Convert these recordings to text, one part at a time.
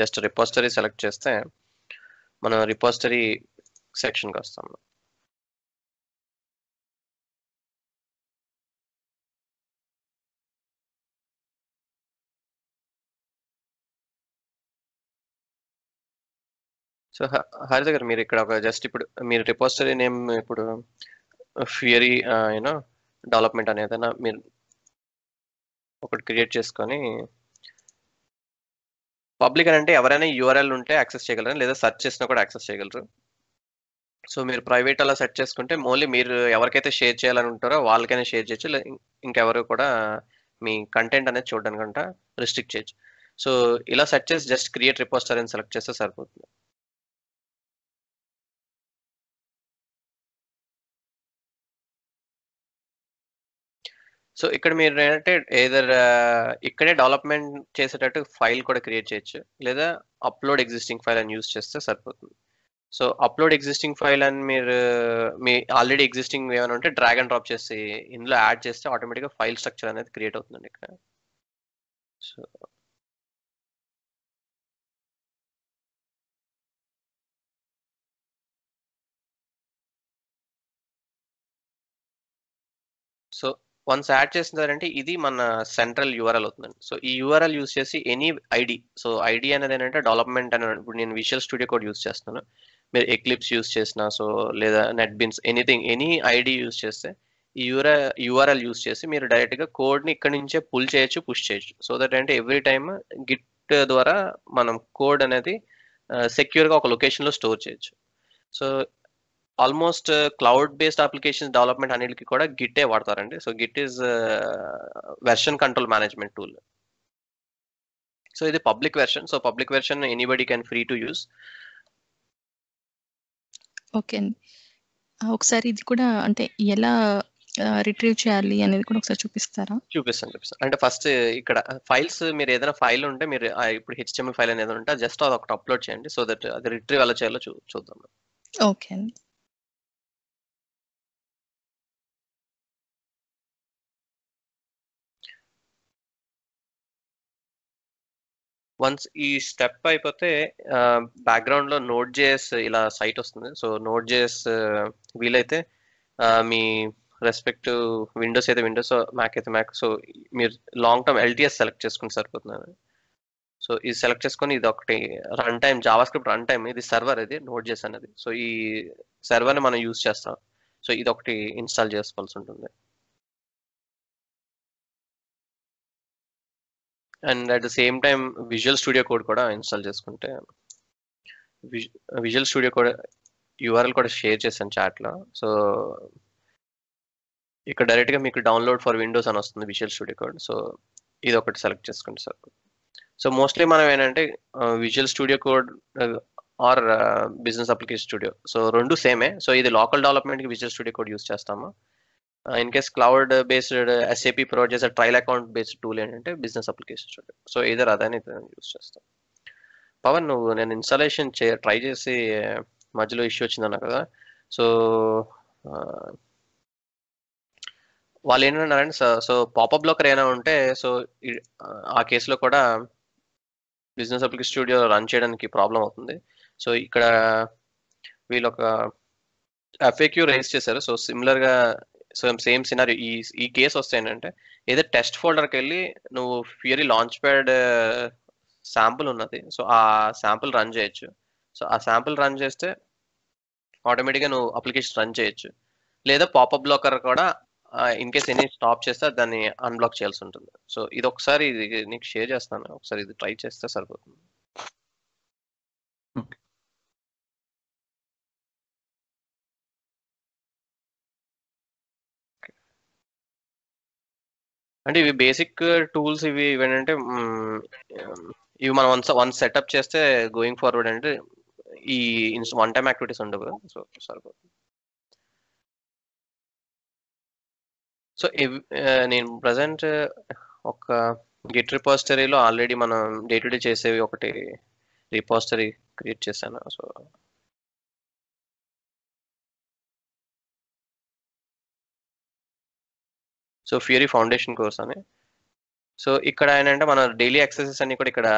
Just repository select చేస్తే మనం repository సెక్షన్కి వస్తాం సో హరి దగ్గర మీరు ఇక్కడ ఒక జస్ట్ ఇప్పుడు మీరు రిపోజిటరీ నేమ్ ఇప్పుడు ఫియరీ యూనో డెవలప్మెంట్ అనేదైనా మీరు ఒకటి క్రియేట్ చేసుకొని పబ్లిక్ అని అంటే ఎవరైనా యూఆర్ఎల్ ఉంటే యాక్సెస్ చేయగలరు లేదా సెర్చ్ చేసినా కూడా యాక్సెస్ చేయగలరు సో మీరు ప్రైవేట్ అలా సెట్ చేసుకుంటే ఓన్లీ మీరు ఎవరికైతే షేర్ చేయాలని ఉంటారో వాళ్ళకైనా షేర్ చేయొచ్చు ఇంకెవరు కూడా మీ కంటెంట్ అనేది చూడడానికి అంట రిస్ట్రిక్ట్ చేయొచ్చు సో ఇలా సెట్ చేసి జస్ట్ క్రియేట్ రిపోస్టర్ అని సెలెక్ట్ చేస్తే సరిపోతుంది సో ఇక్కడ మీరు ఏంటంటే ఏదర్ ఇక్కడే డెవలప్మెంట్ చేసేటట్టు ఫైల్ కూడా క్రియేట్ చేయొచ్చు లేదా అప్లోడ్ ఎగ్జిస్టింగ్ ఫైల్ అని యూస్ చేస్తే సరిపోతుంది సో అప్లోడ్ ఎగ్జిస్టింగ్ ఫైల్ అని మీరు మీ ఆల్రెడీ ఎగ్జిస్టింగ్ ఏమైనా ఉంటే డ్రాగ్ అండ్ డ్రాప్ చేసి ఇందులో యాడ్ చేస్తే ఆటోమేటిక్గా ఫైల్ స్ట్రక్చర్ అనేది క్రియేట్ అవుతుందండి ఇక్కడ సో వన్స్ యాడ్ చేసినారంటే ఇది మన సెంట్రల్ యూఆర్ఎల్ అవుతుందండి సో ఈ యూఆర్ఎల్ యూస్ చేసి ఎనీ ఐడి సో ఐడి అనేది ఏంటంటే డెవలప్మెంట్ అనేది ఇప్పుడు నేను విజువల్ స్టూడియో కూడా యూస్ చేస్తున్నాను మీరు ఎక్లిప్స్ యూస్ చేసినా సో లేదా NetBeans anything any ID use చేస్తే ఈ యూర యూఆర్ఎల్ యూస్ చేసి మీరు డైరెక్ట్గా కోడ్ని ఇక్కడ నుంచే పుల్ చేయొచ్చు పుష్ చేయొచ్చు సో దట్ అంటే ఎవ్రీ టైమ్ గిట్ ద్వారా మనం కోడ్ అనేది సెక్యూర్గా ఒక లొకేషన్లో స్టోర్ చేయొచ్చు so almost cloud based applications development అన్నిటికీ కూడా గిట్టే వాడతారండి so Git is version control management tool so ఇది public version so public version anybody can free to use okay అండి ఒకసారి ఇది కూడా అంటే ఎలా రిట్రీవ్ uh, చేయాలి అనేది కూడా ఒకసారి చూపిస్తారా చూపిస్తాను చూపిస్తాను అంటే ఫస్ట్ uh, ఇక్కడ ఫైల్స్ uh, మీరు ఏదైనా ఫైల్ ఉంటే మీరు ఇప్పుడు హెచ్ఎంఎల్ ఫైల్ అనేది ఉంటే జస్ట్ అది ఒకటి అప్లోడ్ చేయండి సో దట్ అది రిట్రీవ్ ఎలా చేయాలో చూ చూద్దాం ఓకే అండి వన్స్ ఈ స్టెప్ అయిపోతే బ్యాక్గ్రౌండ్ లో నోట్ జేఎస్ ఇలా సైట్ వస్తుంది సో నోట్ జేఎస్ వీలైతే మీ రెస్పెక్ట్ విండోస్ అయితే విండోస్ మ్యాక్ అయితే మ్యాక్ సో మీరు లాంగ్ టర్మ్ ఎల్టీఎస్ సెలెక్ట్ చేసుకుని సరిపోతుంది సో ఇది సెలెక్ట్ చేసుకొని ఇది ఒకటి run time JavaScript run time ఇది సర్వర్ ఇది నోట్ చేసి అనేది సో ఈ సర్వర్ని మనం యూజ్ చేస్తాం సో ఇది ఒకటి ఇన్స్టాల్ చేసుకోవాల్సి ఉంటుంది and at the same time Visual studio Code కూడా ఇన్స్టాల్ చేసుకుంటే విజువల్ స్టూడియో కూడా యూఆర్ఎల్ కూడా షేర్ చేశాను చాట్లో సో ఇక్కడ డైరెక్ట్గా మీకు డౌన్లోడ్ ఫర్ విండోస్ అని వస్తుంది విజువల్ స్టూడియో కోడ్ సో ఇది ఒకటి సెలెక్ట్ చేసుకోండి సార్ సో మోస్ట్లీ మనం ఏంటంటే Visual studio Code or business application studio so రెండు సేమే సో ఇది లోకల్ డెవలప్మెంట్కి విజువల్ స్టూడియో కోడ్ యూస్ చేస్తాము in case cloud based SAP provide చేసే ట్రయల్ అకౌంట్ బేస్డ్ టూల్ ఏంటంటే బిజినెస్ అప్లికేషన్ సో ఇదర్ నేను యూస్ చేస్తాను పవన్ నువ్వు నేను ఇన్స్టాలేషన్ చే ట్రై చేసి uh, మధ్యలో ఇష్యూ వచ్చిందన్న కదా uh, సో వాళ్ళు సార్ సో పాపప్ బ్లాకర్ ఏమైనా ఉంటే సో ఆ కేసులో కూడా బిజినెస్ అప్లికేషన్ స్టూడియో రన్ చేయడానికి ప్రాబ్లం అవుతుంది సో ఇక్కడ వీళ్ళు ఒక ఎఫ్ఏక్యూ రేస్ చేశారు సో సిమిలర్గా సేమ్ సేమ్ సినారీ ఈ ఈ కేసు వస్తే ఏంటంటే ఏదో టెస్ట్ ఫోల్డర్కి వెళ్ళి నువ్వు ఫియరీ లాంచ్ ప్యాడ్ శాంపుల్ ఉన్నది సో ఆ శాంపుల్ రన్ చేయొచ్చు సో ఆ శాంపుల్ రన్ చేస్తే ఆటోమేటిక్గా నువ్వు అప్లికేషన్ రన్ చేయొచ్చు లేదా పాపప్ బ్లాకర్ కూడా ఇన్ కేస్ ఎనీ స్టాప్ చేస్తే దాన్ని అన్బ్లాక్ చేయాల్సి ఉంటుంది సో ఇది ఒకసారి ఇది నీకు షేర్ చేస్తాను ఒకసారి ఇది ట్రై చేస్తే సరిపోతుంది అంటే ఇవి బేసిక్ టూల్స్ ఇవి ఇవేంటంటే ఇవి మనం వన్స్ వన్స్ సెటప్ చేస్తే గోయింగ్ ఫార్వర్డ్ అంటే ఈ వన్ టైం యాక్టివిటీస్ ఉండవు సో సరే సో నేను ప్రజెంట్ ఒక గిట్ రిపోజిటరీలో ఆల్రెడీ మనం డే టు డే చేసేవి ఒకటి రిపోజిటరీ క్రియేట్ చేశాను so so Fiori foundation course అని సో ఇక్కడ ఏంటంటే మన డైలీ ఎక్సర్సైజెస్ అన్ని కూడా ఇక్కడ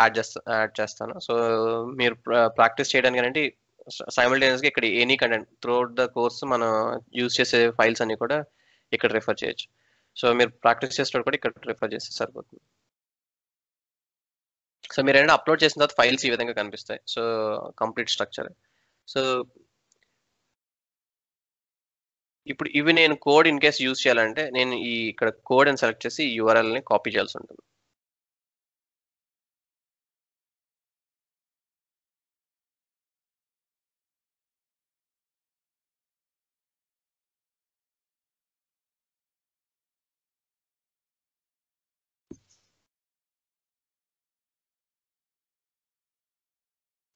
యాడ్ చేస్తా యాడ్ చేస్తాను సో మీరు ప్రాక్టీస్ చేయడానికి అంటే సైమల్టేనియస్గా ఇక్కడ any content throughout the course మనం యూజ్ చేసే ఫైల్స్ అన్ని కూడా ఇక్కడ రిఫర్ చేయొచ్చు సో మీరు ప్రాక్టీస్ చేసినప్పుడు కూడా ఇక్కడ రిఫర్ చేస్తే సరిపోతుంది సో మీరు ఏంటంటే అప్లోడ్ చేసిన తర్వాత ఫైల్స్ ఈ విధంగా కనిపిస్తాయి సో కంప్లీట్ స్ట్రక్చర్ సో ఇప్పుడు ఇవి నేను కోడ్ ఇన్ కేస్ యూజ్ చేయాలంటే నేను ఈ ఇక్కడ కోడ్ అని సెలెక్ట్ చేసి యూఆర్ఎల్ని కాపీ చేయాల్సి ఉంటుంది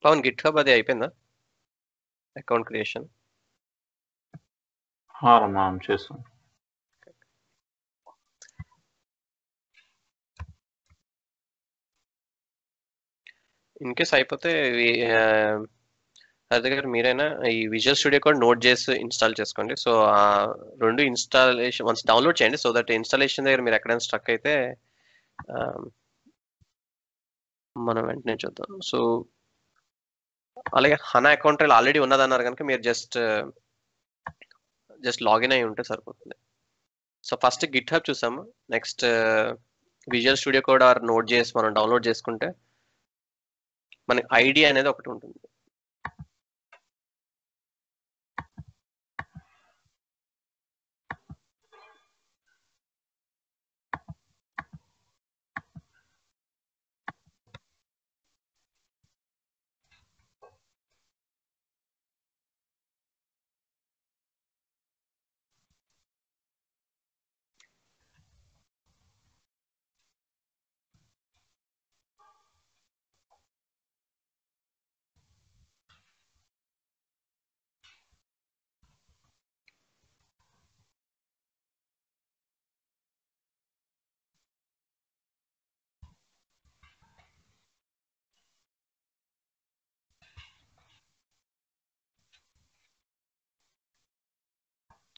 పవన్ గిట్ హబ్ అది అయిపోయిందా account creation Har mam, če sem. In case అయిపోతే హరి దగ్గర మీరైనా ఈ విజువల్ స్టూడియో కూడా నోట్ చేసి ఇన్స్టాల్ చేసుకోండి సో ఆ రెండు ఇన్స్టాలేషన్ వన్స్ డౌన్లోడ్ చేయండి సో దట్ ఇన్స్టాలేషన్ దగ్గర మీరు ఎక్కడైనా స్ట్రక్ అయితే మనం వెంటనే చూద్దాం సో అలాగే హనా అకౌంట్ ఆల్రెడీ ఉన్నదన్నారు కనుక మీరు జస్ట్ జస్ట్ లాగిన్ అయి ఉంటే సరిపోతుంది సో ఫస్ట్ గిట్ హబ్ చూసాము నెక్స్ట్ విజువల్ స్టూడియో కూడా నోట్ చేసి మనం డౌన్లోడ్ చేసుకుంటే మనకి ఐడి అనేది ఒకటి ఉంటుంది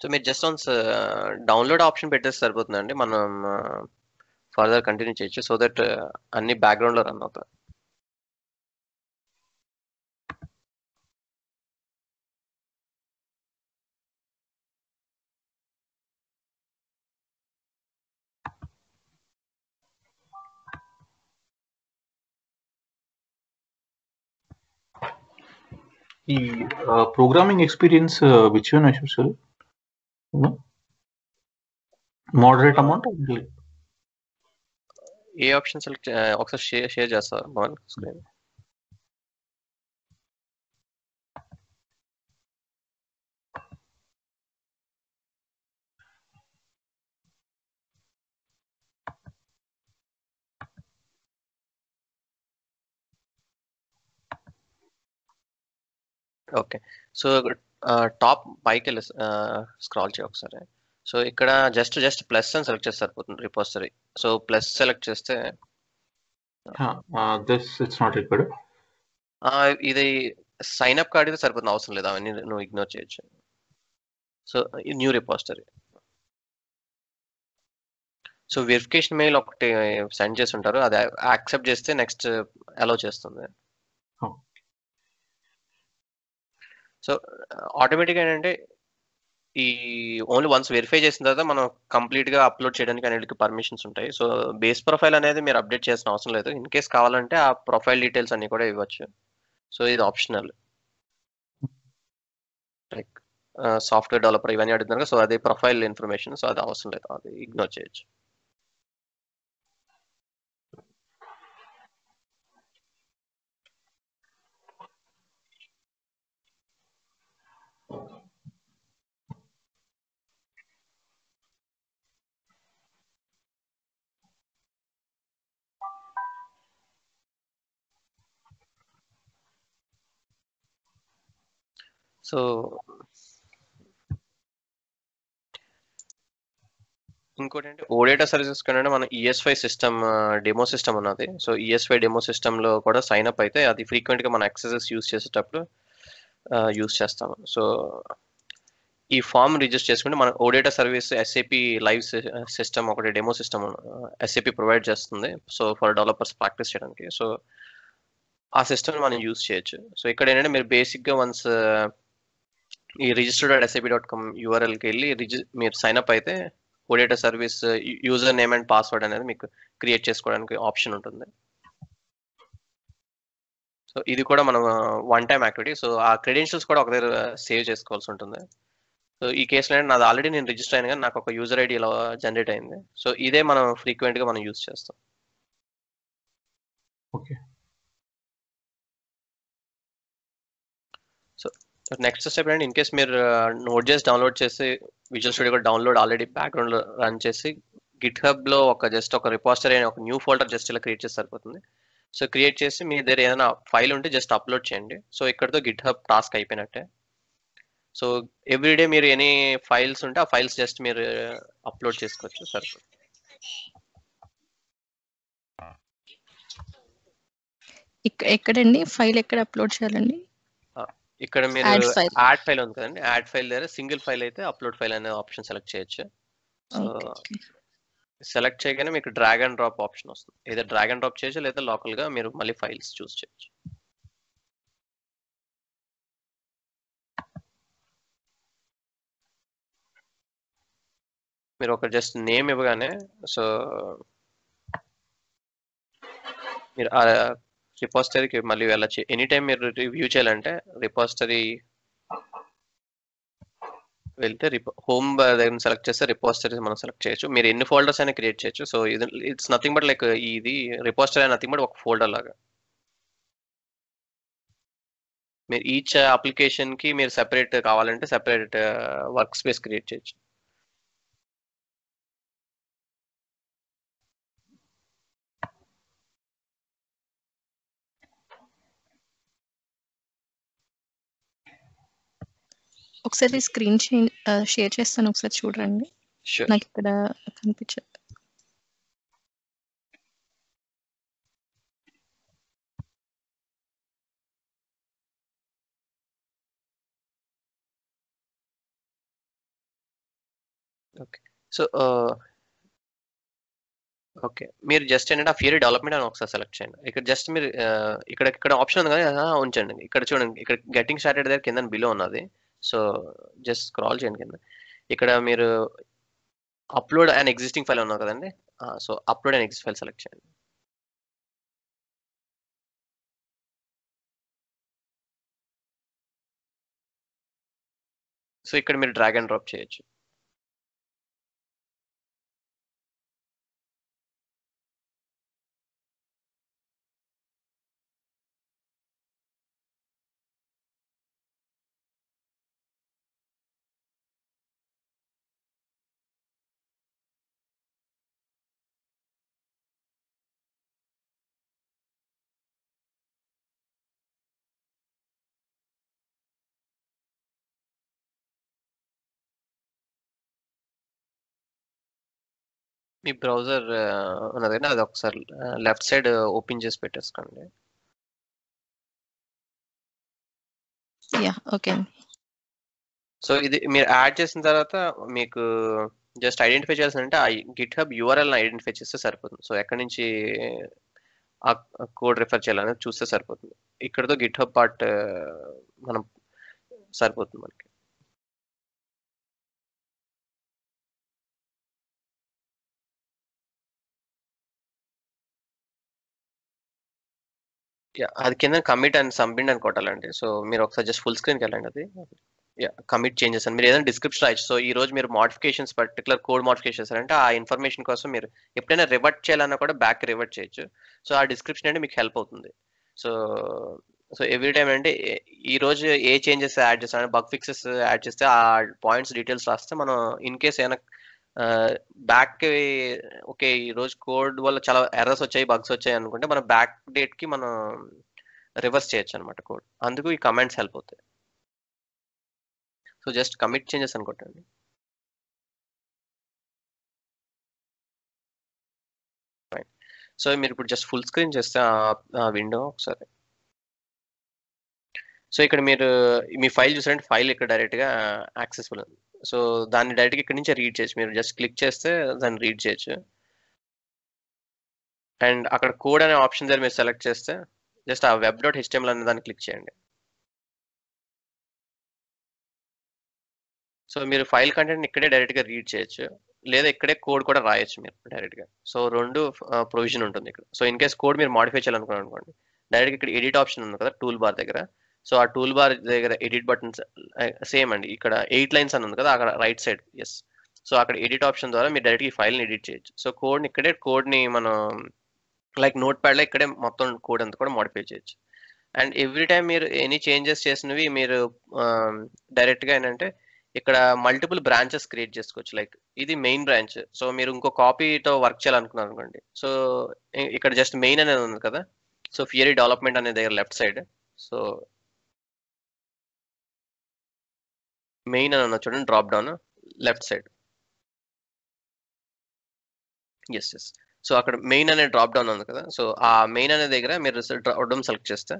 సో మీరు జస్ట్ ఆన్ డౌన్లోడ్ ఆప్షన్ పెట్టేసి సరిపోతుందండి మనం ఫర్దర్ uh, కంటిన్యూ చేయొచ్చు సో దట్ uh, అన్ని బ్యాక్గ్రౌండ్లో రన్ అవుతాయి ఈ programming experience which one I No? Moderate amount of delete? A option select uh, also share share jasa on screen. Okay, so top పైకి వెళ్ళి స్క్రాల్ చేయ ఒకసారి so ఇక్కడ జస్ట్ జస్ట్ ప్లస్ అని సెలెక్ట్ చేస్తే సరిపోతుంది రిపోజిటరీ సో ప్లస్ సెలెక్ట్ చేస్తే this it's not ఇది సైన్ అప్ కార్డ్ ఇది సరిపోతుంది అవసరం లేదు అవన్నీ నువ్వు ఇగ్నోర్ చేయొచ్చు so new repository so verification mail ఒకటి సెండ్ చేసి ఉంటారు అది యాక్సెప్ట్ చేస్తే నెక్స్ట్ అలో చేస్తుంది సో ఆటోమేటిక్గా uh, ఏంటంటే ఈ ఓన్లీ వన్స్ వెరిఫై చేసిన తర్వాత మనం కంప్లీట్గా అప్లోడ్ చేయడానికి అనేటికి పర్మిషన్స్ ఉంటాయి సో బేస్ ప్రొఫైల్ అనేది మీరు అప్డేట్ చేసిన అవసరం లేదు ఇన్ కేస్ కావాలంటే ఆ ప్రొఫైల్ డీటెయిల్స్ అన్ని కూడా ఇవ్వచ్చు సో ఇది ఆప్షనల్ లైక్ సాఫ్ట్వేర్ డెవలపర్ ఇవన్నీ అడుగుతున్నారు సో అది ప్రొఫైల్ ఇన్ఫర్మేషన్ సో అది అవసరం లేదు అది ఇగ్నోర్ చేయొచ్చు సో ఇంకోటి అంటే ఓడేటా సర్వీసెస్ కంటే మన ఈఎస్ఐ సిస్టమ్ డెమో సిస్టమ్ ఉన్నది సో ఈఎస్ఐ డెమో సిస్టమ్ లో కూడా సైన్ అప్ అయితే అది ఫ్రీక్వెంట్ గా మన యాక్సెసెస్ యూజ్ చేసేటప్పుడు యూస్ చేస్తాము సో ఈ ఫామ్ రిజిస్టర్ చేసుకుంటే మన OData service SAP live system ఒకటి డెమో సిస్టమ్ ఎస్ఏపి ప్రొవైడ్ చేస్తుంది సో ఫర్ డెవలపర్స్ ప్రాక్టీస్ చేయడానికి సో ఆ సిస్టమ్ మనం యూజ్ చేయొచ్చు సో ఇక్కడ ఏంటంటే మీరు బేసిక్గా వన్స్ ఈ registered at SIB dot com యూఆర్ఎల్కి వెళ్ళి రిజి మీరు సైన్అప్ అయితే OData service user name and password అనేది మీకు క్రియేట్ చేసుకోవడానికి ఆప్షన్ ఉంటుంది సో ఇది కూడా మనం వన్ టైం యాక్టివిటీ సో ఆ క్రెడెన్షియల్స్ కూడా ఒక దగ్గర సేవ్ uh, చేసుకోవాల్సి ఉంటుంది సో ఈ కేసులో నాది ఆల్రెడీ నేను రిజిస్టర్ అయిన కానీ నాకు ఒక యూజర్ ఐడి ఇలా జనరేట్ అయింది సో ఇదే మనం ఫ్రీక్వెంట్గా మనం యూజ్ చేస్తాం okay next step and in case మీరు నోట్ uh, చేసి డౌన్లోడ్ చేసి విజువల్ స్టూడియో కూడా డౌన్లోడ్ ఆల్రెడీ బ్యాక్గ్రౌండ్ రన్ చేసి గిట్ హబ్ లో ఒక జస్ట్ ఒక రిపోస్టర్ అయిన ఒక న్యూ ఫోల్డర్ జస్ట్ ఇలా క్రియేట్ చేసి సరిపోతుంది సో క్రియేట్ చేసి మీ దగ్గర ఏదైనా ఫైల్ ఉంటే జస్ట్ అప్లోడ్ చేయండి సో ఇక్కడతో గిట్ హబ్ టాస్క్ అయిపోయినట్టే సో ఎవ్రీడే మీరు ఎనీ ఫైల్స్ ఉంటే ఆ ఫైల్స్ జస్ట్ మీరు అప్లోడ్ uh, చేసుకోవచ్చు సరిపోతుంది ఎక్కడండి ఫైల్ ఎక్కడ అప్లోడ్ చేయాలండి ఇక్కడ మీరు యాడ్ ఫైల్ ఉంది కదండి యాడ్ ఫైల్ దగ్గర సింగిల్ ఫైల్ అయితే అప్లోడ్ ఫైల్ అనే ఆప్షన్ సెలెక్ట్ చేయొచ్చు సెలెక్ట్ చేయగానే మీకు డ్రాగ్ అండ్ డ్రాప్ ఆప్షన్ వస్తుంది ఏదో డ్రాగ్ అండ్ డ్రాప్ చేయొచ్చు లేదా లోకల్ గా మీరు మళ్ళీ ఫైల్స్ చూస్ చేయొచ్చు మీరు ఒక జస్ట్ నేమ్ ఇవ్వగానే సో మీరు రిపోజిటరీకి మళ్ళీ వెళ్ళచ్చు ఎనీ టైం మీరు రివ్యూ చేయాలంటే రిపోజిటరీ వెళ్తే రిపో హోమ్ దగ్గర సెలెక్ట్ చేస్తే రిపోజిటరీస్ మనం సెలెక్ట్ చేయొచ్చు మీరు ఎన్ని ఫోల్డర్స్ అయినా క్రియేట్ చేయొచ్చు సో ఇది ఇట్స్ నథింగ్ బట్ లైక్ ఇది రిపోజిటరీ నథింగ్ బట్ ఒక ఫోల్డర్ లాగా మీరు ఈచ్ అప్లికేషన్కి మీరు సెపరేట్ కావాలంటే సెపరేట్ వర్క్ స్పేస్ క్రియేట్ చేయొచ్చు ఒకసారి స్క్రీన్ షేర్ చేస్తాను ఒకసారి చూడండి నాకు ఇక్కడ కనిపించదు ఓకే సో ఓకే మీరు జస్ట్ ఏంటంటే ఆ ఫియరీ డెవలప్మెంట్ అని ఒకసారి సెలెక్ట్ చేయండి ఇక్కడ జస్ట్ మీరు uh, ఇక్కడ ఇక్కడ ఆప్షన్ ఉంది కదా ఉంచండి ఇక్కడ చూడండి ఇక్కడ గెటింగ్ స్టార్టెడ్ దగ్గర కింద బిలో ఉన్నది సో జస్ట్ స్క్రాల్ చేయండి కింద ఇక్కడ మీరు అప్లోడ్ అండ్ ఎగ్జిస్టింగ్ ఫైల్ ఉన్నావు కదండి so upload and exist file select చేయండి సో ఇక్కడ మీరు డ్రాగ్ అండ్ డ్రాప్ చేయొచ్చు మీ బ్రౌజర్ ఉన్నది అది ఒకసారి లెఫ్ట్ సైడ్ ఓపెన్ చేసి పెట్టేసుకోండి యా ఓకే సో ఇది మీరు యాడ్ చేసిన తర్వాత మీకు జస్ట్ ఐడెంటిఫై ఆ గిట్ హబ్ యూఆర్ఎల్ ఐడెంటిఫై చేస్తే సరిపోతుంది సో ఎక్కడి నుంచి ఆ కోడ్ రిఫర్ చేయాలనేది చూస్తే సరిపోతుంది ఇక్కడతో గిట్ హబ్ పార్ట్ మనం సరిపోతుంది మనకి అది కింద కమిట్ అండ్ సబ్మిట్ అని కొట్టాలండి సో మీరు ఒకసారి జస్ట్ ఫుల్ స్క్రీన్కి వెళ్ళండి అది కమిట్ చేంజెస్ అని మీరు ఏదైనా డిస్క్రిప్షన్ రాయచ్చు సో ఈ రోజు మీరు మోడిఫికేషన్స్ పర్టికులర్ కోడ్ మోడిఫికేషన్ చేశారంటే ఆ ఇన్ఫర్మేషన్ కోసం మీరు ఎప్పుడైనా రివర్ట్ చేయాలన్నా కూడా బ్యాక్ రివర్ట్ చేయొచ్చు సో ఆ డిస్క్రిప్షన్ అంటే మీకు హెల్ప్ అవుతుంది సో సో ఎవ్రీ టైం అంటే ఈ రోజు ఏ చేంజెస్ యాడ్ చేస్తాం బగ్ ఫిక్సెస్ యాడ్ చేస్తే ఆ పాయింట్స్ డీటెయిల్స్ రాస్తే మనం ఇన్ కేస్ ఏమైనా బ్యాక్ ఓకే ఈ రోజు కోడ్ వల్ల చాలా ఎర్రస్ వచ్చాయి బగ్స్ వచ్చాయి అనుకుంటే మనం బ్యాక్ డేట్ కి మనం రివర్స్ చేయొచ్చు అనమాట కోడ్ అందుకు ఈ కమెంట్స్ హెల్ప్ అవుతాయి సో జస్ట్ కమిట్ చేంజెస్ అనుకోండి సో మీరు ఇప్పుడు జస్ట్ ఫుల్ స్క్రీన్ చేస్తే ఆ విండో ఒకసారి సో ఇక్కడ మీరు మీ ఫైల్ చూసారంటే ఫైల్ ఇక్కడ డైరెక్ట్గా యాక్సెస్ఫుల్ ఉంది సో దాన్ని డైరెక్ట్గా ఇక్కడ నుంచి రీడ్ చేయొచ్చు మీరు జస్ట్ క్లిక్ చేస్తే దాన్ని రీడ్ చేయొచ్చు అండ్ అక్కడ కోడ్ అనే ఆప్షన్ దగ్గర మీరు సెలెక్ట్ చేస్తే జస్ట్ ఆ వెబ్ డాట్ హెచ్టిఎంఎల్ అనే దాన్ని క్లిక్ చేయండి సో మీరు ఫైల్ కంటెంట్ ఇక్కడే డైరెక్ట్గా రీడ్ చేయొచ్చు లేదా ఇక్కడే కోడ్ కూడా రాయొచ్చు మీరు డైరెక్ట్గా సో రెండు ప్రొవిజన్ ఉంటుంది ఇక్కడ సో ఇన్ కేస్ కోడ్ మీరు మాడిఫై చేయాలనుకున్నారు అనుకోండి డైరెక్ట్ ఇక్కడ ఎడిట్ ఆప్షన్ ఉంది కదా టూల్ బార్ దగ్గర సో ఆ టూల్ బార్ దగ్గర ఎడిట్ బటన్స్ సేమ్ అండి ఇక్కడ ఎయిట్ లైన్స్ అని ఉంది కదా అక్కడ రైట్ సైడ్ ఎస్ సో అక్కడ ఎడిట్ ఆప్షన్ ద్వారా మీరు డైరెక్ట్ ఈ ఫైల్ని ఎడిట్ చేయొచ్చు సో కోడ్ని ఇక్కడే కోడ్ని మనం లైక్ నోట్ ప్యాడ్లో ఇక్కడే మొత్తం కోడ్ అంతా కూడా మోడిఫై చేయొచ్చు అండ్ ఎవ్రీ టైం మీరు ఎనీ చేంజెస్ చేసినవి మీరు డైరెక్ట్గా ఏంటంటే ఇక్కడ మల్టిపుల్ బ్రాంచెస్ క్రియేట్ చేసుకోవచ్చు లైక్ ఇది మెయిన్ బ్రాంచ్ సో మీరు ఇంకో కాపీతో వర్క్ చేయాలనుకున్నారు అనుకోండి సో ఇక్కడ జస్ట్ మెయిన్ అనేది ఉంది కదా సో ఫియరీ డెవలప్మెంట్ అనేది దగ్గర లెఫ్ట్ సైడ్ సో మెయిన్ అని అన్నా చూడండి drop down left side yes yes so అక్కడ మెయిన్ అనే డ్రాప్ డౌన్ ఉంది కదా సో ఆ మెయిన్ అనే దగ్గర మీరు డ్రాప్ డౌన్ సెలెక్ట్ చేస్తే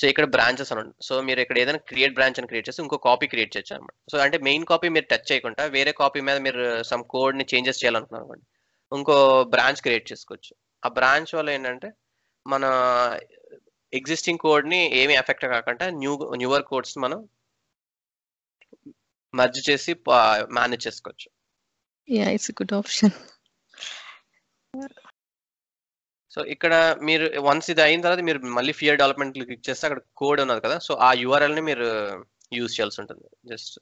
సో ఇక్కడ బ్రాంచెస్ అని సో మీరు ఇక్కడ ఏదైనా క్రియేట్ బ్రాంచ్ అని క్రియేట్ చేస్తే ఇంకో కాపీ క్రియేట్ చేయొచ్చు అనమాట సో అంటే మెయిన్ కాపీ మీరు టచ్ చేయకుండా వేరే కాపీ మీద మీరు సమ్ కోడ్ని చేంజెస్ చేయాలనుకున్నారు అనమాట ఇంకో బ్రాంచ్ క్రియేట్ చేసుకోవచ్చు ఆ బ్రాంచ్ వల్ల ఏంటంటే మన ఎగ్జిస్టింగ్ కోడ్ని ఏమి ఎఫెక్ట్ కాకుండా న్యూ న్యూవర్ కోడ్స్ మనం మర్జ్ చేసి మేనేజ్ చేసుకోవచ్చు yeah it's good option so ఇక్కడ మీరు వన్స్ ఇది అయిన తర్వాత మీరు మళ్ళీ ఫియర్ డెవలప్మెంట్ క్లిక్ చేస్తే అక్కడ కోడ్ ఉన్నది కదా సో ఆ యూఆర్ఎల్ ని మీరు యూజ్ చేయాల్సి ఉంటుంది జస్ట్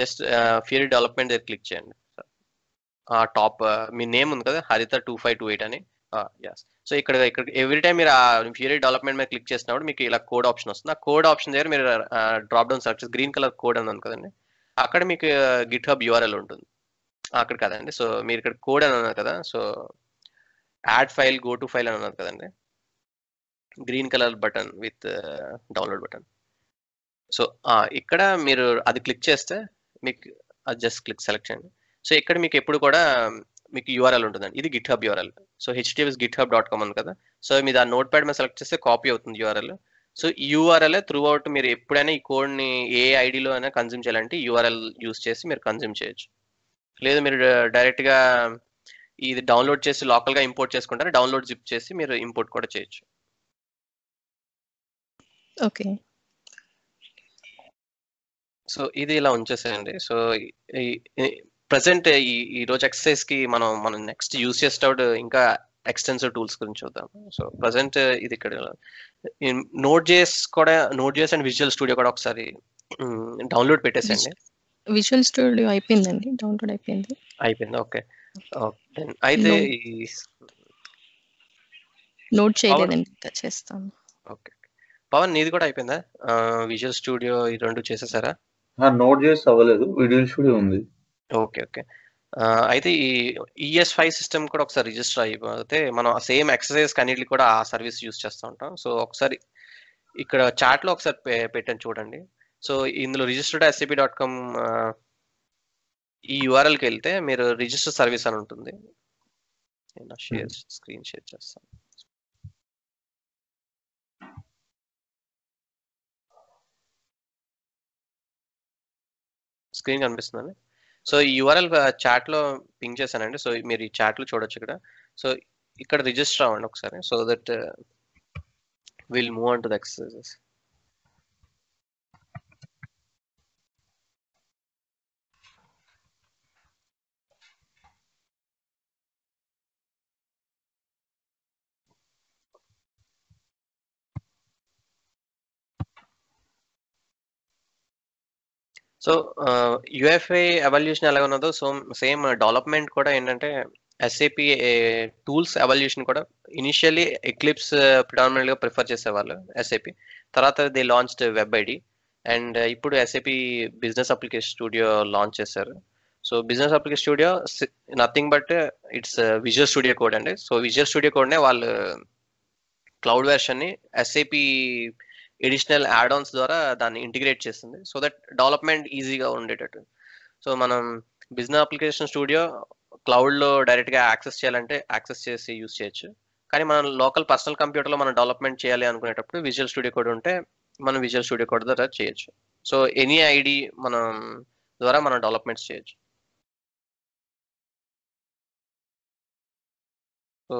జస్ట్ ఫియర్ డెవలప్మెంట్ దగ్గర క్లిక్ చేయండి టాప్ మీ నేమ్ ఉంది కదా Haritha two five two eight అని ఎస్ ah, సో ఇక్కడ ఇక్కడ ఎవ్రీ టైం మీరు ఆ ఫ్యూరీ డెవలప్మెంట్ మీద క్లిక్ చేసినప్పుడు మీకు ఇలా కోడ్ ఆప్షన్ వస్తుంది ఆ కోడ్ ఆప్షన్ దగ్గర మీరు డ్రాప్ డౌన్ చేసి గ్రీన్ కలర్ కోడ్ అని కదండి అక్కడ మీకు గిట్ హబ్ యూఆర్ఎల్ ఉంటుంది అక్కడ కదండి సో మీరు ఇక్కడ కోడ్ అని అన్నారు కదా so add file go to file అని అన్నారు కదండి green colour button with download button so ఇక్కడ మీరు అది క్లిక్ చేస్తే మీకు అది జస్ట్ క్లిక్ సెలెక్ట్ చేయండి సో ఇక్కడ మీకు ఎప్పుడు కూడా మీకు యూఆర్ఎల్ ఉంటుందండి ఇది GitHub URL so HDF GitHub dot com అని కదా సో మీరు ఆ నోట్ ప్యాడ్ మీద సెలెక్ట్ చేస్తే కాపీ అవుతుంది URL so URL throughout మీరు ఎప్పుడైనా ఈ కోడ్ని ఏ ఐడిలో అయినా కన్జ్యూమ్ చేయాలంటే యూఆర్ఎల్ యూస్ చేసి మీరు కన్జ్యూమ్ చేయొచ్చు లేదు మీరు డైరెక్ట్గా ఇది డౌన్లోడ్ చేసి లోకల్గా ఇంపోర్ట్ చేసుకుంటారు డౌన్లోడ్ జిప్ చేసి మీరు ఇంపోర్ట్ కూడా చేయొచ్చు ఓకే సో ఇది ఇలా ఉంచేసేయండి సో ప్రజెంట్ ఈ ఈ రోజు ఎక్సర్సైజ్ కి మనం మనం నెక్స్ట్ యూస్ చేస్తాడు ఇంకా ఎక్స్టెన్సివ్ టూల్స్ గురించి చూద్దాం సో ప్రజెంట్ ఇది ఇక్కడ నోట్ జేస్ కూడా నోట్ జేస్ అండ్ విజువల్ స్టూడియో కూడా ఒకసారి డౌన్లోడ్ పెట్టేసండి విజువల్ స్టూడియో అయిపోయిందండి డౌన్లోడ్ అయిపోయింది అయిపోయింది ఓకే అయితే నోట్ చేయలేదండి చేస్తాం ఓకే పవన్ నీది కూడా అయిపోయిందా విజువల్ స్టూడియో ఈ రెండు చేసేసారా నోట్ చేసి అవ్వలేదు విజువల్ స్టూడియో ఉంది ఓకే ఓకే అయితే ఈ ఈఎస్ ఫైవ్ సిస్టమ్ కూడా ఒకసారి రిజిస్టర్ అయిపోతే మనం ఆ సేమ్ ఎక్సర్సైజ్ కన్నిటి కూడా ఆ సర్వీస్ యూజ్ చేస్తూ ఉంటాం సో ఒకసారి ఇక్కడ చాట్లో ఒకసారి పెట్టాను చూడండి సో ఇందులో రిజిస్టర్డ్ ఎస్సీపీ డాట్ కామ్ ఈ యూఆర్ఎల్కి వెళ్తే మీరు రిజిస్టర్ సర్వీస్ అని ఉంటుంది నేను షేర్ స్క్రీన్ షేర్ చేస్తాను స్క్రీన్ కనిపిస్తుందండి సో ఈ యూఆర్ఎల్ లో పింక్ చేశానండి సో మీరు ఈ లో చూడొచ్చు ఇక్కడ సో ఇక్కడ రిజిస్టర్ అవ్వండి ఒకసారి so that will move on to exercises so UFI evolution ఎలా ఉన్నదో సో సేమ్ డెవలప్మెంట్ కూడా ఏంటంటే ఎస్ఏపి టూల్స్ ఎవల్యూషన్ కూడా ఇనిషియలీ ఎక్లిప్స్ గా ప్రిఫర్ చేసేవాళ్ళు ఎస్ఏపి తర్వాత the launched web ID and ఇప్పుడు SAP Business application Studio launch చేశారు so business application Studio nothing but it's Visual studio Code అండి సో విజువల్ స్టూడియో కోడ్నే వాళ్ళు క్లౌడ్ వెర్షన్ని ఎస్ఏపి ఎడిషనల్ యాడ్ఆన్స్ ద్వారా దాన్ని ఇంటిగ్రేట్ చేస్తుంది సో దట్ డెవలప్మెంట్ ఈజీగా ఉండేటట్టు సో మనం బిజినెస్ అప్లికేషన్ స్టూడియో క్లౌడ్లో డైరెక్ట్గా యాక్సెస్ చేయాలంటే యాక్సెస్ చేసి యూస్ చేయొచ్చు కానీ మనం లోకల్ పర్సనల్ కంప్యూటర్లో మనం డెవలప్మెంట్ చేయాలి అనుకునేటప్పుడు విజువల్ స్టూడియో కూడా ఉంటే మనం విజువల్ స్టూడియో కూడా ద్వారా చేయొచ్చు సో ఎనీ ఐడి మనం ద్వారా మనం డెవలప్మెంట్స్ చేయొచ్చు సో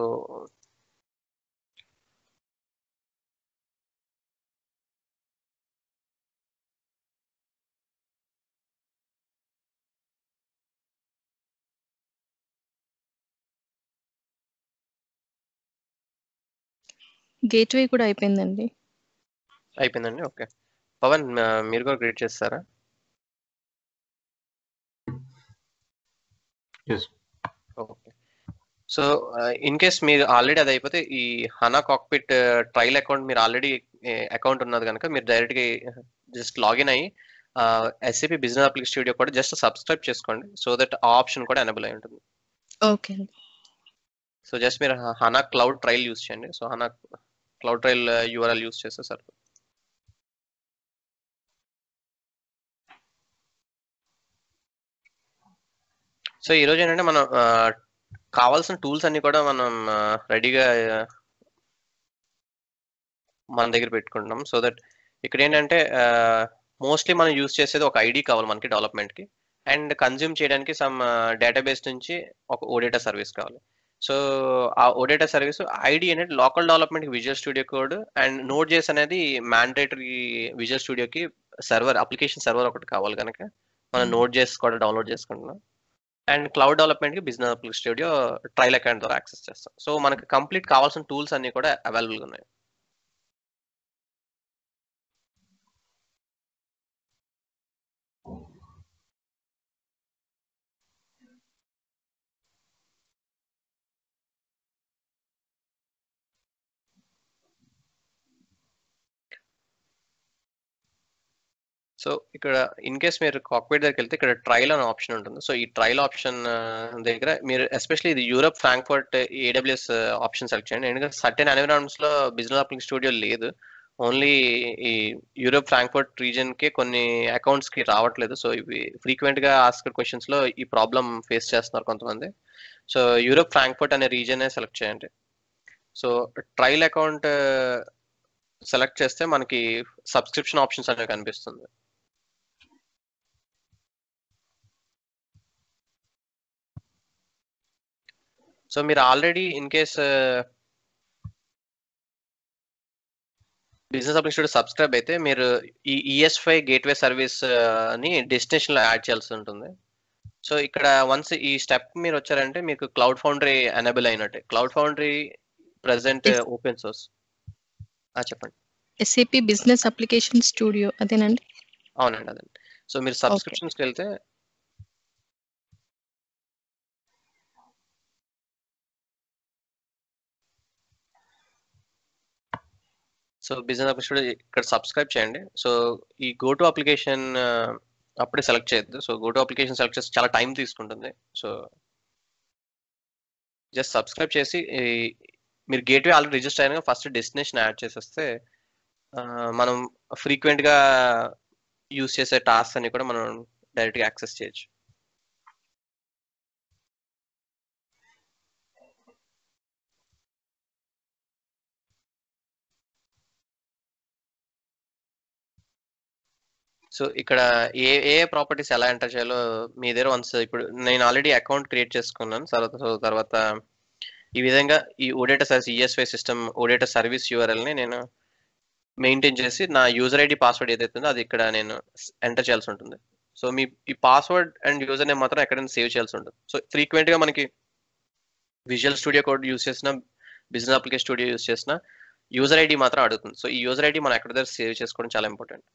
గేట్వే కూడా అయిపోయిందండి అయిపోయిందండి ఓకే పవన్ మీరు కూడా గ్రేట్ చేస్తారా ఓకే సో ఇన్ కేస్ మీరు ఆల్రెడీ అది అయిపోతే ఈ హనా కాక్పిట్ ట్రయల్ అకౌంట్ మీరు ఆల్రెడీ అకౌంట్ ఉన్నది కనుక మీరు డైరెక్ట్గా జస్ట్ లాగిన్ అయ్యి ఎస్ఏపి బిజినెస్ అప్లికేషన్ స్టూడియో కూడా జస్ట్ సబ్స్క్రైబ్ చేసుకోండి సో దట్ ఆ ఆప్షన్ కూడా ఎనబుల్ అయి ఉంటుంది ఓకే సో జస్ట్ మీరు హనా క్లౌడ్ ట్రయల్ యూస్ చేయండి so HANA cloud trial URL use చేస్తే సరిపోతుంది సో ఈరోజు ఏంటంటే మనం uh, కావాల్సిన టూల్స్ అన్ని కూడా మనం రెడీగా uh, uh, మన దగ్గర పెట్టుకుంటున్నాం సో దట్ ఇక్కడ ఏంటంటే మోస్ట్లీ మనం యూస్ చేసేది ఒక ఐడి కావాలి మనకి డెవలప్మెంట్కి అండ్ కన్జ్యూమ్ చేయడానికి సమ్ డేటాబేస్ నుంచి ఒక ఓడేటా సర్వీస్ కావాలి సో ఆ ఓడేటా సర్వీస్ ఐడి అనేది local development Visual studio code and Node చేసి అనేది మ్యాండేటరీ విజువల్ స్టూడియోకి సర్వర్ అప్లికేషన్ సర్వర్ ఒకటి కావాలి కనుక మనం నోట్ hmm. చేసి కూడా డౌన్లోడ్ చేసుకుంటున్నాం అండ్ క్లౌడ్ డెవలప్మెంట్ కి బిజినెస్ స్టూడియో ట్రైల్ అకౌంట్ ద్వారా యాక్సెస్ చేస్తాం సో మనకు కంప్లీట్ కావాల్సిన టూల్స్ అన్ని కూడా అవైలబుల్గా ఉన్నాయి సో ఇక్కడ ఇన్ కేస్ మీరు కాక్పేట్ దగ్గరికి వెళ్తే ఇక్కడ ట్రయల్ అనే ఆప్షన్ ఉంటుంది సో ఈ ట్రయల్ ఆప్షన్ దగ్గర మీరు ఎస్పెషల్లీ ఇది Europe Frankfurt AWS option select చేయండి ఎందుకంటే సర్టెన్ ఎన్విరాన్స్ లో బిజినెస్ అప్లింగ్ స్టూడియో లేదు ఓన్లీ ఈ యూరోప్ ఫ్రాంక్ఫర్ట్ రీజన్ కి కొన్ని అకౌంట్స్ కి రావట్లేదు సో ఇవి ఫ్రీక్వెంట్ గా ఆస్కర్ క్వశ్చన్స్ లో ఈ ప్రాబ్లం ఫేస్ చేస్తున్నారు కొంతమంది సో యూరోప్ ఫ్రాంక్ఫర్ట్ అనే రీజన్ సెలెక్ట్ చేయండి సో ట్రయల్ అకౌంట్ సెలెక్ట్ చేస్తే మనకి సబ్స్క్రిప్షన్ ఆప్షన్స్ అనేవి కనిపిస్తుంది సో మీరు already in case business application subscribe అయితే మీరు ఈ ఈఎస్ఫై గేట్వే సర్వీస్ అని డెస్టినేషన్ లో యాడ్ చేయాల్సి ఉంటుంది సో ఇక్కడ వన్స్ ఈ స్టెప్ మీరు వచ్చారంటే మీకు క్లౌడ్ ఫౌండరీ ఎనేబుల్ అయినట్టే Cloud Foundry present open source చెప్పండి ఎస్ఏపి బిజినెస్ అప్లికేషన్ స్టూడియో అదేనండి అవునండి అదండి సో మీరు సబ్స్క్రిప్షన్స్కి వెళ్తే సో బిజినెస్ కూడా ఇక్కడ సబ్స్క్రైబ్ చేయండి సో ఈ గో టు అప్లికేషన్ అప్పుడే సెలెక్ట్ చేయొద్దు so go to application select చేస్తే చాలా టైం తీసుకుంటుంది సో జస్ట్ సబ్స్క్రైబ్ చేసి మీరు గేట్వే ఆల్రెడీ రిజిస్టర్ అయినా ఫస్ట్ డెస్టినేషన్ యాడ్ చేసేస్తే మనం ఫ్రీక్వెంట్గా యూస్ చేసే టాస్క్ అన్ని కూడా మనం డైరెక్ట్గా యాక్సెస్ చేయొచ్చు సో ఇక్కడ ఏ ఏ ప్రాపర్టీస్ ఎలా ఎంటర్ చేయాలో మీ దగ్గర వన్స్ ఇప్పుడు నేను ఆల్రెడీ అకౌంట్ క్రియేట్ చేసుకున్నాను సో తర్వాత ఈ విధంగా ఈ OData service ESI system OData service యూఆర్ఎల్ని నేను మెయింటైన్ చేసి నా యూజర్ ఐడి పాస్వర్డ్ ఏదైతే అది ఇక్కడ నేను ఎంటర్ చేయాల్సి ఉంటుంది సో మీ ఈ పాస్వర్డ్ అండ్ యూజర్ నేమ్ మాత్రం ఎక్కడైనా సేవ్ చేయాల్సి ఉంటుంది సో ఫ్రీక్వెంట్గా మనకి విజువల్ స్టూడియో కోడ్ యూస్ చేసిన బిజినెస్ అప్లికేషన్ స్టూడియో యూస్ చేసిన యూజర్ ఐడి మాత్రం అడుగుతుంది సో ఈ యూజర్ ఐడి మనం ఎక్కడ దగ్గర సేవ్ చేసుకోవడం చాలా ఇంపార్టెంట్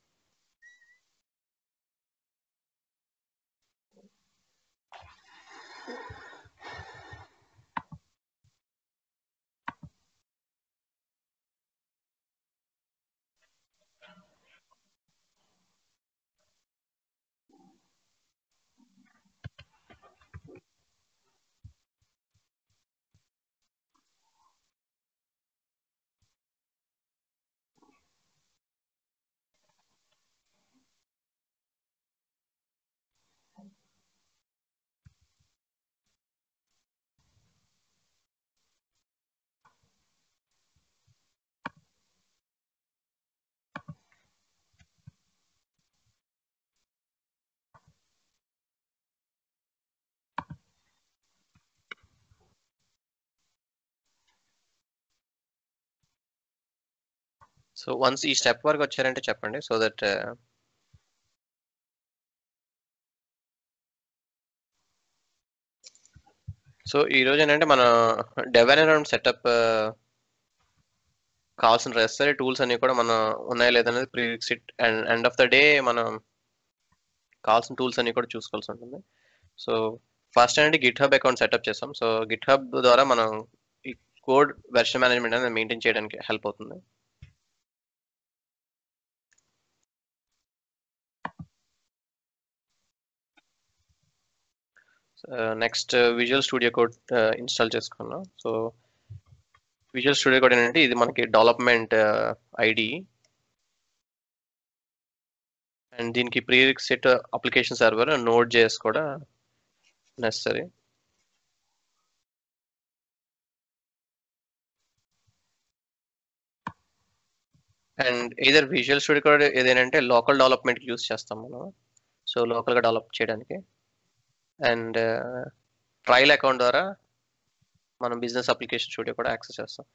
సో వన్స్ ఈ స్టెప్ వరకు వచ్చారంటే చెప్పండి సో దట్ uh, సో ఈ రోజు ఏంటంటే మనం డెవెన్ అరౌండ్ సెటప్ కావాల్సిన రెస్సరీ టూల్స్ అన్ని కూడా మనం ఉన్నాయా లేదనేది ప్రీక్సిట్ and end of the day మనం కావాల్సిన టూల్స్ అన్ని కూడా చూసుకోవాల్సి ఉంటుంది సో ఫస్ట్ అనేది గిట్ హబ్ అకౌంట్ సెటప్ చేస్తాం సో గిట్ హబ్ ద్వారా మనం ఈ కోడ్ వెర్షన్ మేనేజ్మెంట్ అనేది మెయింటైన్ చేయడానికి హెల్ప్ అవుతుంది next Visual studio Code install చేసుకున్నాం సో విజువల్ స్టూడియో కోడ్ ఏంటంటే ఇది మనకి డెవలప్మెంట్ ఐడి అండ్ దీనికి preset application server Node చేసి కూడా నెసరీ అండ్ ఏదైనా విజువల్ స్టూడియో కోడ్ అంటే లోకల్ డెవలప్మెంట్కి యూస్ చేస్తాం మనం సో లోకల్గా డెవలప్ చేయడానికి అండ్ ట్రయల్ అకౌంట్ ద్వారా మనం బిజినెస్ అప్లికేషన్ స్టూడియో కూడా యాక్సెస్ చేస్తాం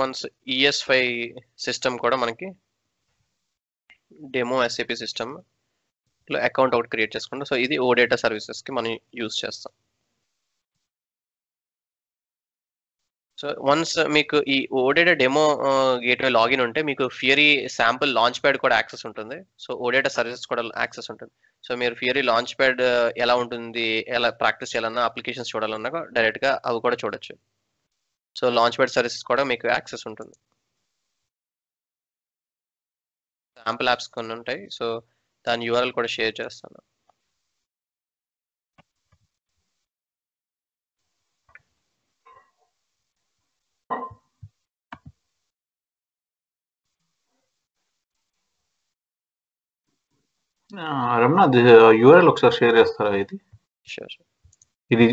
వన్స్ ఈఎస్ ఫైవ్ సిస్టమ్ కూడా మనకి డెమో ఎస్ఏపి సిస్టమ్ అకౌంట్ ఒకటి క్రియేట్ చేసుకుంటాం సో ఇది ఓ సర్వీసెస్ సర్వీసెస్కి మనం యూజ్ చేస్తాం సో వన్స్ మీకు ఈ ఓడేటా డెమో గేట్వే లాగిన్ ఉంటే మీకు ఫియరీ శాంపుల్ లాంచ్ ప్యాడ్ కూడా యాక్సెస్ ఉంటుంది సో ఓడేటా సర్వీసెస్ కూడా యాక్సెస్ ఉంటుంది సో మీరు ఫియరీ లాంచ్ ప్యాడ్ ఎలా ఉంటుంది ఎలా ప్రాక్టీస్ చేయాలన్నా అప్లికేషన్స్ చూడాలన్నా డైరెక్ట్ గా అవి కూడా చూడొచ్చు సో లాంచ్ ప్యాడ్ సర్వీసెస్ కూడా మీకు యాక్సెస్ ఉంటుంది శాంపుల్ యాప్స్ కొన్ని ఉంటాయి సో దాని యూఆర్ఎల్ కూడా షేర్ చేస్తాను రమణ యూఆర్ఎల్ ఒకసారి షేర్ చేస్తారా ఇది ఇది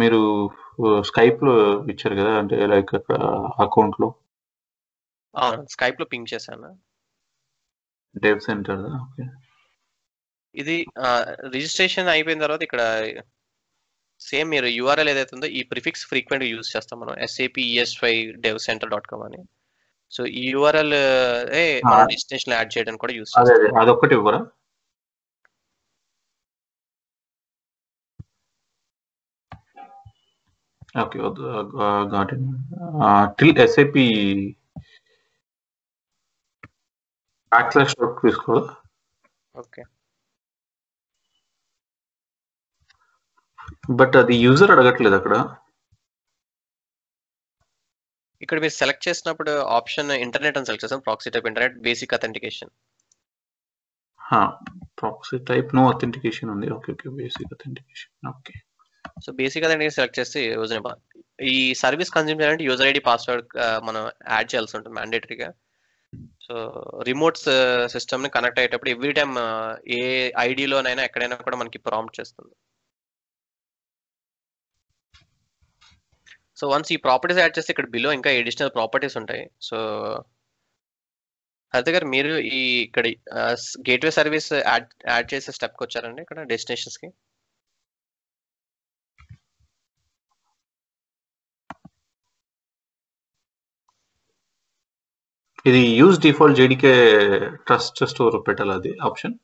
మీరు స్కైప్ లో ఇచ్చారు కదా అంటే లైక్ అక్కడ అకౌంట్ లో స్కైప్ లో పింక్ చేశాను డేవ్ సెంటర్ ఇది రిజిస్ట్రేషన్ అయిపోయిన తర్వాత ఇక్కడ సేమ్ మీరు యూఆర్ఎల్ ఏదైతే ఉందో ఈ ప్రిఫిక్స్ ఫ్రీక్వెంట్ యూజ్ చేస్తాం మనం SAP ES five dev center dot com అని సో ఈ యూఆర్ఎల్ డెస్టినేషన్ యాడ్ చేయడానికి కూడా యూజ్ చేస్తాం అదొకటి ఇవ్వరా Okay, uh, uh, uh, got it. Uh, till SAP backslash dot Crisco. Okay. But అది యూజర్ అడగట్లేదు అక్కడ ఇక్కడ మీరు సెలెక్ట్ చేసినప్పుడు ఆప్షన్ ఇంటర్నెట్ అని సెలెక్ట్ చేసాం proxy type internet basic authentication proxy type no authentication ఉంది okay okay basic authentication okay so బేసిక్గా దాన్ని సెలెక్ట్ చేస్తే యూజర్ ఈ సర్వీస్ కన్జ్యూమ్ చేయాలంటే యూజర్ ఐడి పాస్వర్డ్ మనం యాడ్ చేయాల్సి ఉంటుంది మ్యాండేటరీగా సో రిమోట్ సిస్టమ్ ని కనెక్ట్ అయ్యేటప్పుడు ఎవ్రీ టైమ్ ఏ ఐడిలోనైనా ఎక్కడైనా కూడా మనకి ప్రాంప్ట్ చేస్తుంది సో వన్స్ ఈ ప్రాపర్టీస్ యాడ్ చేస్తే ఇక్కడ బిలో ఇంకా ఎడిషనల్ ప్రాపర్టీస్ ఉంటాయి సో హరిత గారు మీరు ఈ ఇక్కడ గేట్వే సర్వీస్ యాడ్ యాడ్ చేసే స్టెప్కి వచ్చారండి ఇక్కడ డెస్టినేషన్స్కి ఇది use default JDK trust store పెట్టాలి అది ఆప్షన్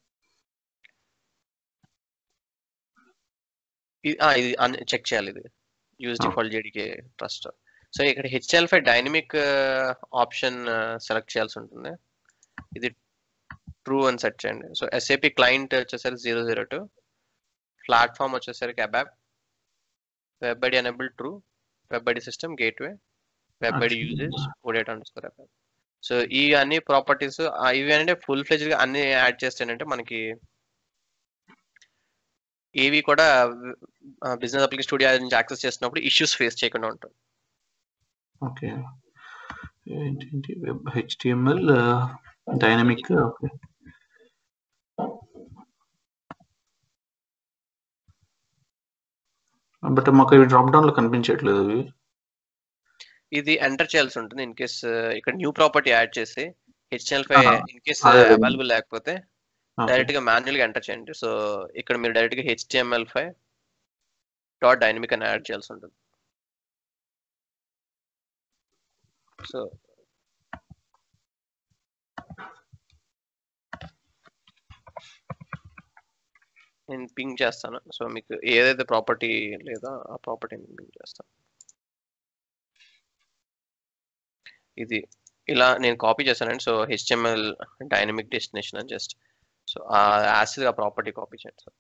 ఇది చెక్ చేయాలి ఇది use default JDK trust so ఇక్కడ HL five dynamic option select చేయాల్సి ఉంటుంది ఇది ట్రూ అని సెట్ చేయండి సో ఎస్ఏపి క్లయింట్ వచ్చేసరికి జీరో జీరో టూ ప్లాట్ఫామ్ వచ్చేసరికి ABAP web ID enable true web ID system gateway web ID uses OData and score ABAP so ఈ అన్ని properties ఇవి అంటే ఫుల్ ఫ్లెజ్ గా అన్ని యాడ్ అంటే మనకి ఏవి కూడా బిజినెస్ అప్లికేషన్ స్టూడియో నుంచి యాక్సెస్ చేసినప్పుడు ఇష్యూస్ ఫేస్ చేయకుండా ఉంటుంది ఓకే ఏంటి web HTML dynamic okay but మాకు ఇవి డ్రాప్ డౌన్లో కనిపించట్లేదు అవి ఇది ఎంటర్ చేయాల్సి ఉంటుంది ఇన్ కేస్ uh, ఇక్కడ న్యూ ప్రాపర్టీ యాడ్ చేసి HL five in case available లేకపోతే డైరెక్ట్ గా మాన్యువల్ గా ఎంటర్ చేయండి సో ఇక్కడ మీరు డైరెక్ట్ గా హెచ్టిఎంఎల్ ఫైవ్ డాట్ డైనమిక్ అని యాడ్ చేయాల్సి ఉంటుంది సో నేను పింక్ చేస్తాను సో మీకు ఏదైతే ప్రాపర్టీ లేదా ఆ ప్రాపర్టీని పింక్ చేస్తాను ఇది ఇలా నేను కాపీ చేశానండి సో హెచ్ఎంఎల్ డైనమిక్ డెస్టినేషన్ అని జస్ట్ సో ఆ యాసిడ్ ఆ ప్రాపర్టీ కాపీ చేయండి సార్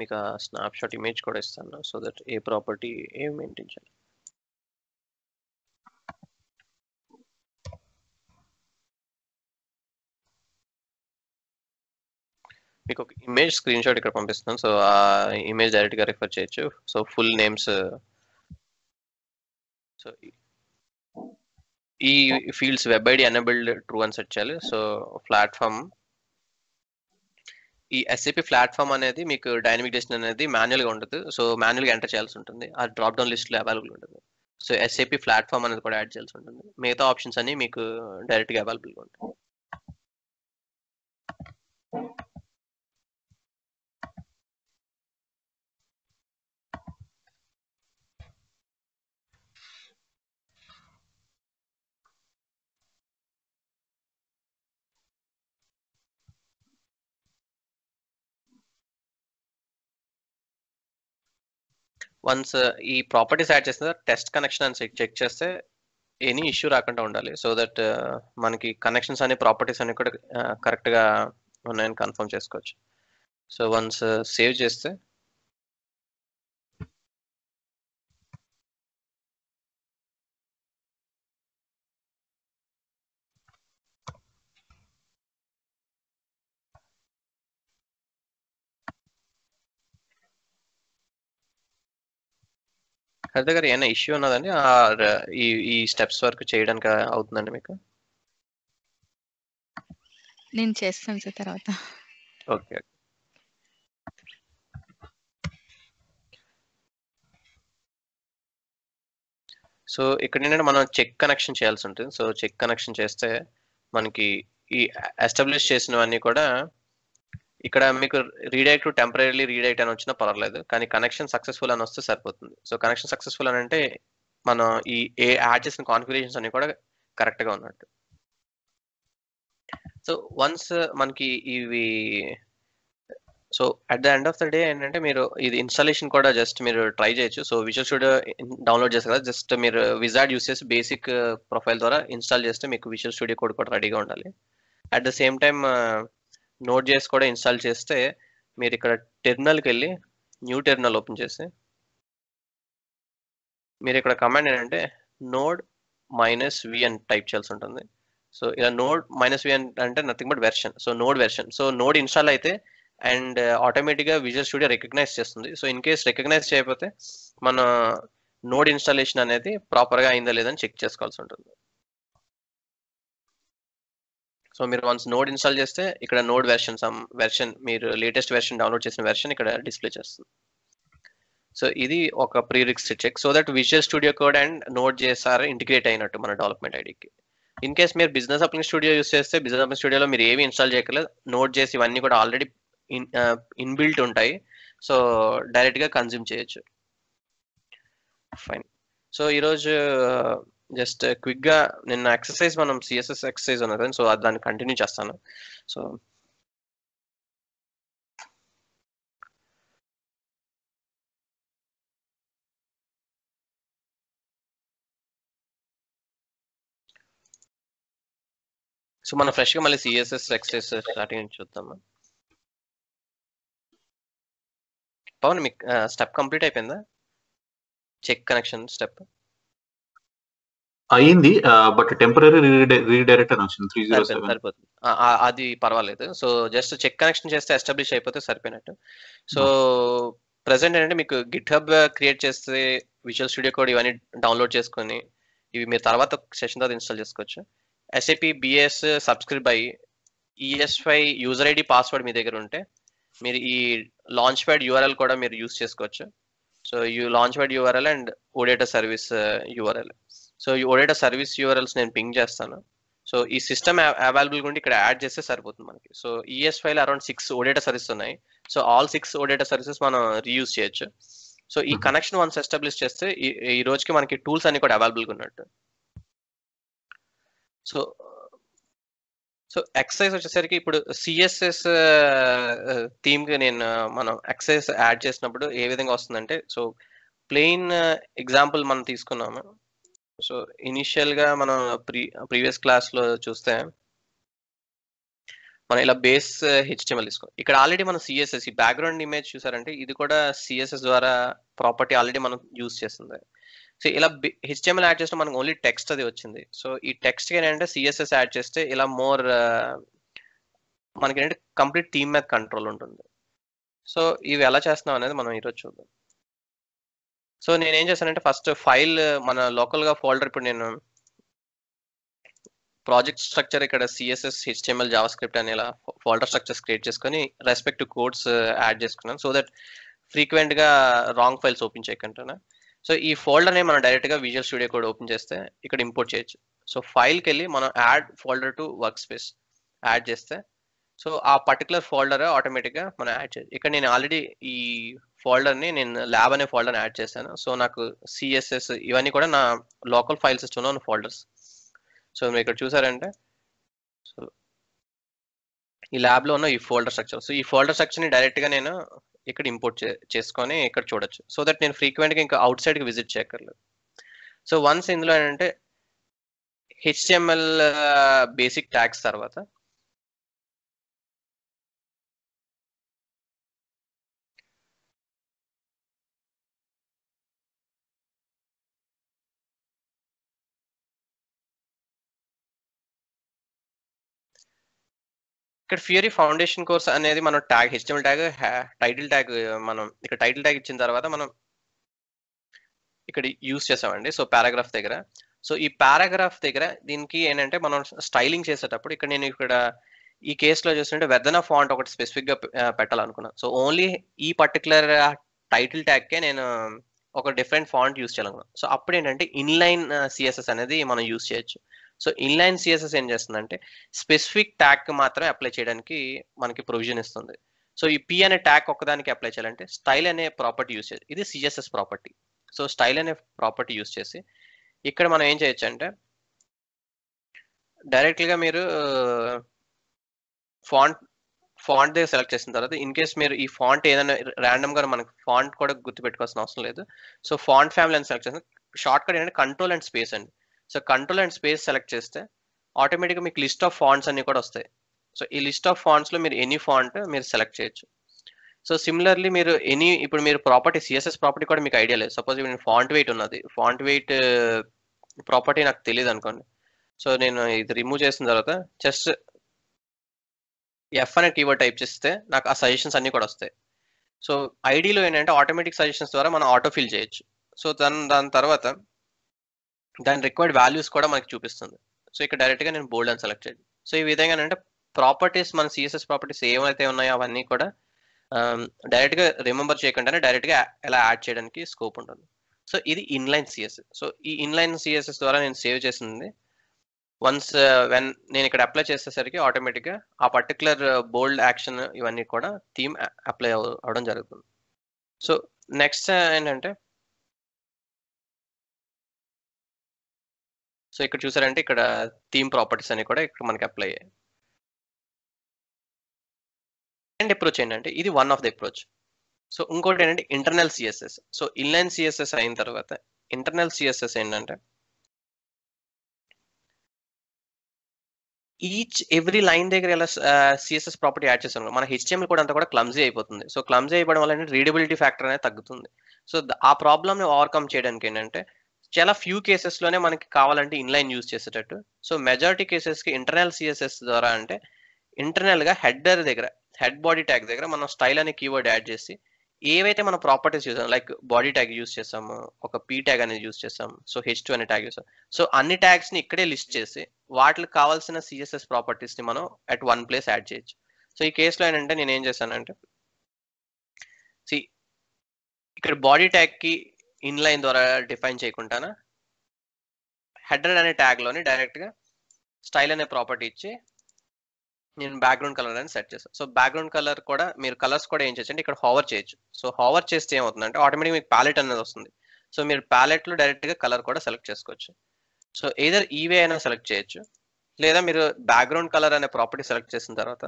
మీకు ఆ స్నాప్షాట్ ఇమేజ్ కూడా ఇస్తాను సో దట్ ఏ ప్రాపర్టీ ఏం మెయింటైన్ చేయాలి మీకు ఒక ఇమేజ్ స్క్రీన్ షాట్ ఇక్కడ పంపిస్తాం సో ఆ ఇమేజ్ గా రిఫర్ చేయొచ్చు సో ఫుల్ నేమ్స్ సో ఈ fields web ID enabled true అని సెట్ చేయాలి సో ప్లాట్ఫామ్ ఈ ఎస్ఏపి ప్లాట్ఫామ్ అనేది మీకు డైనమిక్ డెసిషన్ అనేది గా ఉండదు సో గా ఎంటర్ చేయాల్సి ఉంటుంది ఆ డ్రాప్ డౌన్ లో అవైలబుల్ ఉంటుంది సో ఎస్ఏపి ప్లాట్ఫామ్ అనేది కూడా యాడ్ చేయాల్సి ఉంటుంది మిగతా ఆప్షన్స్ అన్ని మీకు డైరెక్ట్ గా అవైలబుల్ గా ఉంటాయి వన్స్ ఈ ప్రాపర్టీస్ యాడ్ చేసిన టెస్ట్ కనెక్షన్ అని చెక్ చేస్తే ఎనీ ఇష్యూ రాకుండా ఉండాలి సో దట్ మనకి కనెక్షన్స్ అనే ప్రాపర్టీస్ అన్ని కూడా కరెక్ట్గా ఉన్నాయని కన్ఫర్మ్ చేసుకోవచ్చు సో వన్స్ సేవ్ చేస్తే హరి దగ్గర ఏమైనా ఇష్యూ ఉన్నదండి ఈ ఈ స్టెప్స్ వరకు చేయడానికి అవుతుందండి మీకు నేను చేస్తాను సార్ తర్వాత ఓకే సో ఇక్కడ ఏంటంటే మనం చెక్ కనెక్షన్ చేయాల్సి ఉంటుంది సో చెక్ కనెక్షన్ చేస్తే మనకి ఈ ఎస్టాబ్లిష్ చేసినవన్నీ కూడా ఇక్కడ మీకు రీడైరెక్ట్ టెంపరీ రీడైరెక్ట్ అని వచ్చినా పర్వాలేదు కానీ కనెక్షన్ సక్సెస్ఫుల్ అని వస్తే సరిపోతుంది సో కనెక్షన్ సక్సెస్ఫుల్ అని అంటే మనం ఈ ఏ యాడ్ చేసిన కాన్ఫిగరేషన్స్ అన్ని కూడా కరెక్ట్ గా ఉన్నట్టు సో వన్స్ మనకి ఇవి so at the end of the day ఏంటంటే మీరు ఇది ఇన్స్టాలేషన్ కూడా జస్ట్ మీరు ట్రై చేయొచ్చు సో విజువల్ స్టూడియో డౌన్లోడ్ చేస్తారు కదా జస్ట్ మీరు విజార్డ్ యూస్ చేసి బేసిక్ ప్రొఫైల్ ద్వారా ఇన్స్టాల్ చేస్తే మీకు విజువల్ స్టూడియో కోడ్ కూడా రెడీగా ఉండాలి at the same time Node చేసి కూడా ఇన్స్టాల్ చేస్తే మీరు ఇక్కడ టెర్నల్కి వెళ్ళి న్యూ టెర్నల్ ఓపెన్ చేసి మీరు ఇక్కడ కమాండ్ ఏంటంటే నోడ్ మైనస్ వి అని టైప్ చేయాల్సి ఉంటుంది సో ఇలా నోడ్ మైనస్ వి అంటే nothing but version so node version so node install అయితే అండ్ ఆటోమేటిక్గా విజువల్ స్టూడియో రికగ్నైజ్ చేస్తుంది సో ఇన్ కేస్ రికగ్నైజ్ చేయకపోతే మన నోడ్ ఇన్స్టాలేషన్ అనేది ప్రాపర్గా అయిందా లేదని చెక్ చేసుకోవాల్సి ఉంటుంది సో మీరు వన్స్ నోడ్ ఇన్స్టాల్ చేస్తే ఇక్కడ నోడ్ వెర్షన్ సమ్ వెర్షన్ మీరు లేటెస్ట్ వెర్షన్ డౌన్లోడ్ చేసిన వెర్షన్ ఇక్కడ డిస్ప్లే చేస్తుంది సో ఇది ఒక prereqs check so that visual studio code and node చేసారు ఇంటిగ్రేట్ అయినట్టు మన డెవలప్మెంట్ ఐడికి ఇన్ కేస్ మీరు బిజినెస్ అప్లింగ్ స్టూడియో యూస్ చేస్తే బిజినెస్ అప్లింగ్ స్టూడియోలో మీరు ఏమి ఇన్స్టాల్ చేయకలేదు నోట్ చేసి ఇవన్నీ కూడా ఆల్రెడీ ఇన్ ఇన్బిల్ట్ ఉంటాయి సో డైరెక్ట్గా కన్జ్యూమ్ చేయొచ్చు ఫైన్ సో ఈరోజు జస్ట్ క్విక్ గా నిన్న ఎక్సర్సైజ్ మనం సిఎస్ఎస్ ఎక్సర్సైజ్ ఉన్నది సో దాన్ని కంటిన్యూ చేస్తాను సో సో మనం ఫ్రెష్ గా మళ్ళీ సిఎస్ఎస్ ఎక్సైజ్ స్టార్టింగ్ చూద్దాం పవన్ మీకు స్టెప్ కంప్లీట్ అయిపోయిందా చెక్ కనెక్షన్ స్టెప్ అయింది బట్ టెంపరీ రీడైరెక్ట్ అని వచ్చింది త్రీ జీరో సరిపోతుంది అది పర్వాలేదు సో జస్ట్ చెక్ కనెక్షన్ చేస్తే ఎస్టాబ్లిష్ అయిపోతే సరిపోయినట్టు సో ప్రెసెంట్ ఏంటంటే మీకు గిట్ హబ్ క్రియేట్ చేస్తే విజువల్ స్టూడియో కోడ్ ఇవన్నీ డౌన్లోడ్ చేసుకుని ఇవి మీరు తర్వాత సెషన్ తర్వాత ఇన్స్టాల్ చేసుకోవచ్చు ఎస్ఏపి బిఎస్ సబ్స్క్రైబ్ అయ్యి ఈఎస్ యూజర్ ఐడి పాస్వర్డ్ మీ దగ్గర ఉంటే మీరు ఈ లాంచ్ ప్యాడ్ యూఆర్ఎల్ కూడా మీరు యూస్ చేసుకోవచ్చు so you launchpad URL and OData service URL so ఈ ఒడేటా సర్వీస్ యూఆర్ఎల్స్ నేను పింగ్ చేస్తాను సో ఈ సిస్టమ్ అవైలబుల్ ఉండి ఇక్కడ యాడ్ చేస్తే సరిపోతుంది మనకి so ES file around six OData service ఉన్నాయి so all six OData services మనం రీయూజ్ చేయొచ్చు సో ఈ కనెక్షన్ వన్స్ ఎస్టాబ్లిష్ చేస్తే ఈ రోజుకి మనకి టూల్స్ అన్ని కూడా అవైలబుల్గా ఉన్నట్టు సో సో ఎక్సైజ్ వచ్చేసరికి ఇప్పుడు సిఎస్ఎస్ థీమ్కి నేను మనం ఎక్సైజ్ యాడ్ చేసినప్పుడు ఏ విధంగా వస్తుందంటే సో ప్లెయిన్ ఎగ్జాంపుల్ మనం తీసుకున్నాము సో ఇనిషియల్ గా మనం ప్రీ ప్రీవియస్ క్లాస్ లో చూస్తే మనం ఇలా బేస్ హెచ్టిఎంఎల్ తీసుకో ఇక్కడ ఆల్రెడీ మనం సిఎస్ఎస్ ఈ బ్యాక్గ్రౌండ్ ఇమేజ్ చూసారంటే ఇది కూడా సిఎస్ఎస్ ద్వారా ప్రాపర్టీ ఆల్రెడీ మనం యూస్ చేస్తుంది సో ఇలా హెచ్టిఎంఎల్ యాడ్ చేస్తే మనకు ఓన్లీ టెక్స్ట్ అది వచ్చింది సో ఈ టెక్స్ట్ ఏంటంటే సిఎస్ఎస్ యాడ్ చేస్తే ఇలా మోర్ మనకి ఏంటంటే కంప్లీట్ థీమ్ మీద కంట్రోల్ ఉంటుంది సో ఇవి ఎలా చేస్తున్నాం అనేది మనం ఈరోజు చూద్దాం సో నేను ఏం చేశానంటే ఫస్ట్ ఫైల్ మన లోకల్గా ఫోల్డర్ ఇప్పుడు నేను ప్రాజెక్ట్ స్ట్రక్చర్ ఇక్కడ సిఎస్ఎస్ హెచ్ఎంఎల్ జావా స్క్రిప్ట్ అని ఇలా ఫోల్డర్ స్ట్రక్చర్స్ క్రియేట్ చేసుకుని రెస్పెక్ట్ కోడ్స్ యాడ్ చేసుకున్నాను సో దట్ ఫ్రీక్వెంట్గా రాంగ్ ఫైల్స్ ఓపెన్ చేయకుంటున్నా సో ఈ ని మనం డైరెక్ట్గా విజువల్ స్టూడియో కూడా ఓపెన్ చేస్తే ఇక్కడ ఇంపోర్ట్ చేయొచ్చు సో ఫైల్కి వెళ్ళి మనం add folder to workspace add చేస్తే సో ఆ పర్టికులర్ ఫోల్డర్ ఆటోమేటిక్గా మనం యాడ్ చేయొచ్చు ఇక్కడ నేను ఆల్రెడీ ఈ ని నేను ల్యాబ్ అనే ఫోల్డర్ యాడ్ చేశాను సో నాకు సిఎస్ఎస్ ఇవన్నీ కూడా నా లోకల్ ఫైల్ సిస్టంలో ఉన్న ఫోల్డర్స్ సో మీరు ఇక్కడ చూసారంటే సో ఈ ల్యాబ్లో ఉన్న ఈ ఫోల్డర్ స్ట్రక్చర్ సో ఈ ఫోల్డర్ డైరెక్ట్ డైరెక్ట్గా నేను ఇక్కడ ఇంపోర్ట్ చేసుకొని ఇక్కడ చూడొచ్చు సో దట్ నేను ఫ్రీక్వెంట్గా ఇంకా అవుట్ కి విజిట్ చేయక్కర్లేదు సో వన్స్ ఇందులో ఏంటంటే హెచ్టిఎంఎల్ బేసిక్ ట్యాగ్స్ తర్వాత ఇక్కడ ఫియరీ ఫౌండేషన్ కోర్స్ అనేది మనం tag HTML tag title tag మనం ఇక్కడ టైటిల్ ట్యాగ్ ఇచ్చిన తర్వాత మనం ఇక్కడ యూస్ చేసామండి సో పారాగ్రాఫ్ దగ్గర సో ఈ పారాగ్రాఫ్ దగ్గర దీనికి ఏంటంటే మనం స్టైలింగ్ చేసేటప్పుడు ఇక్కడ నేను ఇక్కడ ఈ కేసులో చూస్తుంటే వెదన ఫాంట్ ఒకటి స్పెసిఫిక్గా పెట్టాలనుకున్నాను సో ఓన్లీ ఈ పర్టికులర్ టైటిల్ ట్యాగ్కే నేను ఒక డిఫరెంట్ ఫాంట్ యూస్ చేయాలనుకున్నాను సో అప్పుడు ఏంటంటే ఇన్లైన్ సిఎస్ఎస్ uh, అనేది మనం యూస్ చేయొచ్చు సో ఇన్లైన్ సిఎస్ఎస్ ఏం చేస్తుందంటే స్పెసిఫిక్ ట్యాగ్ మాత్రమే అప్లై చేయడానికి మనకి ప్రొవిజన్ ఇస్తుంది సో ఈ పి అనే ట్యాగ్ ఒకదానికి అప్లై చేయాలంటే స్టైల్ అనే ప్రాపర్టీ యూస్ చేసి ఇది సిఎస్ఎస్ ప్రాపర్టీ సో స్టైల్ అనే ప్రాపర్టీ యూస్ చేసి ఇక్కడ మనం ఏం చేయొచ్చు అంటే డైరెక్ట్గా మీరు ఫాంట్ ఫాంట్ దగ్గర సెలెక్ట్ చేసిన తర్వాత ఇన్ కేస్ మీరు ఈ ఫాంట్ ఏదైనా ర్యాండమ్ మనకు ఫాంట్ కూడా గుర్తుపెట్టుకోవాల్సిన అవసరం లేదు సో ఫాంట్ ఫ్యామిలీ అని సెలెక్ట్ చేసిన షార్ట్ కట్ ఏంటంటే కంట్రోల్ అండ్ స్పేస్ అండి so control and space select చేస్తే ఆటోమేటిక్గా మీకు లిస్ట్ ఆఫ్ ఫాంట్స్ అన్నీ కూడా వస్తాయి సో ఈ లిస్ట్ ఆఫ్ ఫాంట్స్లో మీరు ఎనీ ఫాంట్ మీరు సెలెక్ట్ చేయొచ్చు సో సిమిలర్లీ మీరు ఎనీ ఇప్పుడు మీరు ప్రాపర్టీ సిఎస్ఎస్ ప్రాపర్టీ కూడా మీకు ఐడియా లేదు సపోజ్ నేను ఫాంట్ వెయిట్ ఉన్నది ఫాంట్ వెయిట్ ప్రాపర్టీ నాకు తెలియదు అనుకోండి సో నేను ఇది రిమూవ్ చేసిన తర్వాత జస్ట్ ఎఫ్ అనే కీవర్డ్ టైప్ చేస్తే నాకు ఆ సజెషన్స్ అన్నీ కూడా వస్తాయి సో ఐడిలో ఏంటంటే ఆటోమేటిక్ సజెషన్స్ ద్వారా మనం ఆటో ఫిల్ చేయొచ్చు సో దాని దాని తర్వాత దాని రిక్వైర్డ్ వాల్యూస్ కూడా మనకి చూపిస్తుంది సో ఇక్కడ డైరెక్ట్గా నేను బోల్డ్ అని సెలెక్ట్ చేయండి సో ఈ విధంగా అంటే ప్రాపర్టీస్ మన సిఎస్ఎస్ ప్రాపర్టీస్ ఏమైతే ఉన్నాయో అవన్నీ కూడా డైరెక్ట్గా um, రిమెంబర్ చేయకుండానే డైరెక్ట్గా ఎలా యాడ్ చేయడానికి స్కోప్ ఉంటుంది సో ఇది ఇన్లైన్ సిఎస్ఎస్ సో ఈ ఇన్లైన్ సిఎస్ఎస్ ద్వారా నేను సేవ్ చేసింది వన్స్ వెన్ uh, నేను ఇక్కడ అప్లై చేసేసరికి ఆటోమేటిక్గా ఆ పర్టికులర్ బోల్డ్ యాక్షన్ ఇవన్నీ కూడా థీమ్ uh, అప్లై అవడం జరుగుతుంది సో నెక్స్ట్ uh, ఏంటంటే సో ఇక్కడ చూసారంటే ఇక్కడ థీమ్ ప్రాపర్టీస్ అని కూడా ఇక్కడ మనకి అప్లై అయ్యాయి సెకండ్ అప్రోచ్ ఏంటంటే ఇది one of the approach so ఇంకోటి ఏంటంటే internal CSS so inline CSS అయిన తర్వాత ఇంటర్నల్ సిఎస్ఎస్ ఏంటంటే ఈచ్ ఎవ్రీ లైన్ దగ్గర ఎలా సిఎస్ఎస్ ప్రాపర్టీ యాడ్ చేసాం మన హెచ్ఎంఎల్ కూడా అంతా కూడా క్లమ్జీ అయిపోతుంది సో క్లమ్జీ అయిపోవడం వల్ల రీడబిలిటీ ఫ్యాక్టర్ అనేది తగ్గుతుంది సో ఆ ప్రాబ్లమ్ని ఓవర్కమ్ చేయడానికి ఏంటంటే చాలా ఫ్యూ కేసెస్ లోనే మనకి కావాలంటే ఇన్లైన్ యూజ్ చేసేటట్టు సో మెజారిటీ కేసెస్ కి ఇంటర్నల్ సిఎస్ఎస్ ద్వారా అంటే ఇంటర్నల్ గా దగ్గర హెడ్ బాడీ ట్యాగ్ దగ్గర మనం స్టైల్ అనే కీవర్డ్ యాడ్ చేసి ఏవైతే మనం properties use like body tag use చేసాము ఒక పీ ట్యాగ్ అనేది యూజ్ చేసాం సో హెచ్ టూ అనే ట్యాగ్ చేసాం సో అన్ని ట్యాగ్స్ ని ఇక్కడే లిస్ట్ చేసి వాటికి కావాల్సిన సిఎస్ఎస్ ప్రాపర్టీస్ ని మనం అట్ వన్ ప్లేస్ యాడ్ చేయొచ్చు సో ఈ కేసులో ఏంటంటే నేను ఏం చేశానంటే సి ఇక్కడ బాడీ ట్యాగ్ కి ఇన్లైన్ ద్వారా డిఫైన్ చేయకుండానా హెడర్ అనే ట్యాగ్లోని డైరెక్ట్గా స్టైల్ అనే ప్రాపర్టీ ఇచ్చి నేను బ్యాక్గ్రౌండ్ కలర్ అని సెట్ చేస్తాను సో బ్యాక్గ్రౌండ్ కలర్ కూడా మీరు కలర్స్ కూడా ఏం చేయొచ్చు ఇక్కడ హోవర్ చేయొచ్చు సో హోవర్ చేస్తే ఏమవుతుందంటే ఆటోమేటిక్ మీకు ప్యాలెట్ అనేది వస్తుంది సో మీరు ప్యాలెట్లో డైరెక్ట్గా కలర్ కూడా సెలెక్ట్ చేసుకోవచ్చు సో ఏదర్ ఈవే అయినా సెలెక్ట్ చేయొచ్చు లేదా మీరు బ్యాక్గ్రౌండ్ కలర్ అనే ప్రాపర్టీ సెలెక్ట్ చేసిన తర్వాత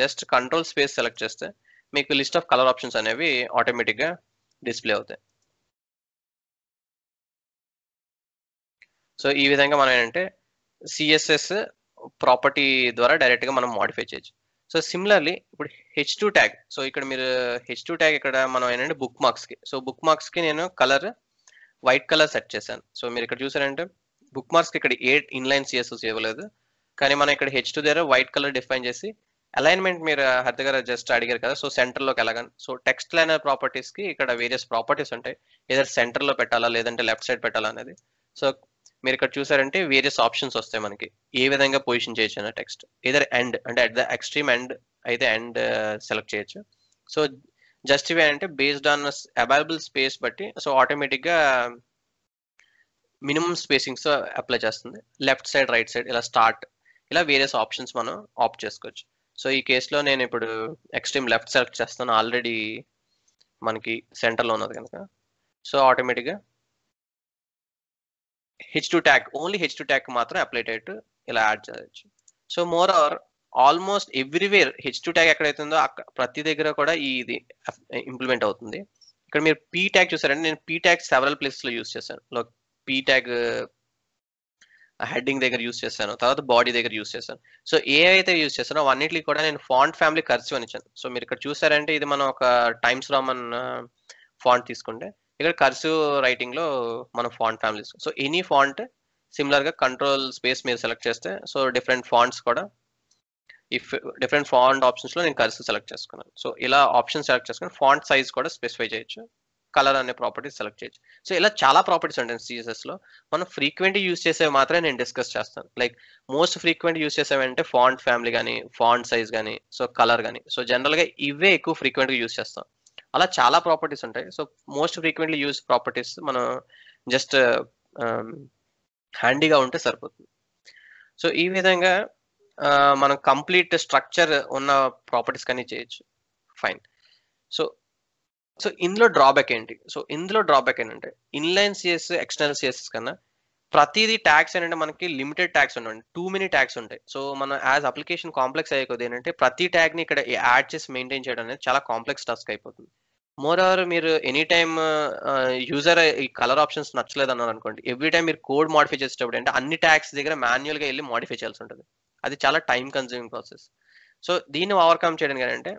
జస్ట్ కంట్రోల్ స్పేస్ సెలెక్ట్ చేస్తే మీకు లిస్ట్ ఆఫ్ కలర్ ఆప్షన్స్ అనేవి ఆటోమేటిక్గా డిస్ప్లే అవుతాయి సో ఈ విధంగా మనం ఏంటంటే సిఎస్ఎస్ ప్రాపర్టీ ద్వారా డైరెక్ట్గా మనం మాడిఫై చేయొచ్చు సో సిమిలర్లీ ఇప్పుడు హెచ్ టూ ట్యాగ్ సో ఇక్కడ మీరు హెచ్ టూ ట్యాగ్ ఇక్కడ మనం ఏంటంటే బుక్ మార్క్స్కి సో బుక్ మార్క్స్కి నేను కలర్ వైట్ కలర్ సెట్ చేశాను సో మీరు ఇక్కడ చూసారంటే బుక్ మార్క్స్కి ఇక్కడ ఏ ఇన్లైన్ సిఎస్ఎస్ ఇవ్వలేదు కానీ మనం ఇక్కడ హెచ్ టూ దగ్గర వైట్ కలర్ డిఫైన్ చేసి అలైన్మెంట్ మీరు హర్ద గారు జస్ట్ అడిగారు కదా సో సెంటర్లోకి వెళ్ళగాను సో టెక్స్ట్ లైనర్ ప్రాపర్టీస్కి ఇక్కడ వేరియస్ ప్రాపర్టీస్ ఉంటాయి ఏదైనా సెంటర్లో పెట్టాలా లేదంటే లెఫ్ట్ సైడ్ పెట్టాలా అనేది సో మీరు ఇక్కడ చూసారంటే వేరియస్ ఆప్షన్స్ వస్తాయి మనకి ఏ విధంగా పొజిషన్ uh, చేయొచ్చు అన్న టెక్స్ట్ ఏదర్ ఎండ్ అంటే అట్ ద ఎక్స్ట్రీమ్ ఎండ్ అయితే ఎండ్ సెలెక్ట్ చేయొచ్చు సో జస్ట్ ఇవే అంటే బేస్డ్ ఆన్ అవైలబుల్ స్పేస్ బట్టి సో ఆటోమేటిక్గా మినిమం స్పేసింగ్స్ అప్లై చేస్తుంది లెఫ్ట్ సైడ్ రైట్ సైడ్ ఇలా స్టార్ట్ ఇలా వేరియస్ ఆప్షన్స్ మనం ఆప్ట్ చేసుకోవచ్చు సో ఈ కేసులో నేను ఇప్పుడు ఎక్స్ట్రీమ్ లెఫ్ట్ సెలెక్ట్ చేస్తాను ఆల్రెడీ మనకి సెంటర్లో ఉన్నది కనుక సో ఆటోమేటిక్గా H two tag only H two tag మాత్రం అప్లై టైట్ ఇలా యాడ్ చేయొచ్చు so moreover almost everywhere H two tag ఎక్కడైతే ఉందో ప్రతి దగ్గర కూడా ఈ ఇది ఇంప్లిమెంట్ అవుతుంది ఇక్కడ మీరు పీ ట్యాగ్ చూసారంటే నేను పీ ట్యాగ్ సెవరల్ ప్లేసెస్ లో యూస్ చేశాను పీ ట్యాగ్ హెడ్డింగ్ దగ్గర యూస్ చేశాను తర్వాత బాడీ దగ్గర యూస్ చేశాను సో ఏ అయితే యూస్ చేశానో అన్నిటికీ కూడా నేను ఫాంట్ ఫ్యామిలీ ఖర్చు అనిచ్చాను ఇచ్చాను సో మీరు ఇక్కడ చూసారంటే ఇది మనం ఒక టైమ్స్ రామన్ ఫాంట్ తీసుకుంటే ఇక్కడ కర్సివ్ రైటింగ్ లో మన font families so any font similar గా కంట్రోల్ స్పేస్ మీరు సెలెక్ట్ చేస్తే సో డిఫరెంట్ ఫాంట్స్ కూడా ఇఫ్ డిఫరెంట్ ఫాంట్ ఆప్షన్స్ లో నేను కర్సివ్ సెలెక్ట్ చేసుకున్నాను సో ఇలా ఆప్షన్ సెలెక్ట్ చేసుకుని ఫాంట్ సైజ్ కూడా స్పెసిఫై చేయొచ్చు కలర్ అనే ప్రాపర్టీస్ సెలెక్ట్ చేయొచ్చు సో ఇలా చాలా ప్రాపర్టీస్ ఉంటాయి సిఎస్ఎస్ లో మనం ఫ్రీక్వెంట్ యూస్ చేసేవి మాత్రమే నేను డిస్కస్ చేస్తాను లైక్ మోస్ట్ ఫ్రీక్వెంట్ యూస్ చేసేవి అంటే ఫాంట్ ఫ్యామిలీ కానీ ఫాంట్ సైజ్ కానీ సో కలర్ కానీ సో జనరల్ గా ఇవే ఎక్కువ ఫ్రీక్వెంట్ గా యూస్ చేస్తాం అలా చాలా ప్రాపర్టీస్ ఉంటాయి so most frequently use properties మనం జస్ట్ హ్యాండీగా ఉంటే సరిపోతుంది సో ఈ విధంగా మనం కంప్లీట్ స్ట్రక్చర్ ఉన్న ప్రాపర్టీస్ కానీ చేయొచ్చు ఫైన్ సో సో ఇందులో డ్రాబ్యాక్ ఏంటి సో ఇందులో డ్రాబ్యాక్ ఏంటంటే ఇన్లైన్ సిఎస్ ఎక్స్టర్నల్ సిఎస్ఎస్ కన్నా ప్రతిదీ ట్యాక్స్ ఏంటంటే మనకి లిమిటెడ్ ట్యాక్స్ ఉండండి టూ మెనీ ట్యాక్స్ ఉంటాయి సో మనం యాజ్ అప్లికేషన్ కాంప్లెక్స్ అయ్యే కొద్ది ఏంటంటే ప్రతి ట్యాగ్ని ఇక్కడ యాడ్ చేసి మెయింటైన్ చేయడం అనేది చాలా కాంప్లెక్స్ టాస్క్ అయిపోతుంది మోర్ ఓవర్ మీరు ఎనీ టైమ్ యూజర్ ఈ కలర్ ఆప్షన్స్ నచ్చలేదు అన్నారు అనుకోండి ఎవ్రీ టైం మీరు కోడ్ మాడిఫై చేసేటప్పుడు అంటే అన్ని ట్యాక్స్ దగ్గర మాన్యువల్గా వెళ్ళి మాడిఫై చేయాల్సి ఉంటుంది అది చాలా టైం కన్జ్యూమింగ్ ప్రాసెస్ సో దీన్ని ఓవర్కమ్ చేయడం కానీ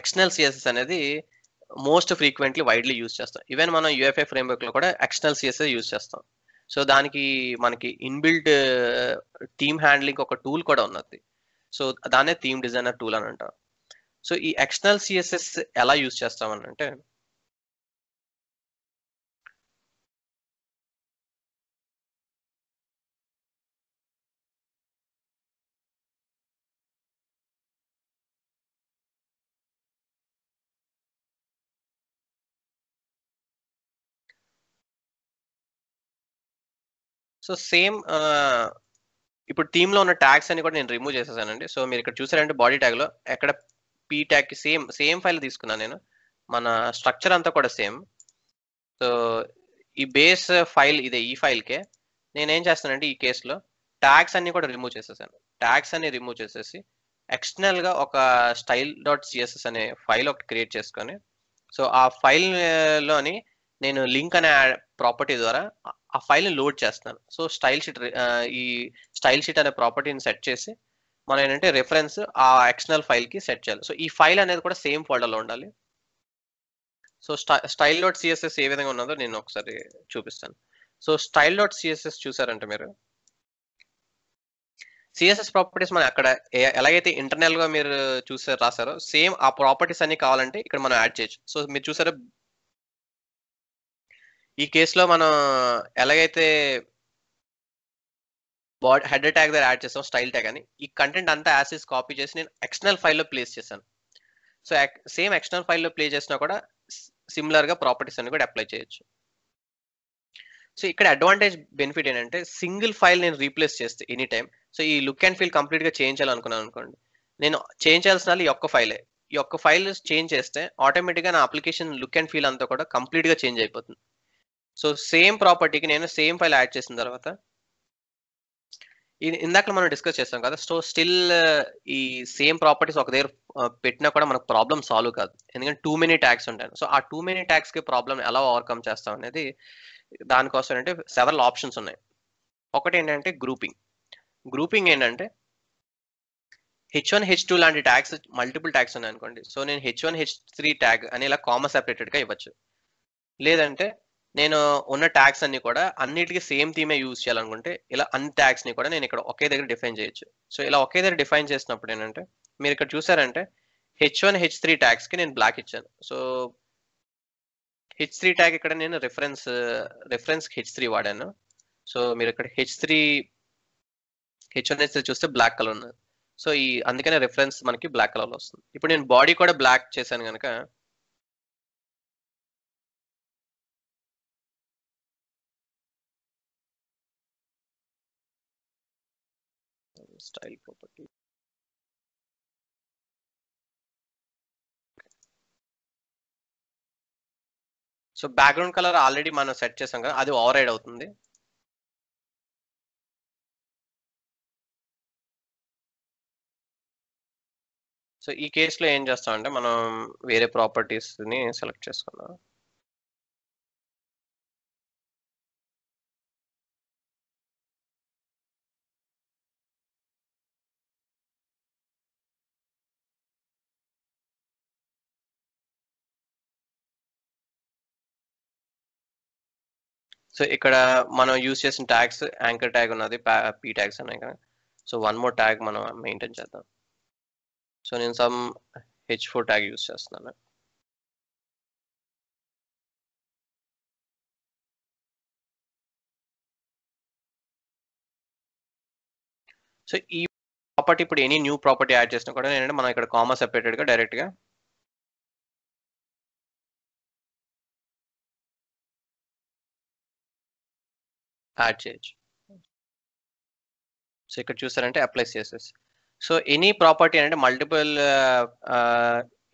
ఎక్స్టర్నల్ సిఎస్ఎస్ అనేది మోస్ట్ ఫ్రీక్వెంట్లీ వైడ్లీ యూజ్ చేస్తాం ఈవెన్ మనం యూఎఫ్ఐ లో కూడా ఎక్స్టర్నల్ సిఎస్ఎస్ యూజ్ చేస్తాం సో దానికి మనకి ఇన్బిల్ట్ థీమ్ హ్యాండ్లింగ్ ఒక టూల్ కూడా ఉన్నది సో దాన్నే థీమ్ డిజైనర్ టూల్ అని అంటారు సో ఈ ఎక్స్టర్నల్ సిఎస్ఎస్ ఎలా యూజ్ చేస్తామని అంటే సో సేమ్ ఇప్పుడు టీంలో ఉన్న ట్యాగ్స్ అని కూడా నేను రిమూవ్ చేసేసానండి సో మీరు ఇక్కడ చూసారంటే బాడీ ట్యాగ్లో ఎక్కడ పీటాక్ సేమ్ సేమ్ ఫైల్ తీసుకున్నాను నేను మన స్ట్రక్చర్ అంతా కూడా సేమ్ సో ఈ బేస్ ఫైల్ ఇదే ఈ ఫైల్కే నేనేం చేస్తానంటే ఈ కేసులో ట్యాగ్స్ అన్ని కూడా రిమూవ్ చేసేసాను ట్యాగ్స్ అన్ని రిమూవ్ చేసేసి ఎక్స్టర్నల్ గా ఒక స్టైల్ డాట్ సిఎస్ఎస్ అనే ఫైల్ ఒకటి క్రియేట్ చేసుకొని సో ఆ ఫైల్ లోని నేను లింక్ అనే ప్రాపర్టీ ద్వారా ఆ ఫైల్ని లోడ్ చేస్తాను సో స్టైల్ షీట్ ఈ స్టైల్ షీట్ అనే ప్రాపర్టీని సెట్ చేసి మనం ఏంటంటే రెఫరెన్స్ ఆ ఎక్స్టర్నల్ ఫైల్కి సెట్ చేయాలి సో ఈ ఫైల్ అనేది కూడా సేమ్ ఫోల్డర్లో ఉండాలి సో స్టైల్ డాట్ సిఎస్ఎస్ ఏ విధంగా ఉన్నదో నేను ఒకసారి చూపిస్తాను సో స్టైల్ డాట్ సిఎస్ఎస్ చూసారంటే మీరు సిఎస్ఎస్ ప్రాపర్టీస్ మనం అక్కడ ఎలాగైతే ఇంటర్నల్ గా మీరు చూసారు రాసారో సేమ్ ఆ ప్రాపర్టీస్ అన్ని కావాలంటే ఇక్కడ మనం యాడ్ చేయొచ్చు సో మీరు చూసారు ఈ కేసులో మనం ఎలాగైతే బాడీ హెడ్ ట్యాగ్ దగ్గర యాడ్ చేసాం స్టైల్ ట్యాగ్ అని ఈ కంటెంట్ అంతా యాసిస్ కాపీ చేసి నేను ఎక్స్టర్నల్ ఫైల్లో ప్లేస్ చేశాను సో సేమ్ ఎక్స్టర్నల్ ఫైల్లో ప్లే చేసినా కూడా సిమిలర్గా ప్రాపర్టీస్ అన్ని కూడా అప్లై చేయొచ్చు సో ఇక్కడ అడ్వాంటేజ్ బెనిఫిట్ ఏంటంటే సింగిల్ ఫైల్ నేను రీప్లేస్ చేస్తే ఎనీ టైం సో ఈ లుక్ అండ్ ఫీల్ కంప్లీట్గా చేయించాలనుకున్నాను అనుకోండి నేను చేంజ్ చేయాల్సిన ఈ ఒక్క ఫైలే ఈ ఒక్క ఫైల్ చేంజ్ చేస్తే ఆటోమేటిక్గా నా అప్లికేషన్ లుక్ అండ్ ఫీల్ అంతా కూడా కంప్లీట్గా చేంజ్ అయిపోతుంది సో సేమ్ ప్రాపర్టీకి నేను సేమ్ ఫైల్ యాడ్ చేసిన తర్వాత ఇందాక మనం డిస్కస్ చేస్తాం కదా సో స్టిల్ ఈ సేమ్ ప్రాపర్టీస్ ఒక దగ్గర పెట్టినా కూడా మనకు ప్రాబ్లమ్ సాల్వ్ కాదు ఎందుకంటే టూ మెనీ ట్యాక్స్ ఉంటాయి సో ఆ టూ మెనీ ట్యాక్స్ కి ప్రాబ్లమ్ ఎలా ఓవర్కమ్ చేస్తాం అనేది దానికోసం అంటే సెవెరల్ ఆప్షన్స్ ఉన్నాయి ఒకటి ఏంటంటే గ్రూపింగ్ గ్రూపింగ్ ఏంటంటే హెచ్ వన్ హెచ్ టూ లాంటి ట్యాక్స్ మల్టిపుల్ ట్యాక్స్ ఉన్నాయి అనుకోండి సో నేను H one H three tag అని ఇలా కామా సెపరేటెడ్గా ఇవ్వచ్చు లేదంటే నేను ఉన్న ట్యాగ్స్ అన్ని కూడా అన్నిటికీ సేమ్ థీమే యూజ్ చేయాలనుకుంటే ఇలా అన్ని ట్యాగ్స్ ని కూడా నేను ఇక్కడ ఒకే దగ్గర డిఫైన్ చేయొచ్చు సో ఇలా ఒకే దగ్గర డిఫైన్ చేసినప్పుడు ఏంటంటే మీరు ఇక్కడ చూసారంటే H one H three tags కి నేను బ్లాక్ ఇచ్చాను సో హెచ్ త్రీ ట్యాగ్ ఇక్కడ నేను రిఫరెన్స్ రిఫరెన్స్ హెచ్ త్రీ వాడాను సో మీరు ఇక్కడ H three H one H three చూస్తే బ్లాక్ కలర్ ఉన్నది సో ఈ అందుకనే రిఫరెన్స్ మనకి బ్లాక్ కలర్ వస్తుంది ఇప్పుడు నేను బాడీ కూడా బ్లాక్ చేశాను కనుక style property. So background colour already మనం సెట్ చేసాం కదా అది ఓవర్ రైడ్ అవుతుంది సో ఈ కేసులో ఏం చేస్తామంటే మనం వేరే ప్రాపర్టీస్ని సెలెక్ట్ చేసుకున్నాం సో ఇక్కడ మనం యూస్ చేసిన ట్యాగ్స్ యాంకర్ ట్యాగ్ ఉన్నది పీ ట్యాగ్స్ అనే కదా సో వన్ మోర్ ట్యాగ్ మనం మెయింటైన్ చేద్దాం సో నేను some H four tag use చేస్తున్నాను సో ఈ ప్రాపర్టీ ఇప్పుడు ఎనీ న్యూ ప్రాపర్టీ యాడ్ చేసినా కూడా ఏంటంటే మనం ఇక్కడ కామా సెపరేటెడ్గా డైరెక్ట్గా యాడ్ చేయొచ్చు సో ఇక్కడ చూసారంటే అప్లై చేసేసి సో ఎనీ ప్రాపర్టీ అంటే మల్టిపుల్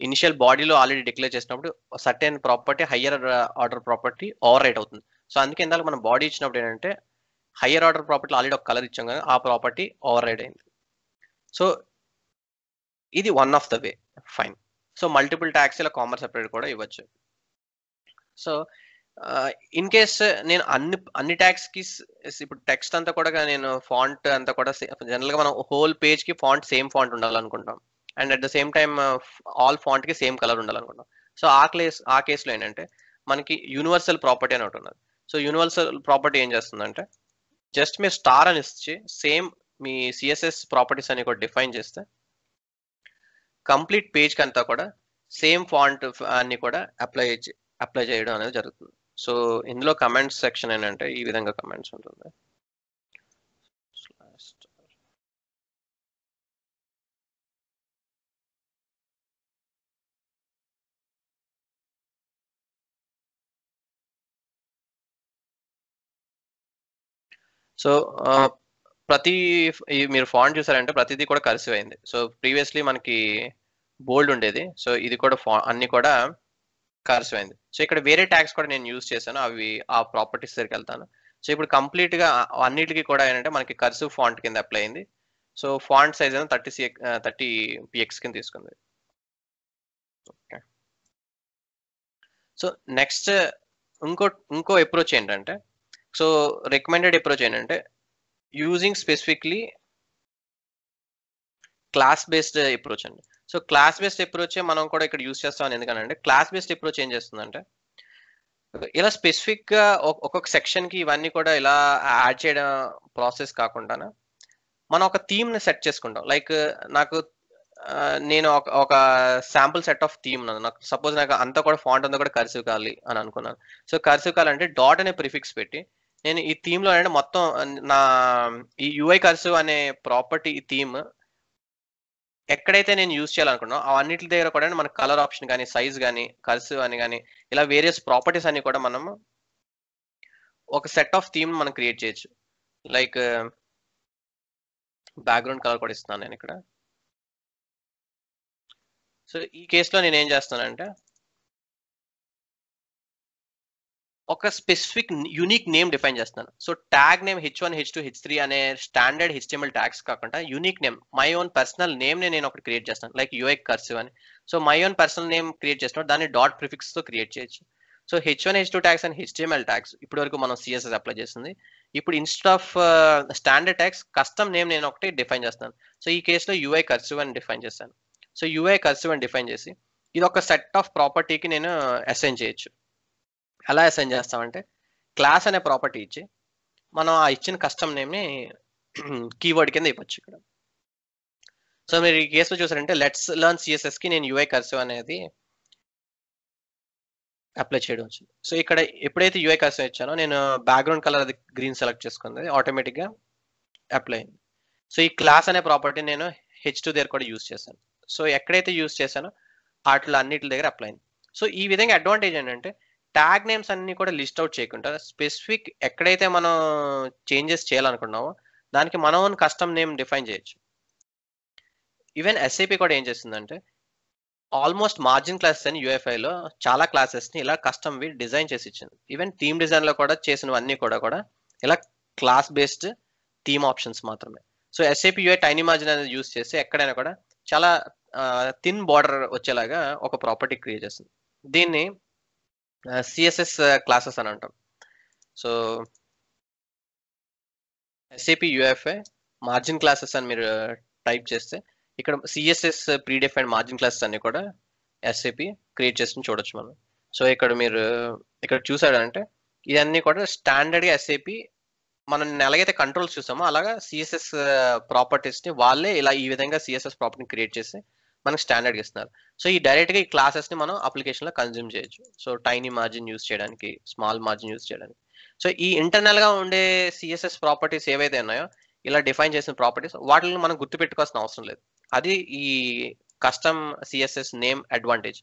ఇనిషియల్ బాడీలో ఆల్రెడీ డిక్లేర్ చేసినప్పుడు certain property higher order property overwrite అవుతుంది సో అందుకే ఇందాక మనం బాడీ ఇచ్చినప్పుడు ఏంటంటే హయ్యర్ ఆర్డర్ ప్రాపర్టీ ఆల్రెడీ ఒక కలర్ ఇచ్చాం కానీ ఆ ప్రాపర్టీ ఓవర్ రైడ్ అయింది సో ఇది one of the way fine so multiple ఇలా కామర్స్ సెపరేట్ కూడా ఇవ్వచ్చు సో ఇన్ కేస్ నేను అన్ని అన్ని ట్యాక్స్ కి ఇప్పుడు టెక్స్ట్ అంతా కూడా నేను ఫాంట్ అంతా కూడా జనరల్ గా మనం హోల్ పేజ్ కి ఫాంట్ సేమ్ ఫాంట్ ఉండాలనుకుంటాం and at the same time all font కి సేమ్ కలర్ ఉండాలనుకుంటాం సో ఆ కేస్ ఆ కేసులో ఏంటంటే మనకి యూనివర్సల్ ప్రాపర్టీ అని ఒకటి ఉన్నది సో యూనివర్సల్ ప్రాపర్టీ ఏం చేస్తుందంటే జస్ట్ మీరు స్టార్ అని ఇచ్చి సేమ్ మీ సిఎస్ఎస్ ప్రాపర్టీస్ అని కూడా డిఫైన్ చేస్తే కంప్లీట్ పేజ్కి అంతా కూడా సేమ్ ఫాంట్ అన్ని కూడా అప్లై అప్లై చేయడం అనేది జరుగుతుంది సో ఇందులో కమెంట్స్ సెక్షన్ ఏంటంటే ఈ విధంగా కమెంట్స్ ఉంటుంది సో ప్రతి మీరు ఫాంట్ చూసారంటే ప్రతిదీ కూడా కలిసి అయింది సో ప్రీవియస్లీ మనకి బోల్డ్ ఉండేది సో ఇది కూడా ఫా అన్ని కూడా కరిసివ్ అయింది సో ఇక్కడ వేరే ట్యాగ్స్ కూడా నేను యూజ్ చేశాను అవి ఆ ప్రాపర్టీస్ దగ్గరికి వెళ్తాను సో ఇప్పుడు కంప్లీట్ గా అన్నిటికీ కూడా ఏంటంటే మనకి కర్సివ్ ఫాంట్ కింద అప్లై అయింది సో ఫాంట్ సైజ్ అనేది థర్టీ సిఎక్ థర్టీ పిఎక్స్ కింద తీసుకుంది ఓకే సో నెక్స్ట్ ఇంకో ఇంకో అప్రోచ్ ఏంటంటే సో రికమెండెడ్ అప్రోచ్ ఏంటంటే using specifically class based approach అండి సో క్లాస్ బేస్డ్ అప్రోచే మనం కూడా ఇక్కడ యూస్ చేస్తాం ఎందుకంటే క్లాస్ బేస్డ్ అప్రోచ్ ఏం చేస్తుందంటే ఇలా స్పెసిఫిక్ గా ఒక్కొక్క సెక్షన్ కి ఇవన్నీ కూడా ఇలా యాడ్ చేయడం ప్రాసెస్ కాకుండా మనం ఒక థీమ్ ని సెట్ చేసుకుంటాం లైక్ నాకు నేను ఒక ఒక శాంపుల్ సెట్ ఆఫ్ థీమ్ నాకు సపోజ్ నాకు అంతా కూడా ఫాంట్ అంతా కూడా కర్సివ్ కాలి అని అనుకున్నాను సో కర్సివ్ కాలంటే డాట్ అనే ప్రిఫిక్స్ పెట్టి నేను ఈ థీమ్ లో అంటే మొత్తం నా ఈ యూఐ కర్సివ్ అనే ప్రాపర్టీ ఈ థీమ్ ఎక్కడైతే నేను యూజ్ చేయాలనుకున్నా అన్నిటి దగ్గర కూడా మన కలర్ ఆప్షన్ కానీ సైజ్ కానీ కర్సివ్ అని కానీ ఇలా వేరియస్ ప్రాపర్టీస్ అన్ని కూడా మనం ఒక సెట్ ఆఫ్ థీమ్ మనం క్రియేట్ చేయొచ్చు లైక్ బ్యాక్గ్రౌండ్ కలర్ కూడా ఇస్తున్నాను నేను ఇక్కడ సో ఈ కేసులో నేను ఏం చేస్తానంటే ఒక స్పెసిఫిక్ యూనిక్ నేమ్ డిఫైన్ చేస్తున్నాను so tag name H one H two H three అనే స్టాండర్డ్ హెచ్టిఎంఎల్ ట్యాగ్స్ కాకుండా unique name my own personal name నేను ఒకటి క్రియేట్ చేస్తాను లైక్ యూఎక్ కర్సివ్ అని so my own personal name create చేసినప్పుడు దాన్ని dot prefix తో క్రియేట్ చేయొచ్చు so H one H two tags and HTML tags ఇప్పటి వరకు మనం సిఎస్ఎస్ అప్లై చేస్తుంది ఇప్పుడు instead of standard tags custom name నేను ఒకటి డిఫైన్ చేస్తాను సో ఈ కేసులో యూఐ కర్సివ్ అని డిఫైన్ చేస్తాను సో యూఐ కర్సివ్ అని డిఫైన్ చేసి ఇది ఒక సెట్ ఆఫ్ ప్రాపర్టీకి నేను అసైన్ చేయొచ్చు ఎలా అసైన్ చేస్తామంటే క్లాస్ అనే ప్రాపర్టీ ఇచ్చి మనం ఆ ఇచ్చిన కస్టమ్ నేమ్ని కీవర్డ్ కింద ఇవ్వచ్చు ఇక్కడ సో మీరు ఈ కేసులో చూసారంటే లెట్స్ లర్న్ సిఎస్ఎస్కి నేను యుఐ కర్సివ్ అనేది అప్లై చేయడం వచ్చింది సో ఇక్కడ ఎప్పుడైతే యుఐ కర్సివ్ ఇచ్చానో నేను బ్యాక్గ్రౌండ్ కలర్ అది గ్రీన్ సెలెక్ట్ చేసుకుంది ఆటోమేటిక్గా అప్లై అయింది సో ఈ క్లాస్ అనే ప్రాపర్టీ నేను హెచ్ టూ దగ్గర కూడా యూస్ చేశాను సో ఎక్కడైతే యూస్ చేశానో వాటిలో అన్నిటి దగ్గర అప్లై అయింది సో ఈ విధంగా అడ్వాంటేజ్ ఏంటంటే ట్యాగ్ నేమ్స్ అన్ని కూడా లిస్ట్ అవుట్ చేయకుండా స్పెసిఫిక్ ఎక్కడైతే మనం చేంజెస్ చేయాలనుకున్నామో దానికి మనం ఓన్ కస్టమ్ నేమ్ డిఫైన్ చేయొచ్చు ఈవెన్ ఎస్ఐపి కూడా ఏం చేస్తుందంటే ఆల్మోస్ట్ మార్జిన్ క్లాసెస్ అని యూఎఫ్ఐలో చాలా క్లాసెస్ని ఇలా కస్టమ్ వి డిజైన్ చేసి ఇచ్చింది ఈవెన్ థీమ్ డిజైన్లో కూడా చేసినవన్నీ కూడా కూడా ఇలా క్లాస్ బేస్డ్ థీమ్ ఆప్షన్స్ మాత్రమే so SAP UI tiny margin అనేది యూస్ చేసి ఎక్కడైనా కూడా చాలా థిన్ బార్డర్ వచ్చేలాగా ఒక ప్రాపర్టీ క్రియేట్ చేస్తుంది దీన్ని సిఎస్ఎస్ క్లాసెస్ అని అంటాం so SAP UFA margin classes అని మీరు టైప్ చేస్తే ఇక్కడ సిఎస్ఎస్ ప్రీడిఎఫ్ అండ్ మార్జిన్ క్లాసెస్ అన్ని కూడా ఎస్ఏపి క్రియేట్ చేసి చూడొచ్చు మనం సో ఇక్కడ మీరు ఇక్కడ చూసాడంటే ఇవన్నీ కూడా స్టాండర్డ్గా ఎస్ఏపి మనం ఎలాగైతే కంట్రోల్స్ చూసామో అలాగా సిఎస్ఎస్ ప్రాపర్టీస్ని వాళ్ళే ఇలా ఈ విధంగా సిఎస్ఎస్ ప్రాపర్టీని క్రియేట్ చేసి మనకి స్టాండర్డ్ ఇస్తున్నారు సో ఈ డైరెక్ట్గా ఈ క్లాసెస్ ని మనం అప్లికేషన్లో కన్జ్యూమ్ చేయొచ్చు సో టైనీ మార్జిన్ యూస్ చేయడానికి స్మాల్ మార్జిన్ యూస్ చేయడానికి సో ఈ ఇంటర్నల్ గా ఉండే సిఎస్ఎస్ ప్రాపర్టీస్ ఏవైతే ఉన్నాయో ఇలా డిఫైన్ చేసిన ప్రాపర్టీస్ వాటిని మనం గుర్తుపెట్టుకోవాల్సిన అవసరం లేదు అది ఈ custom CSS name advantage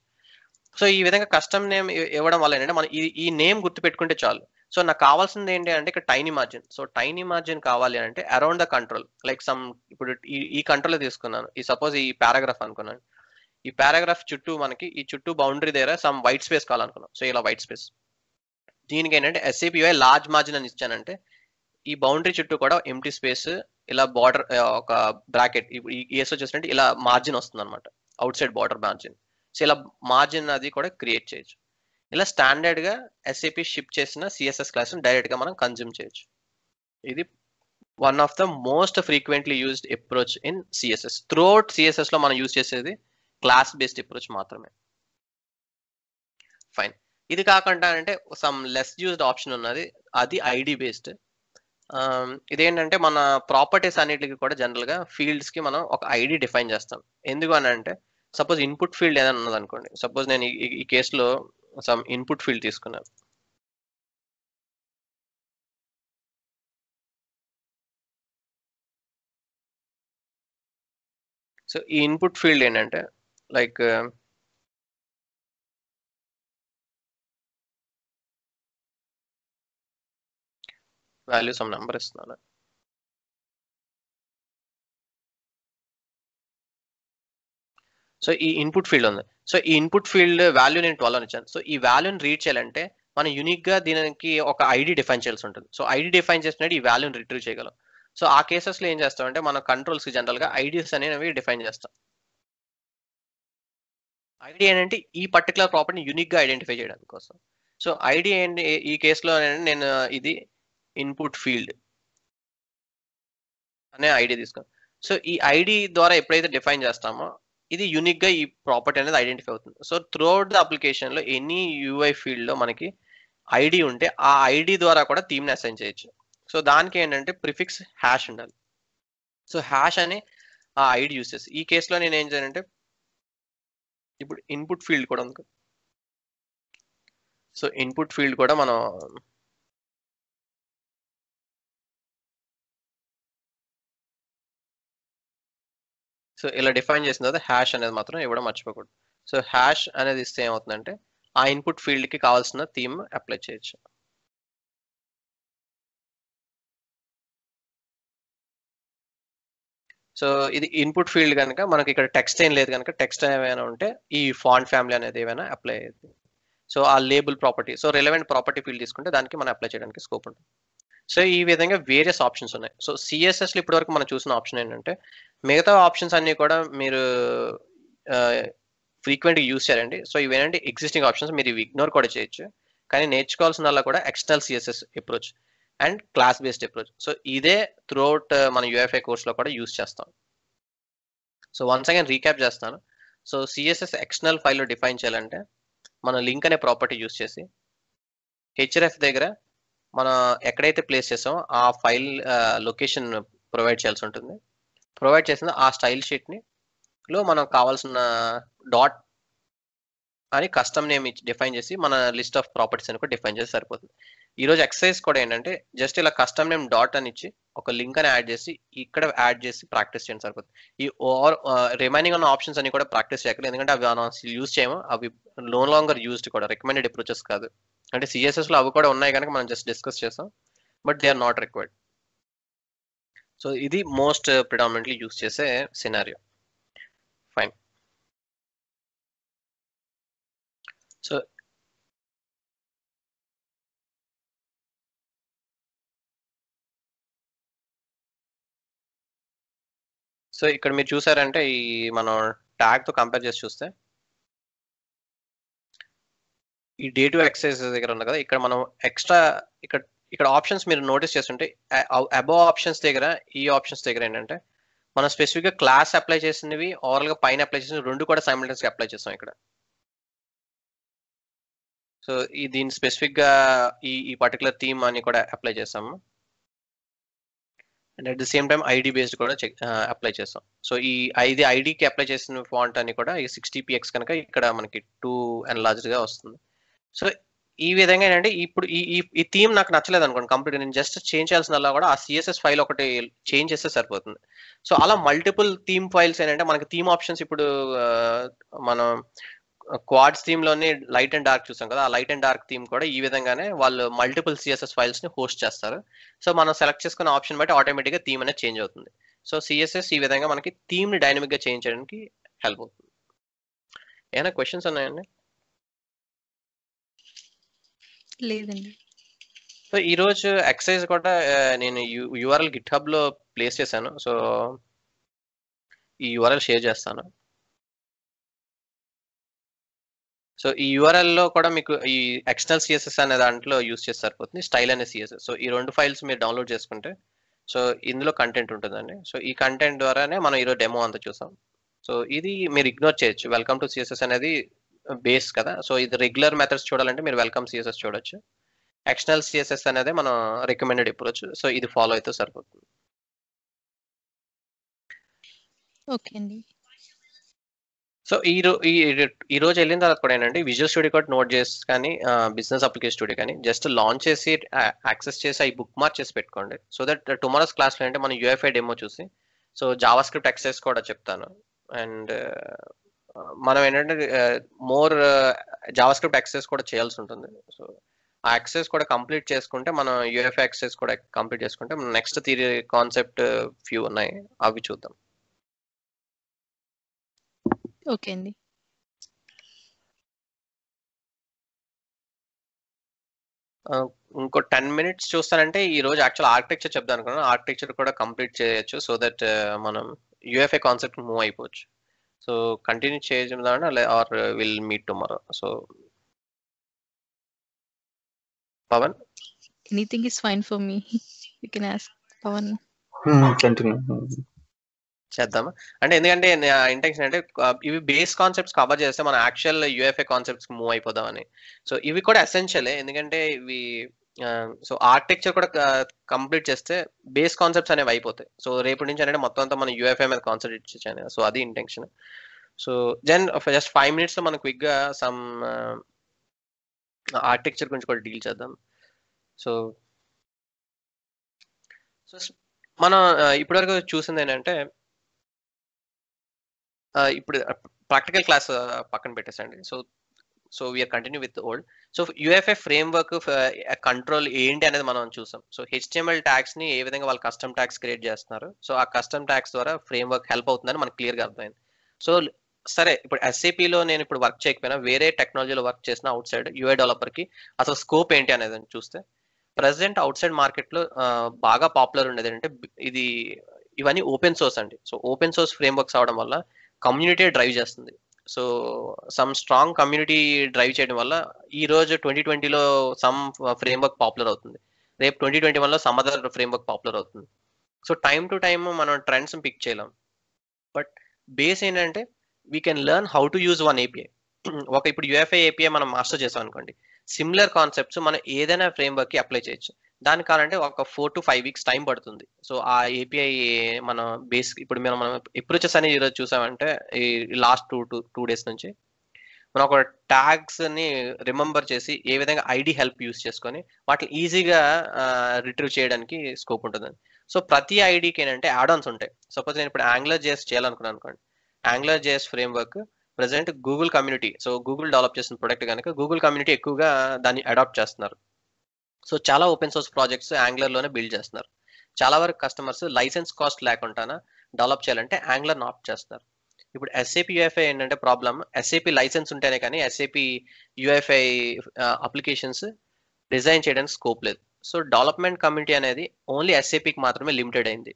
so ఈ విధంగా కస్టమ్ నేమ్ ఇవ్వడం వల్ల ఏంటంటే మనం ఈ ఈ నేమ్ గుర్తుపెట్టుకుంటే చాలు సో నాకు కావాల్సింది ఏంటి అంటే ఇక్కడ tiny margin so tiny margin కావాలి అంటే around the control like some ఇప్పుడు ఈ కంట్రోల్ తీసుకున్నాను ఈ సపోజ్ ఈ పారాగ్రాఫ్ అనుకున్నాను ఈ పారాగ్రాఫ్ చుట్టూ మనకి ఈ చుట్టూ బౌండరీ దగ్గర సమ్ వైట్ స్పేస్ కావాలనుకున్నాం సో ఇలా వైట్ స్పేస్ దీనికి ఏంటంటే ఎస్ఏపివై లార్జ్ మార్జిన్ అని ఇచ్చానంటే ఈ బౌండరీ చుట్టూ కూడా ఎంటీ స్పేస్ ఇలా బార్డర్ ఒక బ్రాకెట్ ఏస్ వచ్చేసినట్టు ఇలా మార్జిన్ వస్తుంది అనమాట outside border margin so ఇలా మార్జిన్ అది కూడా క్రియేట్ చేయొచ్చు ఇలా స్టాండర్డ్ గా ఎస్ఏపి షిప్ చేసిన సిఎస్ఎస్ క్లాస్ డైరెక్ట్ గా మనం కన్జ్యూమ్ చేయొచ్చు ఇది one of the most frequently used approach in CSS throughout CSS లో మనం యూజ్ చేసేది క్లాస్ బేస్డ్ అప్రోచ్ మాత్రమే ఫైన్ ఇది కాకుండా అంటే సమ్ లెస్ యూజ్డ్ ఆప్షన్ ఉన్నది అది ఐడి బేస్డ్ um, ఇదేంటంటే మన ప్రాపర్టీస్ అన్నిటికి కూడా జనరల్గా ఫీల్డ్స్కి మనం ఒక ఐడి డిఫైన్ చేస్తాం ఎందుకు అని అంటే సపోజ్ ఇన్పుట్ ఫీల్డ్ ఏదైనా ఉన్నది అనుకోండి సపోజ్ నేను ఈ కేసులో సమ్ ఇన్పుట్ ఫీల్డ్ తీసుకున్నాను సో ఈ ఇన్పుట్ ఫీల్డ్ ఏంటంటే like um, value some number ఇస్తున్నాను సో ఈ ఇన్పుట్ ఫీల్డ్ ఉంది సో ఈ ఇన్పుట్ ఫీల్డ్ వాల్యూ నేను ట్వెల్వ్ అని ఇచ్చాను సో ఈ వాల్యూని రీడ్ చేయాలంటే మనం యూనిక్గా దీనికి ఒక ఐడి డిఫైన్ చేయాల్సి ఉంటుంది సో ఐడి డిఫైన్ చేసినట్టు ఈ వాల్యూని రిట్రీవ్ చేయగలం సో ఆ కేసెస్లో ఏం చేస్తామంటే మనం కంట్రోల్స్కి జనరల్గా ఐడిస్ అనేవి డిఫైన్ చేస్తాం ఐడి ఏంటంటే ఈ పర్టికులర్ ప్రాపర్టీని యూనిక్గా ఐడెంటిఫై చేయడం కోసం సో ఐడి ఏంటి ఈ కేసులో నేను ఇది ఇన్పుట్ ఫీల్డ్ అనే ఐడి తీసుకున్నాను సో ఈ ఐడి ద్వారా ఎప్పుడైతే డిఫైన్ చేస్తామో ఇది గా ఈ ప్రాపర్టీ అనేది ఐడెంటిఫై అవుతుంది సో త్రూ అవుట్ ద అప్లికేషన్లో ఎనీ యూఐ ఫీల్డ్లో మనకి ఐడి ఉంటే ఆ ఐడి ద్వారా కూడా థీమ్ని అసైన్ చేయొచ్చు సో దానికి ఏంటంటే ప్రిఫిక్స్ హ్యాష్ ఉండాలి సో హ్యాష్ అని ఆ ఐడి యూస్ చేసి ఈ కేసులో నేను ఏం చేయాలంటే ఇప్పుడు ఇన్పుట్ ఫీల్డ్ కూడా ఉంది సో ఇన్పుట్ ఫీల్డ్ కూడా మనం సో ఇలా డిఫైన్ చేసిన తర్వాత హ్యాష్ అనేది మాత్రం ఇవ్వడం మర్చిపోకూడదు సో హ్యాష్ అనేది ఇస్తే ఏమవుతుందంటే ఆ ఇన్పుట్ ఫీల్డ్కి కావాల్సిన థీమ్ అప్లై చేయొచ్చు సో ఇది ఇన్పుట్ ఫీల్డ్ కనుక మనకి ఇక్కడ టెక్స్ట్ ఏం లేదు కనుక టెక్స్ట్ ఏమైనా ఉంటే ఈ ఫాంట్ ఫ్యామిలీ అనేది ఏమైనా అప్లై అయ్యేది సో ఆ label property so relevant property field తీసుకుంటే దానికి మనం అప్లై చేయడానికి స్కోప్ ఉంటుంది సో ఈ విధంగా వేరియస్ ఆప్షన్స్ ఉన్నాయి సో సిఎస్ఎస్లో ఇప్పటివరకు మనం చూసిన ఆప్షన్ ఏంటంటే మిగతా ఆప్షన్స్ అన్నీ కూడా మీరు ఫ్రీక్వెంట్గా యూస్ చేయాలండి సో ఇవేంటి ఎగ్జిస్టింగ్ ఆప్షన్స్ మీరు ఇవి ఇగ్నోర్ కూడా చేయొచ్చు కానీ నేర్చుకోవాల్సిన అలా కూడా external CSS approach and class based approach so ఇదే త్రూఅవుట్ uh, మన యూఎఫ్ఐ కోర్స్లో కూడా యూస్ చేస్తాం సో వన్స్ అగైన్ రీక్యాప్ చేస్తాను సో సిఎస్ఎస్ ఎక్స్టర్నల్ ఫైల్లో డిఫైన్ చేయాలంటే మన లింక్ అనే ప్రాపర్టీ యూస్ చేసి హెచ్ఆర్ఎఫ్ దగ్గర మనం ఎక్కడైతే ప్లేస్ చేసామో ఆ ఫైల్ లొకేషన్ ప్రొవైడ్ చేయాల్సి ఉంటుంది ప్రొవైడ్ చేసిన ఆ స్టైల్ షీట్ని లో మనం కావాల్సిన డాట్ అని కస్టమ్ నేమ్ డిఫైన్ చేసి మన లిస్ట్ ఆఫ్ ప్రాపర్టీస్ అని కూడా డిఫైన్ చేసి సరిపోతుంది ఈరోజు ఎక్సర్సైజ్ కూడా ఏంటంటే జస్ట్ ఇలా కస్టమ్ నేమ్ డాట్ అని ఇచ్చి ఒక లింక్ అని యాడ్ చేసి ఇక్కడ యాడ్ చేసి ప్రాక్టీస్ చేయండి సరిపోతుంది ఈ ఓవర్ రిమైనింగ్ ఉన్న ఆప్షన్స్ అన్ని కూడా ప్రాక్టీస్ చేయాలి ఎందుకంటే అవి మనం యూజ్ చేయము అవి లోన్ లాంగర్ యూజ్డ్ కూడా రికమెండెడ్ అప్రోచెస్ కాదు అంటే సిఎస్ఎస్లో అవి కూడా ఉన్నాయి కనుక మనం జస్ట్ డిస్కస్ చేస్తాం but they are not required so ఇది మోస్ట్ ప్రిడామినెంట్లీ యూజ్ చేసే సినారియో ఫైన్ సో సో ఇక్కడ మీరు చూసారంటే ఈ మనం ట్యాగ్తో కంపేర్ చేసి చూస్తే ఈ డే టు ఎక్సర్సైజ్ దగ్గర ఉంది కదా ఇక్కడ మనం ఎక్స్ట్రా ఇక్కడ ఇక్కడ ఆప్షన్స్ మీరు నోటీస్ చేస్తుంటే అబవ్ ఆప్షన్స్ దగ్గర ఈ ఆప్షన్స్ దగ్గర ఏంటంటే మనం స్పెసిఫిక్గా క్లాస్ అప్లై చేసినవి ఓవరాల్గా పైన అప్లై చేసినవి రెండు కూడా సైమిల్టన్స్గా అప్లై చేస్తాం ఇక్కడ సో ఈ దీని స్పెసిఫిక్గా ఈ ఈ పర్టికులర్ థీమ్ అని కూడా అప్లై చేస్తాము and at the same time ID based కూడా చెక్ అప్లై చేస్తాం సో ఈ ఐదు ఐడికి అప్లై చేసిన ఫాంట్ అని కూడా ఈ సిక్స్టీ పిఎక్స్ కనుక ఇక్కడ మనకి టూ అండ్ లార్జ్గా వస్తుంది సో ఈ విధంగా ఏంటంటే ఇప్పుడు ఈ ఈ థీమ్ నాకు నచ్చలేదు అనుకోండి కంప్లీట్ నేను జస్ట్ చేంజ్ చేయాల్సినలా కూడా ఆ సిఎస్ఎస్ ఫైల్ ఒకటి చేంజ్ చేస్తే సరిపోతుంది సో అలా మల్టిపుల్ థీమ్ ఫైల్స్ ఏంటంటే మనకి థీమ్ ఆప్షన్స్ ఇప్పుడు మనం క్వాడ్స్ థీమ్ లోనే లైట్ అండ్ డార్క్ చూసాం కదా ఆ లైట్ అండ్ డార్క్ థీమ్ కూడా ఈ విధంగానే వాళ్ళు మల్టిపుల్ సిఎస్ఎస్ ఫైల్స్ ని హోస్ట్ చేస్తారు సో మనం సెలెక్ట్ చేసుకున్న ఆప్షన్ బట్టి ఆటోమేటిక్ గా థీమ్ అనేది చేంజ్ అవుతుంది సో సిఎస్ఎస్ ఈ విధంగా మనకి థీమ్ ని డైనమిక్ గా చేయించడానికి హెల్ప్ అవుతుంది ఏమైనా క్వశ్చన్స్ ఉన్నాయండి లేదండి సో ఈ రోజు ఎక్సర్సైజ్ కూడా నేను యూఆర్ఎల్ గిట్ హబ్ లో ప్లేస్ చేశాను సో ఈ యూఆర్ఎల్ షేర్ చేస్తాను సో ఈ యూఆర్ఎల్ లో కూడా మీకు ఈ ఎక్స్టర్నల్ సిఎస్ఎస్ అనే దాంట్లో యూస్ చేస్తే సరిపోతుంది స్టైల్ అనే సిఎస్ఎస్ సో ఈ రెండు ఫైల్స్ మీరు డౌన్లోడ్ చేసుకుంటే సో ఇందులో కంటెంట్ ఉంటుందండి సో ఈ కంటెంట్ ద్వారానే మనం ఈరోజు డెమో అంతా చూసాం సో ఇది మీరు ఇగ్నోర్ చేయొచ్చు వెల్కమ్ టు సిఎస్ఎస్ అనేది బేస్ కదా సో ఇది రెగ్యులర్ మెథడ్స్ చూడాలంటే మీరు వెల్కమ్ సిఎస్ఎస్ చూడొచ్చు ఎక్స్టర్నల్ సిఎస్ఎస్ అనేది మనం రికమెండెడ్ అప్రోచ్ సో ఇది ఫాలో అయితే సరిపోతుంది ఓకే అండి సో ఈ ఈ రోజు వెళ్ళిన తర్వాత కూడా ఏంటంటే విజువల్ స్టూడియో కూడా నోట్ చేసి కానీ బిజినెస్ అప్లికేషన్ స్టూడియో కానీ జస్ట్ లాంచ్ చేసి యాక్సెస్ చేసి అవి బుక్ మార్క్ చేసి పెట్టుకోండి సో దట్ టుమారోస్ క్లాస్లో ఏంటంటే మనం యూఎఫ్ఐ డెమో చూసి సో జావా స్క్రిప్ట్ యాక్సెస్ కూడా చెప్తాను అండ్ మనం ఏంటంటే మోర్ జావా స్క్రిప్ట్ యాక్సెస్ కూడా చేయాల్సి ఉంటుంది సో ఆ యాక్సెస్ కూడా కంప్లీట్ చేసుకుంటే మనం యూఎఫ్ఐ యాక్సెస్ కూడా కంప్లీట్ చేసుకుంటే నెక్స్ట్ థియరీ కాన్సెప్ట్ ఫ్యూ ఉన్నాయి అవి చూద్దాం ఓకే అండి. ఇంకో టెన్ మినిట్స్ చూస్తానంటే రోజు యాక్చువల్ ఆర్కిటెక్చర్ అనుకున్నాను ఆర్కిటెక్చర్ కూడా కంప్లీట్ చేయొచ్చు. సో దట్ మనం యుఎఫ్ఏ కాన్సెప్ట్ మూవ్ అయిపోవచ్చు. సో కంటిన్యూ చేయడం or will meet tomorrow. So Pavan? Anything is fine for me. You can ask Pavan. Continue. Hmm, చేద్దామా అంటే ఎందుకంటే ఇంటెన్షన్ అంటే ఇవి బేస్ కాన్సెప్ట్స్ కవర్ చేస్తే మనం యాక్చువల్ యూఎఫ్ఏ కాన్సెప్ట్స్ మూవ్ అయిపోదామని సో ఇవి కూడా ఎసెన్షియలే ఎందుకంటే ఇవి సో ఆర్కిటెక్చర్ కూడా కంప్లీట్ చేస్తే బేస్ కాన్సెప్ట్స్ అనేవి అయిపోతాయి సో రేపు నుంచి అంటే మొత్తం అంతా మనం యూఎఫ్ఏ మీద కాన్సన్ట్రేట్ చేసాను సో అది intention so then just five minutes లో మనం క్విక్ గా సమ్ ఆర్కిటెక్చర్ గురించి కూడా డీల్ చేద్దాం సో సో మనం ఇప్పటివరకు చూసింది ఏంటంటే ఇప్పుడు ప్రాక్టికల్ క్లాస్ పక్కన పెట్టేసండి so so we are continue with old so UFA framework control ఏంటి అనేది మనం చూసాం సో హెచ్టిఎంఎల్ ట్యాక్స్ ని ఏ విధంగా వాళ్ళు కస్టమ్ ట్యాక్స్ క్రియేట్ చేస్తున్నారు సో ఆ కస్టమ్ ట్యాక్స్ ద్వారా ఫ్రేమ్ వర్క్ హెల్ప్ అవుతుందని మనకు క్లియర్గా అర్థమైంది సో సరే ఇప్పుడు ఎస్ఏపీలో నేను ఇప్పుడు వర్క్ చేయకపోయినా వేరే టెక్నాలజీలో వర్క్ చేసిన అవుట్ సైడ్ డెవలపర్ కి అసలు స్కోప్ ఏంటి అనేది చూస్తే ప్రజెంట్ అవుట్ సైడ్ మార్కెట్లో బాగా పాపులర్ ఉండేది అంటే ఇది ఇవన్నీ ఓపెన్ సోర్స్ అండి so open source frameworks అవడం వల్ల కమ్యూనిటీ డ్రైవ్ చేస్తుంది so some strong community drive చేయడం వల్ల ఈ రోజు ట్వంటీ ట్వంటీలో సమ్ ఫ్రేమ్వర్క్ పాపులర్ అవుతుంది రేపు ట్వంటీ ట్వంటీ వన్లో సమ్ అదర్ ఫ్రేమ్వర్క్ పాపులర్ అవుతుంది సో టైం టు టైమ్ మనం ట్రెండ్స్ పిక్ చేయలేం బట్ బేస్ ఏంటంటే we can learn how to use one API ఒక ఇప్పుడు యూఎఫ్ఐ ఏపీఐ మనం మాస్టర్ చేసాం అనుకోండి సిమిలర్ కాన్సెప్ట్స్ మనం ఏదైనా ఫ్రేమ్వర్క్కి అప్లై చేయొచ్చు దానికి కావాలంటే ఒక four to five weeks time పడుతుంది సో ఆ ఏపీఐ మన బేసిక్ ఇప్పుడు మనం మనం అప్రోచెస్ అనేది ఈరోజు చూసామంటే ఈ last two two two days నుంచి మనం ఒక ట్యాగ్స్ ని రిమెంబర్ చేసి ఏ విధంగా ఐడి హెల్ప్ యూస్ చేసుకొని వాటిని ఈజీగా రిట్రీవ్ చేయడానికి స్కోప్ ఉంటుంది సో ప్రతి ఐడికి ఏంటంటే యాడాన్స్ ఉంటాయి సపోజ్ నేను ఇప్పుడు యాంగ్లర్ జేఎస్ చేయాలనుకున్నాను అనుకోండి Angular JS framework present Google community so Google develop చేసిన ప్రొడక్ట్ కనుక గూగుల్ కమ్యూనిటీ ఎక్కువగా దాన్ని అడాప్ట్ చేస్తున్నారు సో చాలా ఓపెన్ సోర్స్ ప్రాజెక్ట్స్ యాంగ్లర్ లోనే బిల్డ్ చేస్తున్నారు చాలా వరకు కస్టమర్స్ లైసెన్స్ కాస్ట్ లేకుండా డెవలప్ చేయాలంటే యాంగ్లర్ ఆప్ట్ చేస్తున్నారు ఇప్పుడు ఎస్ఏపి యూఎఫ్ఐ ఏంటంటే ప్రాబ్లమ్ ఎస్ఏపి లైసెన్స్ ఉంటేనే కానీ ఎస్ఏపి యూఎఫ్ఐ అప్లికేషన్స్ డిజైన్ చేయడానికి స్కోప్ లేదు సో డెవలప్మెంట్ కమ్యూనిటీ అనేది ఓన్లీ ఎస్ఏపికి మాత్రమే లిమిటెడ్ అయింది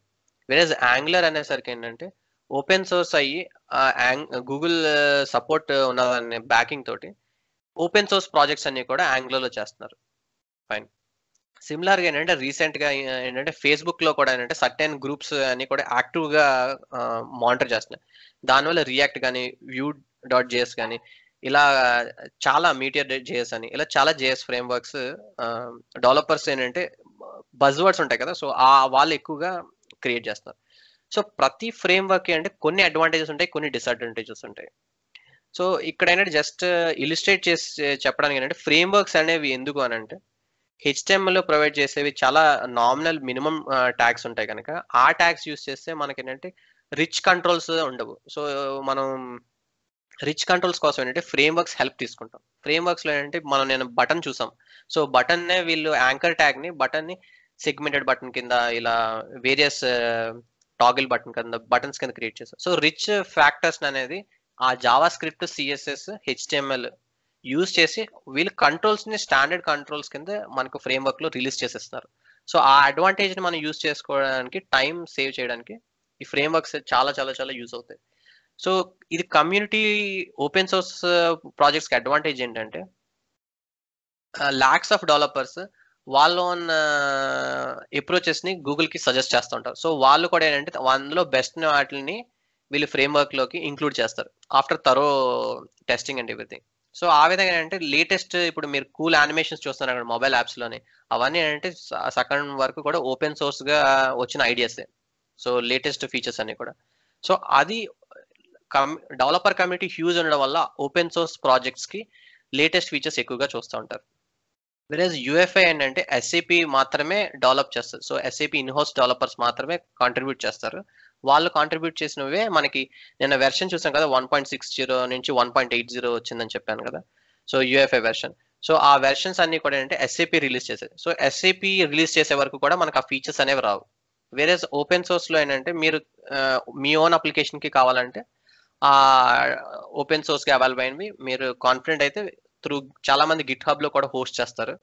వేరేజ్ యాంగ్లర్ అనేసరికి ఏంటంటే ఓపెన్ సోర్స్ అయ్యి గూగుల్ సపోర్ట్ ఉన్నదనే బ్యాకింగ్ తోటి ఓపెన్ సోర్స్ ప్రాజెక్ట్స్ అన్ని కూడా యాంగ్లర్లో చేస్తున్నారు ఫైన్ సిమిలర్ గా ఏంటంటే రీసెంట్ గా ఏంటంటే ఫేస్బుక్ లో కూడా ఏంటంటే సర్టెన్ గ్రూప్స్ అన్ని కూడా యాక్టివ్ గా మానిటర్ చేస్తున్నాయి దానివల్ల రియాక్ట్ కానీ వ్యూ డాట్ జేఎస్ కానీ ఇలా చాలా మీటియర్ జేఎస్ అని ఇలా చాలా జేఎస్ ఫ్రేమ్ వర్క్స్ డెవలపర్స్ ఏంటంటే బజ్ వర్డ్స్ ఉంటాయి కదా సో ఆ వాళ్ళు ఎక్కువగా క్రియేట్ చేస్తారు సో ప్రతి ఫ్రేమ్ వర్క్ అంటే కొన్ని అడ్వాంటేజెస్ ఉంటాయి కొన్ని డిసడ్వాంటేజెస్ ఉంటాయి సో ఇక్కడ ఏంటంటే జస్ట్ ఇలిస్ట్రేట్ చేసి చెప్పడానికి ఏంటంటే ఫ్రేమ్ వర్క్స్ అనేవి ఎందుకు అని అంటే హెచ్టిఎంఎల్ ప్రొవైడ్ చేసేవి చాలా నామినల్ మినిమం ట్యాక్స్ ఉంటాయి కనుక ఆ ట్యాక్స్ యూస్ చేస్తే మనకి ఏంటంటే రిచ్ కంట్రోల్స్ ఉండవు సో మనం రిచ్ కంట్రోల్స్ కోసం ఏంటంటే ఫ్రేమ్ వర్క్స్ హెల్ప్ తీసుకుంటాం ఫ్రేమ్ వర్క్స్ లో ఏంటంటే మనం నేను బటన్ చూసాం సో బటన్ నే వీళ్ళు యాంకర్ ట్యాగ్ ని బటన్ ని సెగ్మెంటెడ్ బటన్ కింద ఇలా వేరియస్ టాగిల్ బటన్ కింద బటన్స్ కింద క్రియేట్ చేస్తాం సో రిచ్ ఫ్యాక్టర్స్ అనేది ఆ JavaScript CSS HTML use చేసి వీళ్ళు కంట్రోల్స్ని స్టాండర్డ్ కంట్రోల్స్ కింద మనకు ఫ్రేమ్వర్క్లో రిలీజ్ చేసేస్తున్నారు సో ఆ అడ్వాంటేజ్ని మనం యూజ్ చేసుకోవడానికి టైం సేవ్ చేయడానికి ఈ ఫ్రేమ్వర్క్స్ చాలా చాలా చాలా యూజ్ అవుతాయి సో ఇది కమ్యూనిటీ ఓపెన్ సోర్స్ ప్రాజెక్ట్స్కి అడ్వాంటేజ్ ఏంటంటే లాక్స్ ఆఫ్ డెవలపర్స్ వాళ్ళ ఓన్ గూగుల్ కి సజెస్ట్ చేస్తుంటారు సో వాళ్ళు కూడా ఏంటంటే అందులో బెస్ట్ వాటిని వీళ్ళు ఫ్రేమ్వర్క్లోకి ఇంక్లూడ్ చేస్తారు after thorough testing and everything so ఆ విధంగా ఏంటంటే లేటెస్ట్ ఇప్పుడు మీరు కూల్ యానిమేషన్స్ చూస్తున్నారు అక్కడ మొబైల్ యాప్స్ లోని అవన్నీ ఏంటంటే సెకండ్ వరకు కూడా ఓపెన్ సోర్స్ గా వచ్చిన ఐడియాస్ సో లేటెస్ట్ ఫీచర్స్ అన్ని కూడా సో అది డెవలపర్ కమ్యూనిటీ హ్యూజ్ ఉండడం వల్ల ఓపెన్ సోర్స్ ప్రాజెక్ట్స్ కి లేటెస్ట్ ఫీచర్స్ ఎక్కువగా చూస్తూ ఉంటారు వెరేజ్ యూఎఫ్ఐ ఏంటంటే ఎస్ఏపి మాత్రమే డెవలప్ చేస్తారు సో ఎస్ఏపి ఇన్హౌస్ డెవలపర్స్ మాత్రమే కాంట్రిబ్యూట్ చేస్తారు వాళ్ళు కాంట్రిబ్యూట్ చేసినవే మనకి నిన్న వెర్షన్ చూసాం కదా వన్ పాయింట్ సిక్స్ జీరో నుంచి వన్ పాయింట్ ఎయిట్ జీరో వచ్చిందని చెప్పాను కదా సో యూఎఫ్ఐ వెర్షన్ సో ఆ వెర్షన్స్ అన్ని కూడా ఏంటంటే ఎస్ఏపి రిలీజ్ చేసేది సో ఎస్ఏపి రిలీజ్ చేసే వరకు కూడా మనకు ఆ ఫీచర్స్ అనేవి రావు వేరే ఓపెన్ సోర్స్ లో ఏంటంటే మీరు మీ ఓన్ అప్లికేషన్ కి కావాలంటే ఆ ఓపెన్ సోర్స్ కి అవైలబుల్ అయినవి మీరు కాన్ఫిడెంట్ అయితే త్రూ చాలా మంది గిట్ హబ్ లో కూడా హోస్ట్ చేస్తారు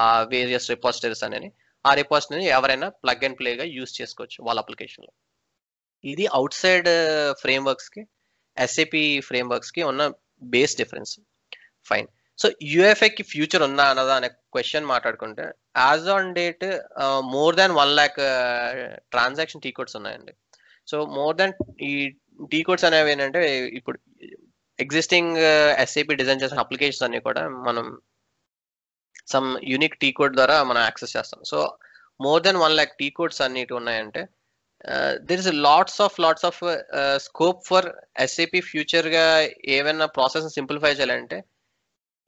ఆ వేరియస్ రిపోజిటరీస్ అనేది ఆ రిపోజిటరీ ఎవరైనా ప్లగ్ అండ్ ప్లేగా యూస్ చేసుకోవచ్చు వాళ్ళ అప్లికేషన్ లో ఇది అవుట్ సైడ్ ఫ్రేమ్ ఫ్రేమ్వర్క్స్కి ఎస్ఏపి కి ఉన్న బేస్ డిఫరెన్స్ ఫైన్ సో కి ఫ్యూచర్ ఉందా అన్నదా అనే క్వశ్చన్ మాట్లాడుకుంటే as on date more than one lakh transaction T codes ఉన్నాయండి సో మోర్ దాన్ ఈ టీ కోడ్స్ అనేవి ఏంటంటే ఇప్పుడు ఎగ్జిస్టింగ్ ఎస్ఏపి డిజైన్ చేసిన అప్లికేషన్స్ అన్ని కూడా మనం సమ్ యూనిక్ టీ కోడ్ ద్వారా మనం యాక్సెస్ చేస్తాం so more than one lakh T codes అన్నిటి ఉన్నాయంటే there is lots of lots of scope for SAP ఫ్యూచర్గా ఏమైనా ప్రాసెస్ సింప్లిఫై చేయాలంటే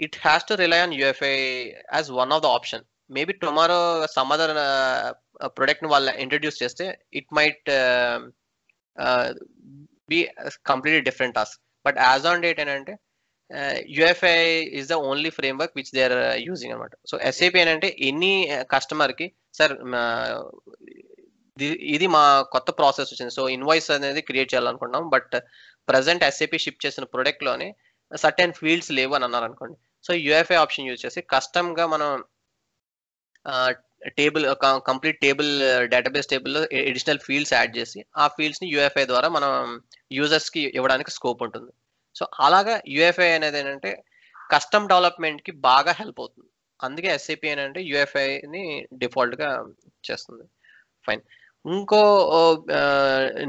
it has to rely on UFI as one of the option maybe tomorrow some other product వాళ్ళు introduce చేస్తే it might be completely different task but as on date ఏంటంటే UFI is the only framework which they are using అనమాట so SAP ఏంటంటే any కస్టమర్కి sir ఇది మా కొత్త process వచ్చింది సో ఇన్వాయిస్ అనేది క్రియేట్ చేయాలనుకుంటున్నాం బట్ ప్రజెంట్ ఎస్ఏపీ షిప్ చేసిన ప్రొడక్ట్ లోనే సర్టెన్ ఫీల్డ్స్ లేవు అని అన్నారు అనుకోండి సో యూఎఫ్ఐ ఆప్షన్ యూజ్ చేసి కస్టమ్ గా మనం టేబుల్ కంప్లీట్ టేబుల్ డేటాబేస్ టేబుల్లో ఎడిషనల్ ఫీల్డ్స్ యాడ్ చేసి ఆ ఫీల్డ్స్ ని యూఎఫ్ఐ ద్వారా మనం యూజర్స్ కి ఇవ్వడానికి స్కోప్ ఉంటుంది సో అలాగా యూఎఫ్ఐ అనేది ఏంటంటే కస్టమ్ డెవలప్మెంట్ కి బాగా హెల్ప్ అవుతుంది అందుకే ఎస్ఏపి ఏంటంటే యూఎఫ్ఐని డిఫాల్ట్ గా చేస్తుంది ఫైన్ ఇంకో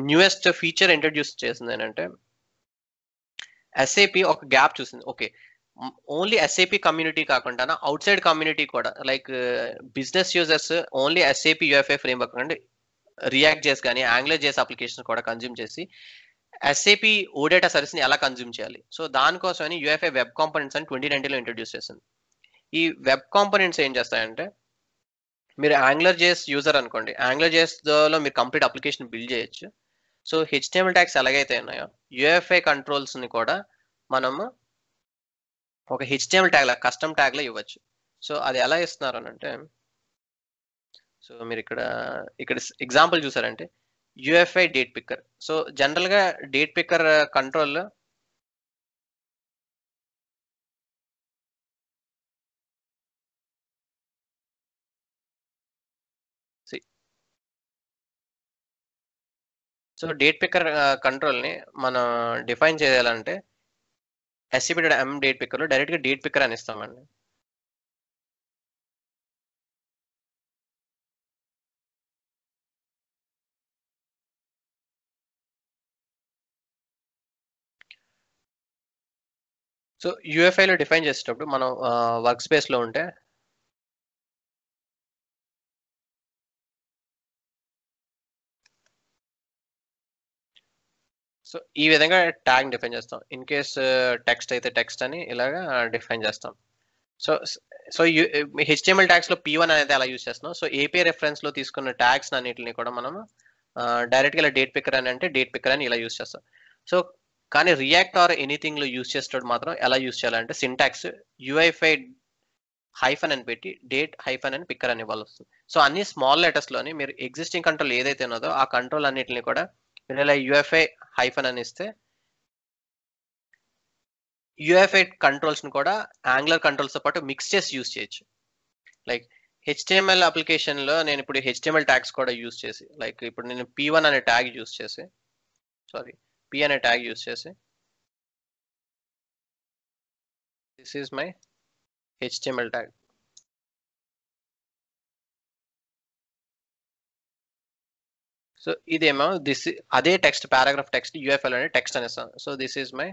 న్యూయెస్ట్ ఫీచర్ ఇంట్రడ్యూస్ చేసింది ఏంటంటే ఎస్ఏపి ఒక గ్యాప్ చూసింది ఓకే ఓన్లీ ఎస్ఏపి కమ్యూనిటీ కాకుండా అవుట్ సైడ్ కమ్యూనిటీ కూడా like business users only SAP UFA framework అంటే రియాక్ట్ చేసి కానీ ఆంగ్లర్ చేసే అప్లికేషన్ కూడా కన్జ్యూమ్ చేసి ఎస్ఏపి ఓడేటా సర్వీస్ని ఎలా కన్జ్యూమ్ చేయాలి సో దానికోసమని యూఎఫ్ఏ వెబ్ కాంపనెంట్స్ అని ట్వంటీ నైన్టీన్లో ఇంట్రడ్యూస్ చేసింది ఈ వెబ్ కాంపనెంట్స్ ఏం చేస్తాయంటే మీరు యాంగులర్ జేస్ యూజర్ అనుకోండి యాంగులర్ జేస్లో మీరు కంప్లీట్ అప్లికేషన్ బిల్డ్ చేయొచ్చు సో హెచ్టిఎంఎల్ ట్యాక్స్ ఎలాగైతే ఉన్నాయో యూఎఫ్ఐ కంట్రోల్స్ని కూడా మనము ఒక హెచ్టిఎంఎల్ ట్యాగ్ లా కస్టమ్ ట్యాగ్ లా ఇవ్వచ్చు సో అది ఎలా ఇస్తున్నారు అని అంటే సో మీరు ఇక్కడ ఇక్కడ ఎగ్జాంపుల్ చూసారంటే యుఎఫ్ఐ డేట్ పిక్కర్ సో జనరల్గా date picker control so date picker కంట్రోల్ని మనం డిఫైన్ చేయాలంటే ఎస్సీబీ డాట్ ఎం డేట్ పిక్కర్లో డైరెక్ట్గా డేట్ పిక్కర్ అని ఇస్తామండి సో యూఎఫ్ఐలో డిఫైన్ చేసేటప్పుడు మనం వర్క్ స్పేస్లో ఉంటే సో ఈ విధంగా ట్యాగ్ డిఫైన్ చేస్తాం ఇన్ కేస్ టెక్స్ట్ అయితే టెక్స్ట్ అని ఇలాగా డిఫైన్ చేస్తాం సో సో హెచ్ఎంఎల్ ట్యాగ్స్ లో పీ వన్ అనేది అలా యూస్ చేస్తున్నాం సో ఏపీ రెఫరెన్స్ లో తీసుకున్న ట్యాగ్స్ అన్నింటిని కూడా మనం డైరెక్ట్ గా ఇలా డేట్ పిక్కర్ అని అంటే డేట్ పిక్కర్ అని ఇలా యూస్ చేస్తాం సో కానీ రియాక్ట్ ఆర్ ఎనీథింగ్ లో యూస్ చేసేటప్పుడు మాత్రం ఎలా యూస్ చేయాలంటే సింటాక్స్ యుఐఫై హైఫన్ అని పెట్టి డేట్ హైఫన్ అని పిక్కర్ అని ఇవ్వాలి వస్తుంది సో అన్ని స్మాల్ లెటర్స్ లోని మీరు ఎగ్జిస్టింగ్ కంట్రోల్ ఏదైతే ఉన్నదో ఆ కంట్రోల్ అన్నింటిని కూడా మీరు ఇలా యుఎఫ్ఐ హైఫన్ అని ఇస్తే యుఎఫ్ఐ కంట్రోల్స్ని కూడా యాంగులర్ తో పాటు మిక్స్ చేసి యూస్ చేయొచ్చు లైక్ హెచ్టిఎంఎల్ అప్లికేషన్లో నేను ఇప్పుడు హెచ్టిఎంఎల్ ట్యాగ్స్ కూడా యూస్ చేసి లైక్ ఇప్పుడు నేను పి వన్ అనే ట్యాగ్ యూస్ చేసి సారీ పి అనే ట్యాగ్ యూస్ చేసి this is my HTML tag so ఇదేమో దిస్ అదే టెక్స్ట్ పారాగ్రాఫ్ టెక్స్ట్ యుఎఫ్ఐ యూఎఫ్ఐలోనే టెక్స్ట్ అనేస్తాను so this is my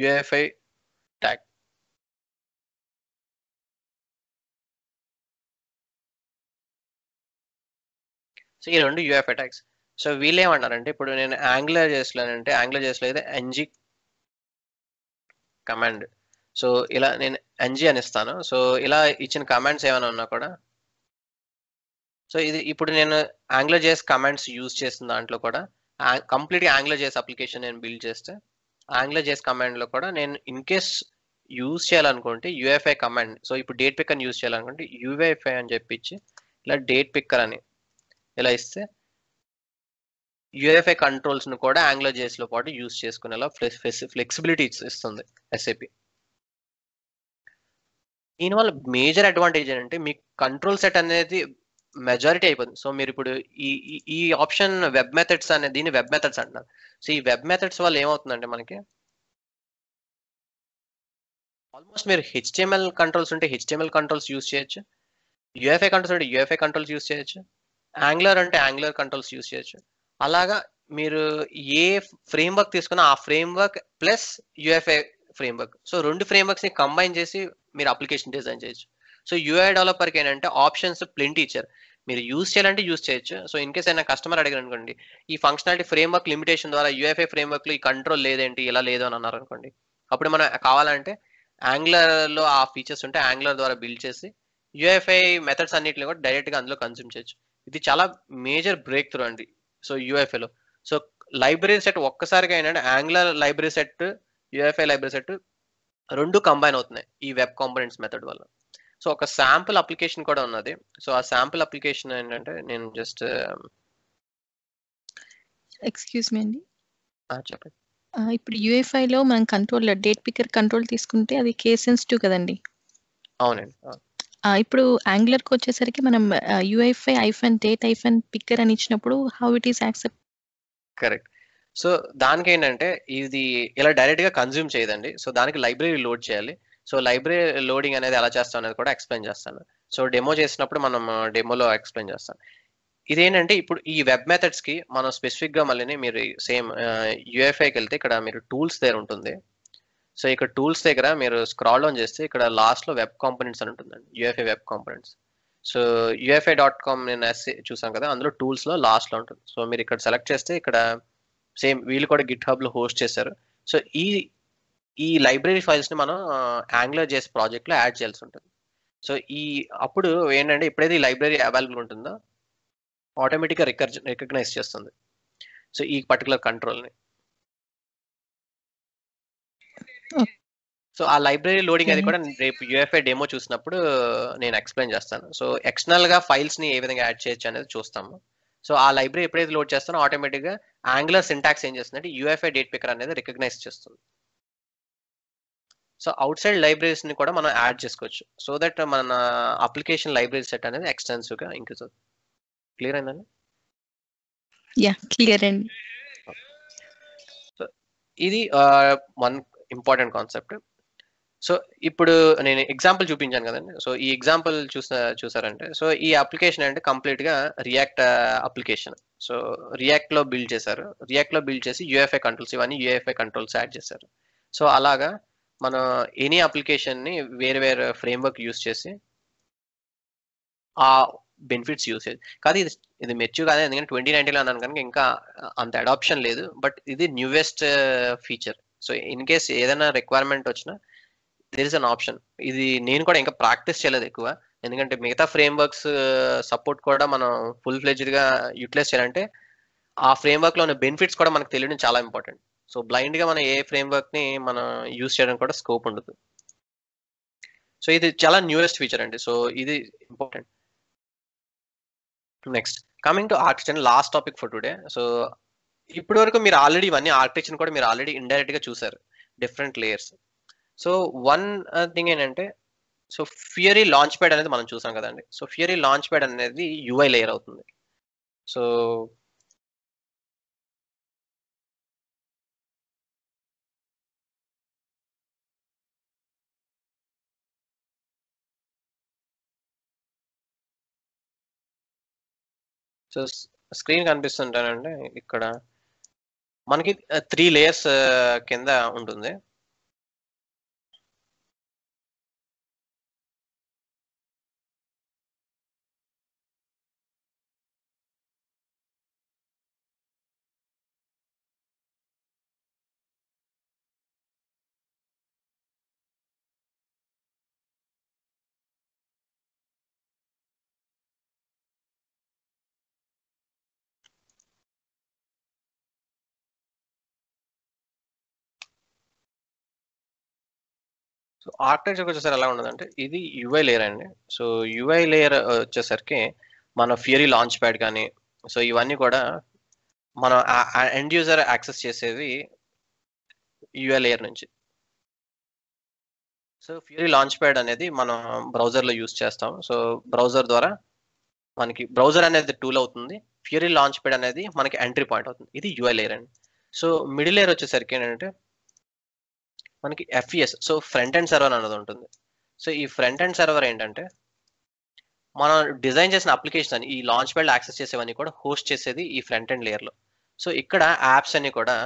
UFI tag so ఈ రెండు యుఎఫ్ఐ ట్యాగ్స్ సో వీళ్ళు ఏమంటారంటే ఇప్పుడు నేను యాంగులర్ చేస్తున్నానంటే యాంగులర్ చేసలో అయితే ఎన్జీ కమాండ్ సో ఇలా నేను ఎన్జీ అని ఇస్తాను సో ఇలా ఇచ్చిన కమాండ్స్ ఏమైనా ఉన్నా కూడా సో ఇది ఇప్పుడు నేను యాంగ్లో జేస్ కమాండ్స్ యూజ్ చేసిన దాంట్లో కూడా కంప్లీట్గా యాంగ్లో జేస్ అప్లికేషన్ నేను బిల్డ్ చేస్తే యాంగ్లో జేస్ కమాండ్లో కూడా నేను ఇన్ కేస్ యూజ్ చేయాలనుకుంటే యూఎఫ్ఐ కమాండ్ సో ఇప్పుడు డేట్ పిక్ అని యూజ్ చేయాలనుకుంటే యూఎఫ్ఐ అని చెప్పించి ఇలా డేట్ పిక్కర్ అని ఇలా ఇస్తే యూఎఫ్ఐ కంట్రోల్స్ను కూడా యాంగ్లో జేస్లో పాటు యూజ్ చేసుకునేలా ఫ్లెక్సిబిలిటీ ఇస్తుంది ఎస్ఏపి దీనివల్ల మేజర్ అడ్వాంటేజ్ ఏంటంటే మీకు కంట్రోల్ సెట్ అనేది మెజారిటీ అయిపోతుంది సో మీరు ఇప్పుడు ఈ ఈ ఆప్షన్ వెబ్ మెథడ్స్ అనే దీన్ని వెబ్ మెథడ్స్ అంటున్నారు సో ఈ వెబ్ మెథడ్స్ వల్ల ఏమవుతుందంటే మనకి ఆల్మోస్ట్ మీరు హెచ్టిఎంఎల్ కంట్రోల్స్ ఉంటే హెచ్టిఎంఎల్ కంట్రోల్స్ యూస్ చేయొచ్చు యూఎఫ్ఐ కంట్రోల్స్ ఉంటే యూఎఫ్ఏ కంట్రోల్స్ యూస్ చేయొచ్చు యాంగులర్ అంటే యాంగులర్ కంట్రోల్స్ యూస్ చేయొచ్చు అలాగా మీరు ఏ ఫ్రేమ్ వర్క్ తీసుకున్నా ఆ framework plus UFA framework so రెండు ఫ్రేమ్ వర్క్స్ ని కంబైన్ చేసి మీరు అప్లికేషన్ డిజైన్ చేయొచ్చు సో యూఐ డెవలపర్కి ఏంటంటే ఆప్షన్స్ ప్లెంటీ ఇచ్చారు మీరు యూజ్ చేయాలంటే యూజ్ చేయొచ్చు సో ఇన్ కేస్ అయినా కస్టమర్ అడిగారు అనుకోండి ఈ ఫంక్షనాలిటీ వర్క్ లిమిటేషన్ ద్వారా యూఎఫ్ఐ వర్క్ లో ఈ కంట్రోల్ లేదేంటి ఇలా లేదు అని అన్నారు అనుకోండి అప్పుడు మనం కావాలంటే యాంగ్లర్ లో ఆ ఫీచర్స్ ఉంటే యాంగ్లర్ ద్వారా బిల్డ్ చేసి యూఎఫ్ఐ మెథడ్స్ అన్నింటిని కూడా డైరెక్ట్ గా అందులో కన్సూమ్ చేయొచ్చు ఇది చాలా మేజర్ బ్రేక్ త్రూ అండి సో యూఎఫ్ఐ లో సో లైబ్రరీ సెట్ ఒక్కసారిగా ఏంటంటే Angular library set UFI library set రెండు కంబైన్ అవుతున్నాయి ఈ వెబ్ కాంపోనెంట్స్ మెథడ్ వల్ల సో ఒక శాంపుల్ అప్లికేషన్ కూడా ఉన్నది సో ఆ శాంపుల్ అప్లికేషన్ ఏంటంటే నేను జస్ట్ ఎక్స్క్యూజ్ మీ అండి చెప్పండి ఇప్పుడు యూఎఫ్ఐ లో మనం కంట్రోల్ డేట్ పికర్ కంట్రోల్ తీసుకుంటే అది కేస్ సెన్సిటివ్ కదండి అవునండి ఇప్పుడు యాంగులర్ వచ్చేసరికి మనం UFI hyphen date hyphen picker అని ఇచ్చినప్పుడు how it is accept correct so దానికి ఏంటంటే ఇది ఇలా డైరెక్ట్ గా కన్జ్యూమ్ చేయదండి సో దానికి లైబ్రరీ లోడ్ చేయాలి సో లైబ్రరీ లోడింగ్ అనేది ఎలా చేస్తాం అనేది కూడా ఎక్స్ప్లెయిన్ చేస్తాను సో డెమో చేసినప్పుడు మనం డెమోలో ఎక్స్ప్లెయిన్ చేస్తాం ఇదేంటంటే ఇప్పుడు ఈ వెబ్ మెథడ్స్ కి మనం స్పెసిఫిక్ గా మళ్ళీ మీరు సేమ్ యూఎఫ్ఐకి వెళ్తే ఇక్కడ మీరు టూల్స్ దగ్గర ఉంటుంది సో ఇక్కడ టూల్స్ దగ్గర మీరు స్క్రాల్ డౌన్ చేస్తే ఇక్కడ లాస్ట్ లో వెబ్ కాంపోనెంట్స్ అని ఉంటుందండి UFI web components so UFI dot com నేను చూసాం కదా అందులో టూల్స్ లో లాస్ట్ లో ఉంటుంది సో మీరు ఇక్కడ సెలెక్ట్ చేస్తే ఇక్కడ సేమ్ వీళ్ళు కూడా గిట్ హబ్ లో హోస్ట్ చేశారు సో ఈ ఈ లైబ్రరీ ఫైల్స్ ని మనం యాంగ్లర్ చేసే ప్రాజెక్ట్ లో యాడ్ చేయాల్సి ఉంటుంది సో ఈ అప్పుడు ఏంటంటే ఎప్పుడైతే ఈ లైబ్రరీ అవైలబుల్ ఉంటుందో ఆటోమేటిక్గా గా రికగ్నైజ్ చేస్తుంది సో ఈ పర్టికులర్ కంట్రోల్ని సో ఆ లైబ్రరీ లోడింగ్ అది hmm. కూడా రేపు యూఎఫ్ఐ డెమో చూసినప్పుడు నేను ఎక్స్ప్లెయిన్ చేస్తాను సో ఎక్స్టర్నల్ గా ఫైల్స్ ని ఏ విధంగా యాడ్ చేయొచ్చు అనేది చూస్తాము సో ఆ లైబ్రరీ ఎప్పుడైతే లోడ్ చేస్తానో ఆటోమేటిక్గా యాంగులర్ సింటాక్స్ ఏం చేస్తుందంటే యూఎఫ్ఐ డేట్ పికర్ అనేది రికగ్నైజ్ చేస్తుంది సో అవుట్ సైడ్ లైబ్రరీస్ ని కూడా మనం యాడ్ చేసుకోవచ్చు సో దట్ మన అప్లికేషన్ లైబ్రరీ సెట్ అనేది ఎక్స్టెన్సివ్ గా ఇంక్రీజ్ అవుతుంది క్లియర్ అయిందండి యా క్లియర్ అండి ఇది వన్ ఇంపార్టెంట్ కాన్సెప్ట్ సో ఇప్పుడు నేను ఎగ్జాంపుల్ చూపించాను కదండి సో ఈ ఎగ్జాంపుల్ చూసిన చూసారంటే సో ఈ అప్లికేషన్ అంటే కంప్లీట్ గా రియాక్ట్ అప్లికేషన్ సో రియాక్ట్ లో బిల్డ్ చేశారు రియాక్ట్ లో బిల్డ్ చేసి యూఎఫ్ఐ కంట్రోల్స్ ఇవన్నీ యూఎఫ్ఐ కంట్రోల్స్ యాడ్ చేశారు సో అలాగా మన ఎనీ అప్లికేషన్ని వేరే వేరే ఫ్రేమ్వర్క్ యూస్ చేసి ఆ బెనిఫిట్స్ యూస్ చేసి కాదు ఇది ఇది మెచ్యూ కాదు ఎందుకంటే ట్వంటీ నైన్టీలో అన్నాను కనుక ఇంకా అంత అడాప్షన్ లేదు బట్ ఇది newest feature so in case ఏదైనా రిక్వైర్మెంట్ వచ్చినా దిర్ ఇస్ అన్ ఆప్షన్ ఇది నేను కూడా ఇంకా ప్రాక్టీస్ చేయలేదు ఎక్కువ ఎందుకంటే మిగతా ఫ్రేమ్ వర్క్స్ సపోర్ట్ కూడా మనం ఫుల్ ఫ్లెజ్డ్గా యూటిలైజ్ చేయాలంటే ఆ ఫ్రేమ్వర్క్లో ఉన్న బెనిఫిట్స్ కూడా మనకు తెలియడం చాలా ఇంపార్టెంట్ సో బ్లైండ్గా మనం ఏ ఫ్రేమ్వర్క్ని మనం యూస్ చేయడం కూడా స్కోప్ ఉండదు సో ఇది చాలా న్యూయెస్ట్ ఫీచర్ అండి సో ఇది important next coming to architecture last topic for today so ఇప్పటి వరకు మీరు ఆల్రెడీ ఇవన్నీ ఆర్కిటెక్చర్ కూడా మీరు ఆల్రెడీ ఇండైరెక్ట్ గా చూసారు different layers so one thing ఏంటంటే సో ఫియరీ లాంచ్ ప్యాడ్ అనేది మనం చూసాం కదండి సో ఫియరీ లాంచ్ ప్యాడ్ అనేది యూఐ లేయర్ అవుతుంది సో సో స్క్రీన్ కనిపిస్తుంటానండి ఇక్కడ మనకి త్రీ లేయర్స్ కింద ఉంటుంది సో ఆర్కిటెక్చర్ వచ్చేసరికి ఎలా ఉండదంటే ఇది యుఐ లేయర్ అండి సో యుఐ లేయర్ వచ్చేసరికి మన ఫియరీ లాంచ్ ప్యాడ్ కానీ సో ఇవన్నీ కూడా మనం ఎండ్ యూజర్ యాక్సెస్ చేసేది యుఐ లేయర్ నుంచి సో ఫియరీ లాంచ్ ప్యాడ్ అనేది మనం బ్రౌజర్లో యూస్ చేస్తాం సో బ్రౌజర్ ద్వారా మనకి బ్రౌజర్ అనేది టూల్ అవుతుంది ఫియరీ లాంచ్ ప్యాడ్ అనేది మనకి ఎంట్రీ పాయింట్ అవుతుంది ఇది యుఐ లేయర్ అండి సో మిడిల్ లేయర్ వచ్చేసరికి ఏంటంటే మనకి FES so front end server అన్నది ఉంటుంది సో ఈ ఫ్రంట్ అండ్ సర్వర్ ఏంటంటే మనం డిజైన్ చేసిన అప్లికేషన్ అని ఈ లాంచ్ బెల్ట్ యాక్సెస్ చేసేవన్నీ కూడా హోస్ట్ చేసేది ఈ ఫ్రంట్ అండ్ లేయర్లో సో ఇక్కడ యాప్స్ అన్ని కూడా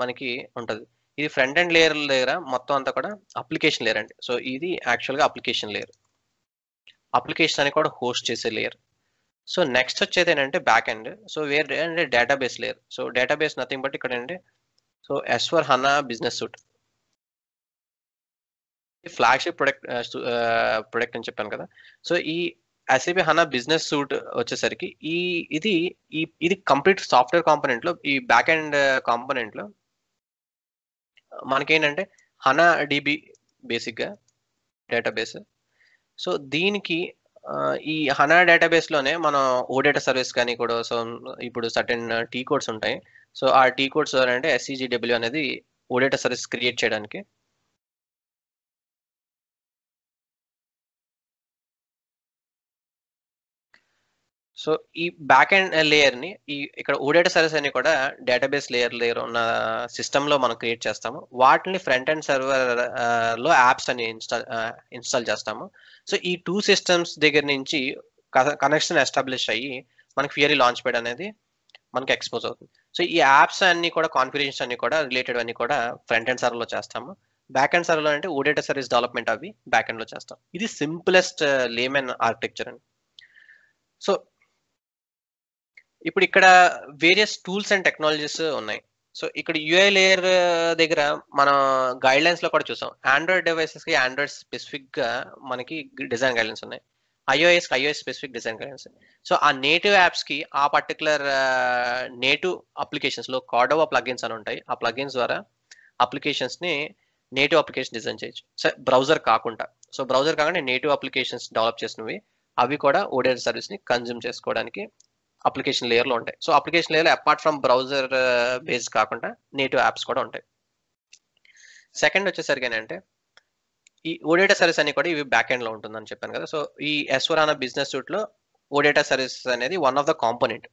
మనకి ఉంటుంది ఇది ఫ్రంట్ అండ్ లేయర్ దగ్గర మొత్తం అంతా కూడా అప్లికేషన్ లేయర్ అండి సో ఇది యాక్చువల్గా అప్లికేషన్ లేయర్ అప్లికేషన్ అని కూడా హోస్ట్ చేసే లేయర్ సో నెక్స్ట్ వచ్చేది ఏంటంటే బ్యాక్ ఎండ్ సో వేరే అంటే database layer so database nothing but ఇక్కడ ఏంటంటే so S four HANA business suite flagship product product అని చెప్పాను కదా సో ఈ అసేబి హనా బిజినెస్ సూట్ వచ్చేసరికి ఈ ఇది ఈ ఇది కంప్లీట్ సాఫ్ట్వేర్ కాంపోనెంట్ లో ఈ బ్యాక్ అండ్ కాంపోనెంట్ లో మనకేంటంటే హనా డిబి బేసిక్ గా డేటాబేస్ సో దీనికి uh, ఈ హనా డేటాబేస్ లోనే మనం ఓడేటా సర్వీస్ కానీ కూడా సో ఇప్పుడు సర్టెన్ టీ కోడ్స్ ఉంటాయి సో ఆ టీ కోడ్స్ అంటే ఎస్సీజీడబ్ల్యూ అనేది ఓడేటా సర్వీస్ క్రియేట్ చేయడానికి సో ఈ బ్యాక్ అండ్ లేయర్ ని ఈ ఇక్కడ ఊడేట సర్వీస్ అని కూడా డేటాబేస్ లేయర్ లేయర్ ఉన్న సిస్టమ్ లో మనం క్రియేట్ చేస్తాము వాటిని ఫ్రంట్ అండ్ సర్వర్ లో యాప్స్ అని ఇన్స్టాల్ ఇన్స్టాల్ uh, చేస్తాము సో ఈ టూ సిస్టమ్స్ దగ్గర నుంచి కనెక్షన్ ఎస్టాబ్లిష్ అయ్యి మనకి ఫియరీ లాంచ్ పేడ్ అనేది మనకి ఎక్స్పోజ్ అవుతుంది సో ఈ యాప్స్ అన్ని కూడా కాన్ఫిగరేషన్స్ అన్ని కూడా రిలేటెడ్ అన్ని కూడా ఫ్రంట్ అండ్ లో చేస్తాము బ్యాక్ అండ్ సర్వర్లో అంటే ఊడేట సర్వీస్ డెవలప్మెంట్ అవి బ్యాక్ లో చేస్తాం ఇది సింపులెస్ట్ లేమెన్ ఆర్కిటెక్చర్ అండి సో ఇప్పుడు ఇక్కడ వేరియస్ టూల్స్ అండ్ టెక్నాలజీస్ ఉన్నాయి సో ఇక్కడ యూఐ లేయర్ దగ్గర మన గైడ్ లైన్స్ లో కూడా చూసాం ఆండ్రాయిడ్ డివైసెస్ కి ఆండ్రాయిడ్ స్పెసిఫిక్ గా మనకి డిజైన్ గైడ్ లైన్స్ ఉన్నాయి iOS iOS specific design guidelines so ఆ నేటివ్ యాప్స్ కి ఆ పర్టికులర్ నేటివ్ అప్లికేషన్స్ లో కార్డో ప్లగిన్స్ అని ఉంటాయి ఆ ప్లగిన్స్ ద్వారా అప్లికేషన్స్ ని నేటివ్ అప్లికేషన్ డిజైన్ చేయొచ్చు సో బ్రౌజర్ కాకుండా సో బ్రౌజర్ కాకుండా నేటివ్ అప్లికేషన్స్ డెవలప్ చేసినవి అవి కూడా ఓడియర్ సర్వీస్ ని కన్జ్యూమ్ చేసుకోవడానికి అప్లికేషన్ లేయర్లో ఉంటాయి సో అప్లికేషన్ లేయర్లో అపార్ట్ ఫ్రమ్ బ్రౌజర్ బేస్ కాకుండా నేటివ్ యాప్స్ కూడా ఉంటాయి సెకండ్ వచ్చేసరికి ఏంటంటే ఈ ఓడేటా సర్వీస్ అని కూడా ఇవి బ్యాక్ ఎండ్లో ఉంటుందని చెప్పాను కదా సో ఈ ఎస్వరానా బిజినెస్ సూట్లో ఓడేటా సర్వీస్ అనేది one of the component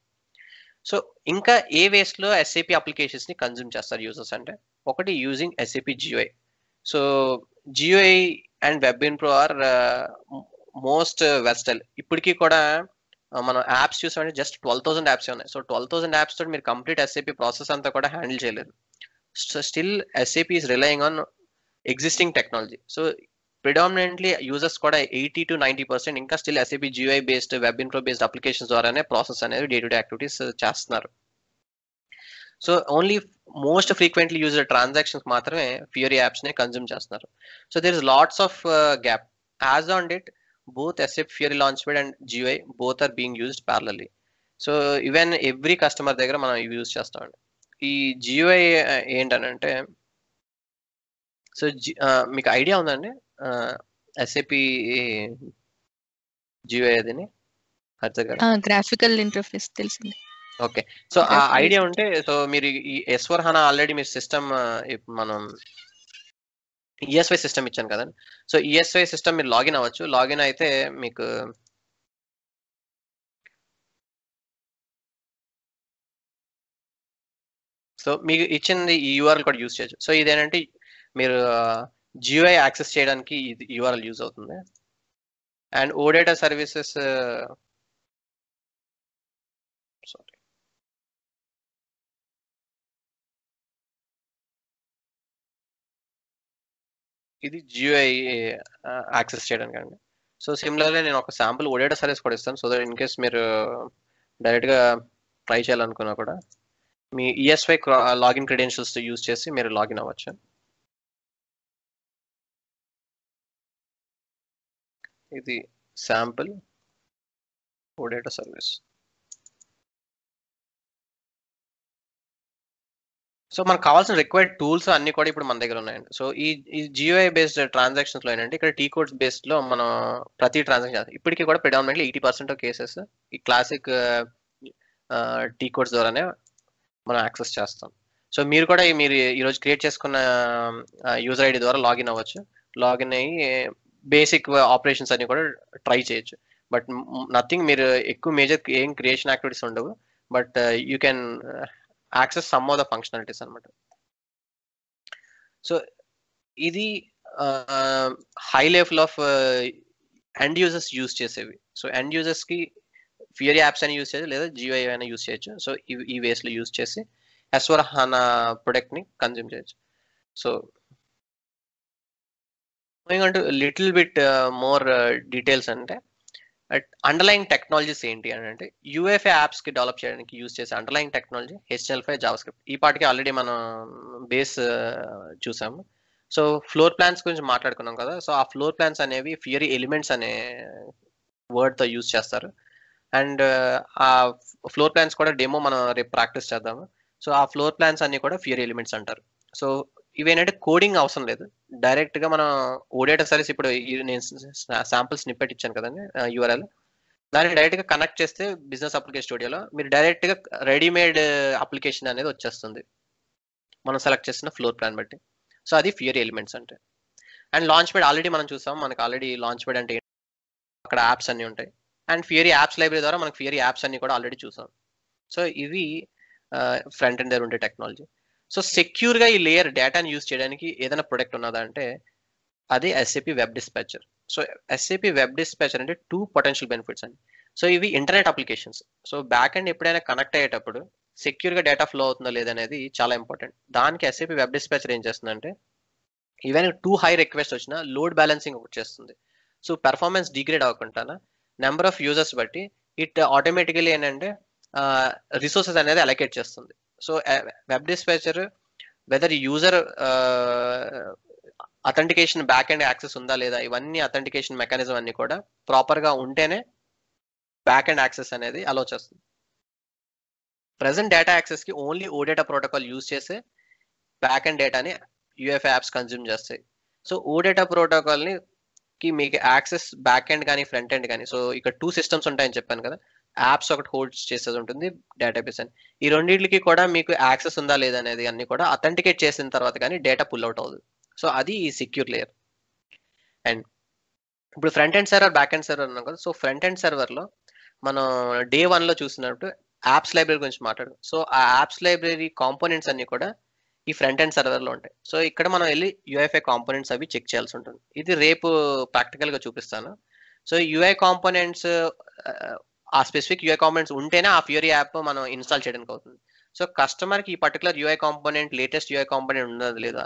so ఇంకా ఏ వేస్లో ఎస్ఏపి అప్లికేషన్స్ని కన్జ్యూమ్ చేస్తారు యూజర్స్ అంటే ఒకటి using SAP GUI so GUI and web Dynpro or most వెస్టల్ ఇప్పటికీ కూడా మనం యాప్స్ చూసామంటే జస్ట్ ట్వెల్వ్ థౌసండ్ యాప్స్ ఉన్నాయి సో ట్వెల్వ్ థౌసండ్ యాప్స్ తోటి మీరు కంప్లీట్ ఎస్ఏపి ప్రాసెస్ అంతా కూడా హ్యాండిల్ చేయలేదు so still SAP is relying on existing technology so predominantly users కూడా ఎయిటీ టు నైంటీ పర్సెంట్ ఇంకా still SAP GUI based web info based applications ద్వారానే process అనేది day to day activities చేస్తున్నారు so only most frequently use transactions మాత్రమే Fiori యాప్స్ని consume చేస్తున్నారు so there is lots of gap as on date both SAP Fiori Launchpad and GUI both are being used parallelly. So even every customer దగ్గర మనం ఇవి use చేస్తామండి ఈ GUI uh, ఏంటనంటే so uh, మీకు idea ఉందండి SAP uh, GUI అదిని graphical interface తెలిసింది ఓకే సో ఆ ఐడియా ఉంటే సో మీరు ఈ ఎస్వర్ హానా ఆల్రెడీ మీ సిస్టమ్ మనం ఈఎస్వై e సిస్టమ్ ఇచ్చాను కదా సో ఈఎస్వై e సిస్టమ్ మీరు లాగిన్ అవ్వచ్చు లాగిన్ అయితే మీకు సో మీకు ఇచ్చింది ఈ యూఆర్ఎల్ కూడా యూజ్ చేయొచ్చు సో ఇదేంటంటే మీరు జియోఐ యాక్సెస్ చేయడానికి ఇది యూఆర్ఎల్ యూజ్ అవుతుంది అండ్ ఓడేటా సర్వీసెస్ ఇది జియో యాక్సెస్ చేయడానికి అండి సో సిమిలర్లీ నేను ఒక శాంపుల్ ఒడేటా సర్వీస్ కూడా ఇస్తాను సో దట్ ఇన్ కేస్ మీరు డైరెక్ట్గా ట్రై చేయాలనుకున్నా కూడా మీ ఈఎస్వై లాగిన్ క్రెడెన్షియల్స్ యూజ్ చేసి మీరు లాగిన్ అవ్వచ్చు ఇది శాంపుల్ ఒడేటా సర్వీస్ సో మనకు కావాల్సిన రిక్వైర్డ్ టూల్స్ అన్ని కూడా ఇప్పుడు మన దగ్గర ఉన్నాయండి సో ఈ ఈ జియోఐ బేస్డ్ ట్రాన్సాక్షన్స్ లో ఏంటంటే ఇక్కడ టీ కోడ్స్ బేస్డ్ లో మనం ప్రతి ట్రాన్సాక్షన్ ఇప్పటికీ కూడా ప్రిడామినెంట్లీ ఎయిటీ పర్సెంట్ కేసెస్ ఈ క్లాసిక్ టీ కోడ్స్ ద్వారానే మనం యాక్సెస్ చేస్తాం సో మీరు కూడా మీరు ఈరోజు క్రియేట్ చేసుకున్న యూజర్ ఐడి ద్వారా లాగిన్ అవ్వచ్చు లాగిన్ అయ్యి బేసిక్ ఆపరేషన్స్ అన్ని కూడా ట్రై చేయొచ్చు బట్ నథింగ్ మీరు ఎక్కువ మేజర్ ఏం క్రియేషన్ యాక్టివిటీస్ ఉండవు but you can access some of the functionalities అనమాట సో ఇది high level of end users use చేసేవి సో ఎండ్ యూజర్స్ కి ఫియర్ యాప్స్ అని యూజ్ చేయొచ్చు లేదా జియో అయినా యూజ్ చేయొచ్చు సో ఈ వేస్ లో యూజ్ చేసి ఎస్వర్ హానా ప్రొడక్ట్ ని కన్జ్యూమ్ చేయొచ్చు so moving little bit more details అంటే అండర్లైన్ టెక్నాలజీస్ ఏంటి అని అంటే యూఎఫ్ఏ యాప్స్కి డెవలప్ చేయడానికి యూజ్ చేసే అండర్లైన్ టెక్నాలజీ హెచ్ఎల్ ఫైవ్ జావా స్క్రిప్ట్ ఈ పాటికి ఆల్రెడీ మనం బేస్ uh, చూసాము సో ఫ్లోర్ ప్లాన్స్ గురించి మాట్లాడుకున్నాం కదా సో ఆ ఫ్లోర్ ప్లాన్స్ అనేవి ఫియరీ ఎలిమెంట్స్ అనే వర్డ్తో యూజ్ చేస్తారు అండ్ uh, ఆ ఫ్లోర్ ప్లాన్స్ కూడా డెమో మనం రేపు ప్రాక్టీస్ చేద్దాము సో ఆ ఫ్లోర్ ప్లాన్స్ అన్ని కూడా ఫియర్ ఎలిమెంట్స్ అంటారు సో ఇవేంటంటే కోడింగ్ అవసరం లేదు డైరెక్ట్ గా మనం ఓడేటర్ సర్వీస్ ఇప్పుడు నేను శాంపుల్స్ స్నిప్పెట్ ఇచ్చాను కదండి యూఆర్ఎల్ దాన్ని డైరెక్ట్ గా కనెక్ట్ చేస్తే బిజినెస్ అప్లికేషన్ స్టూడియోలో మీరు డైరెక్ట్ గా రెడీమేడ్ అప్లికేషన్ అనేది వచ్చేస్తుంది మనం సెలెక్ట్ చేసిన ఫ్లోర్ ప్లాన్ బట్టి సో అది ఫియర్ ఎలిమెంట్స్ అంటే అండ్ లాంచ్ పేడ్ ఆల్రెడీ మనం చూసాం మనకు ఆల్రెడీ లాంచ్ పేడ్ అంటే అక్కడ యాప్స్ అన్ని ఉంటాయి అండ్ ఫియరీ యాప్స్ లైబ్రరీ ద్వారా మనకు ఫియరీ యాప్స్ అన్ని కూడా ఆల్రెడీ చూసాం సో ఇవి ఫ్రంట్ అండ్ దగ్గర ఉండే టెక్నాలజీ సో సెక్యూర్గా ఈ లేయర్ డేటాని యూస్ చేయడానికి ఏదైనా ప్రొడక్ట్ ఉన్నదా అంటే అది SAP web dispatcher so SAP web dispatcher అంటే టూ పొటెన్షియల్ బెనిఫిట్స్ అండి సో ఇవి internet applications so back end ఎప్పుడైనా కనెక్ట్ అయ్యేటప్పుడు సెక్యూర్గా డేటా ఫ్లో అవుతుందో లేదనేది చాలా ఇంపార్టెంట్ దానికి ఎస్ఏపి వెబ్ డిస్పాచర్ ఏం చేస్తుందంటే ఈవెన్ టూ హై రిక్వెస్ట్ వచ్చినా లోడ్ బ్యాలెన్సింగ్ ఒకటి చేస్తుంది సో పెర్ఫార్మెన్స్ డిగ్రేడ్ అవ్వకుండా నెంబర్ ఆఫ్ యూజర్స్ బట్టి ఇట్ ఆటోమేటికలీ ఏంటంటే రిసోర్సెస్ అనేది అలొకేట్ చేస్తుంది so web dispatcher whether user authentication back end access ఉందా లేదా ఇవన్నీ అథెంటికేషన్ మెకానిజం అన్ని కూడా ప్రాపర్ గా ఉంటేనే బ్యాక్ అండ్ యాక్సెస్ అనేది అలో చేస్తుంది ప్రజెంట్ డేటా యాక్సెస్ కి ఓన్లీ ఓడేటా ప్రోటోకాల్ యూజ్ చేసే బ్యాక్ అండ్ డేటాని యూఎఫ్ యాప్స్ కన్జ్యూమ్ చేస్తాయి సో ఓడేటా డేటా ని కి మీకు యాక్సెస్ బ్యాక్ ఎండ్ కానీ ఫ్రంట్ ఎండ్ కానీ సో ఇక్కడ టూ సిస్టమ్స్ ఉంటాయని చెప్పాను కదా యాప్స్ ఒకటి హోల్డ్ చేసేది ఉంటుంది డేటాబేస్ అని ఈ రెండింటికి కూడా మీకు యాక్సెస్ ఉందా లేదా అనేది అన్ని కూడా అథెంటికేట్ చేసిన తర్వాత కానీ డేటా పుల్ అవుట్ అవుతుంది సో అది ఈ సెక్యూర్ లేయర్ అండ్ ఇప్పుడు front end server back end server అన్నాం కదా సో ఫ్రంట్ అండ్ సర్వర్లో మనం డే వన్లో చూసినట్టు యాప్స్ లైబ్రరీ గురించి మాట్లాడు సో ఆ యాప్స్ లైబ్రరీ కాంపోనెంట్స్ అన్ని కూడా ఈ ఫ్రంట్ అండ్ సర్వర్లో ఉంటాయి సో ఇక్కడ మనం వెళ్ళి యూఐఫై కాంపోనెంట్స్ అవి చెక్ చేయాల్సి ఉంటుంది ఇది రేపు ప్రాక్టికల్గా చూపిస్తాను సో యూఐ కాంపోనెంట్స్ ఆ స్పెసిఫిక్ యూఐ కాంపోనెంట్స్ ఉంటేనే ఆ ఫ్యూరీ యాప్ మనం ఇన్స్టాల్ చేయడానికి అవుతుంది సో కస్టమర్కి ఈ particular UI component latest UI component ఉన్నది లేదా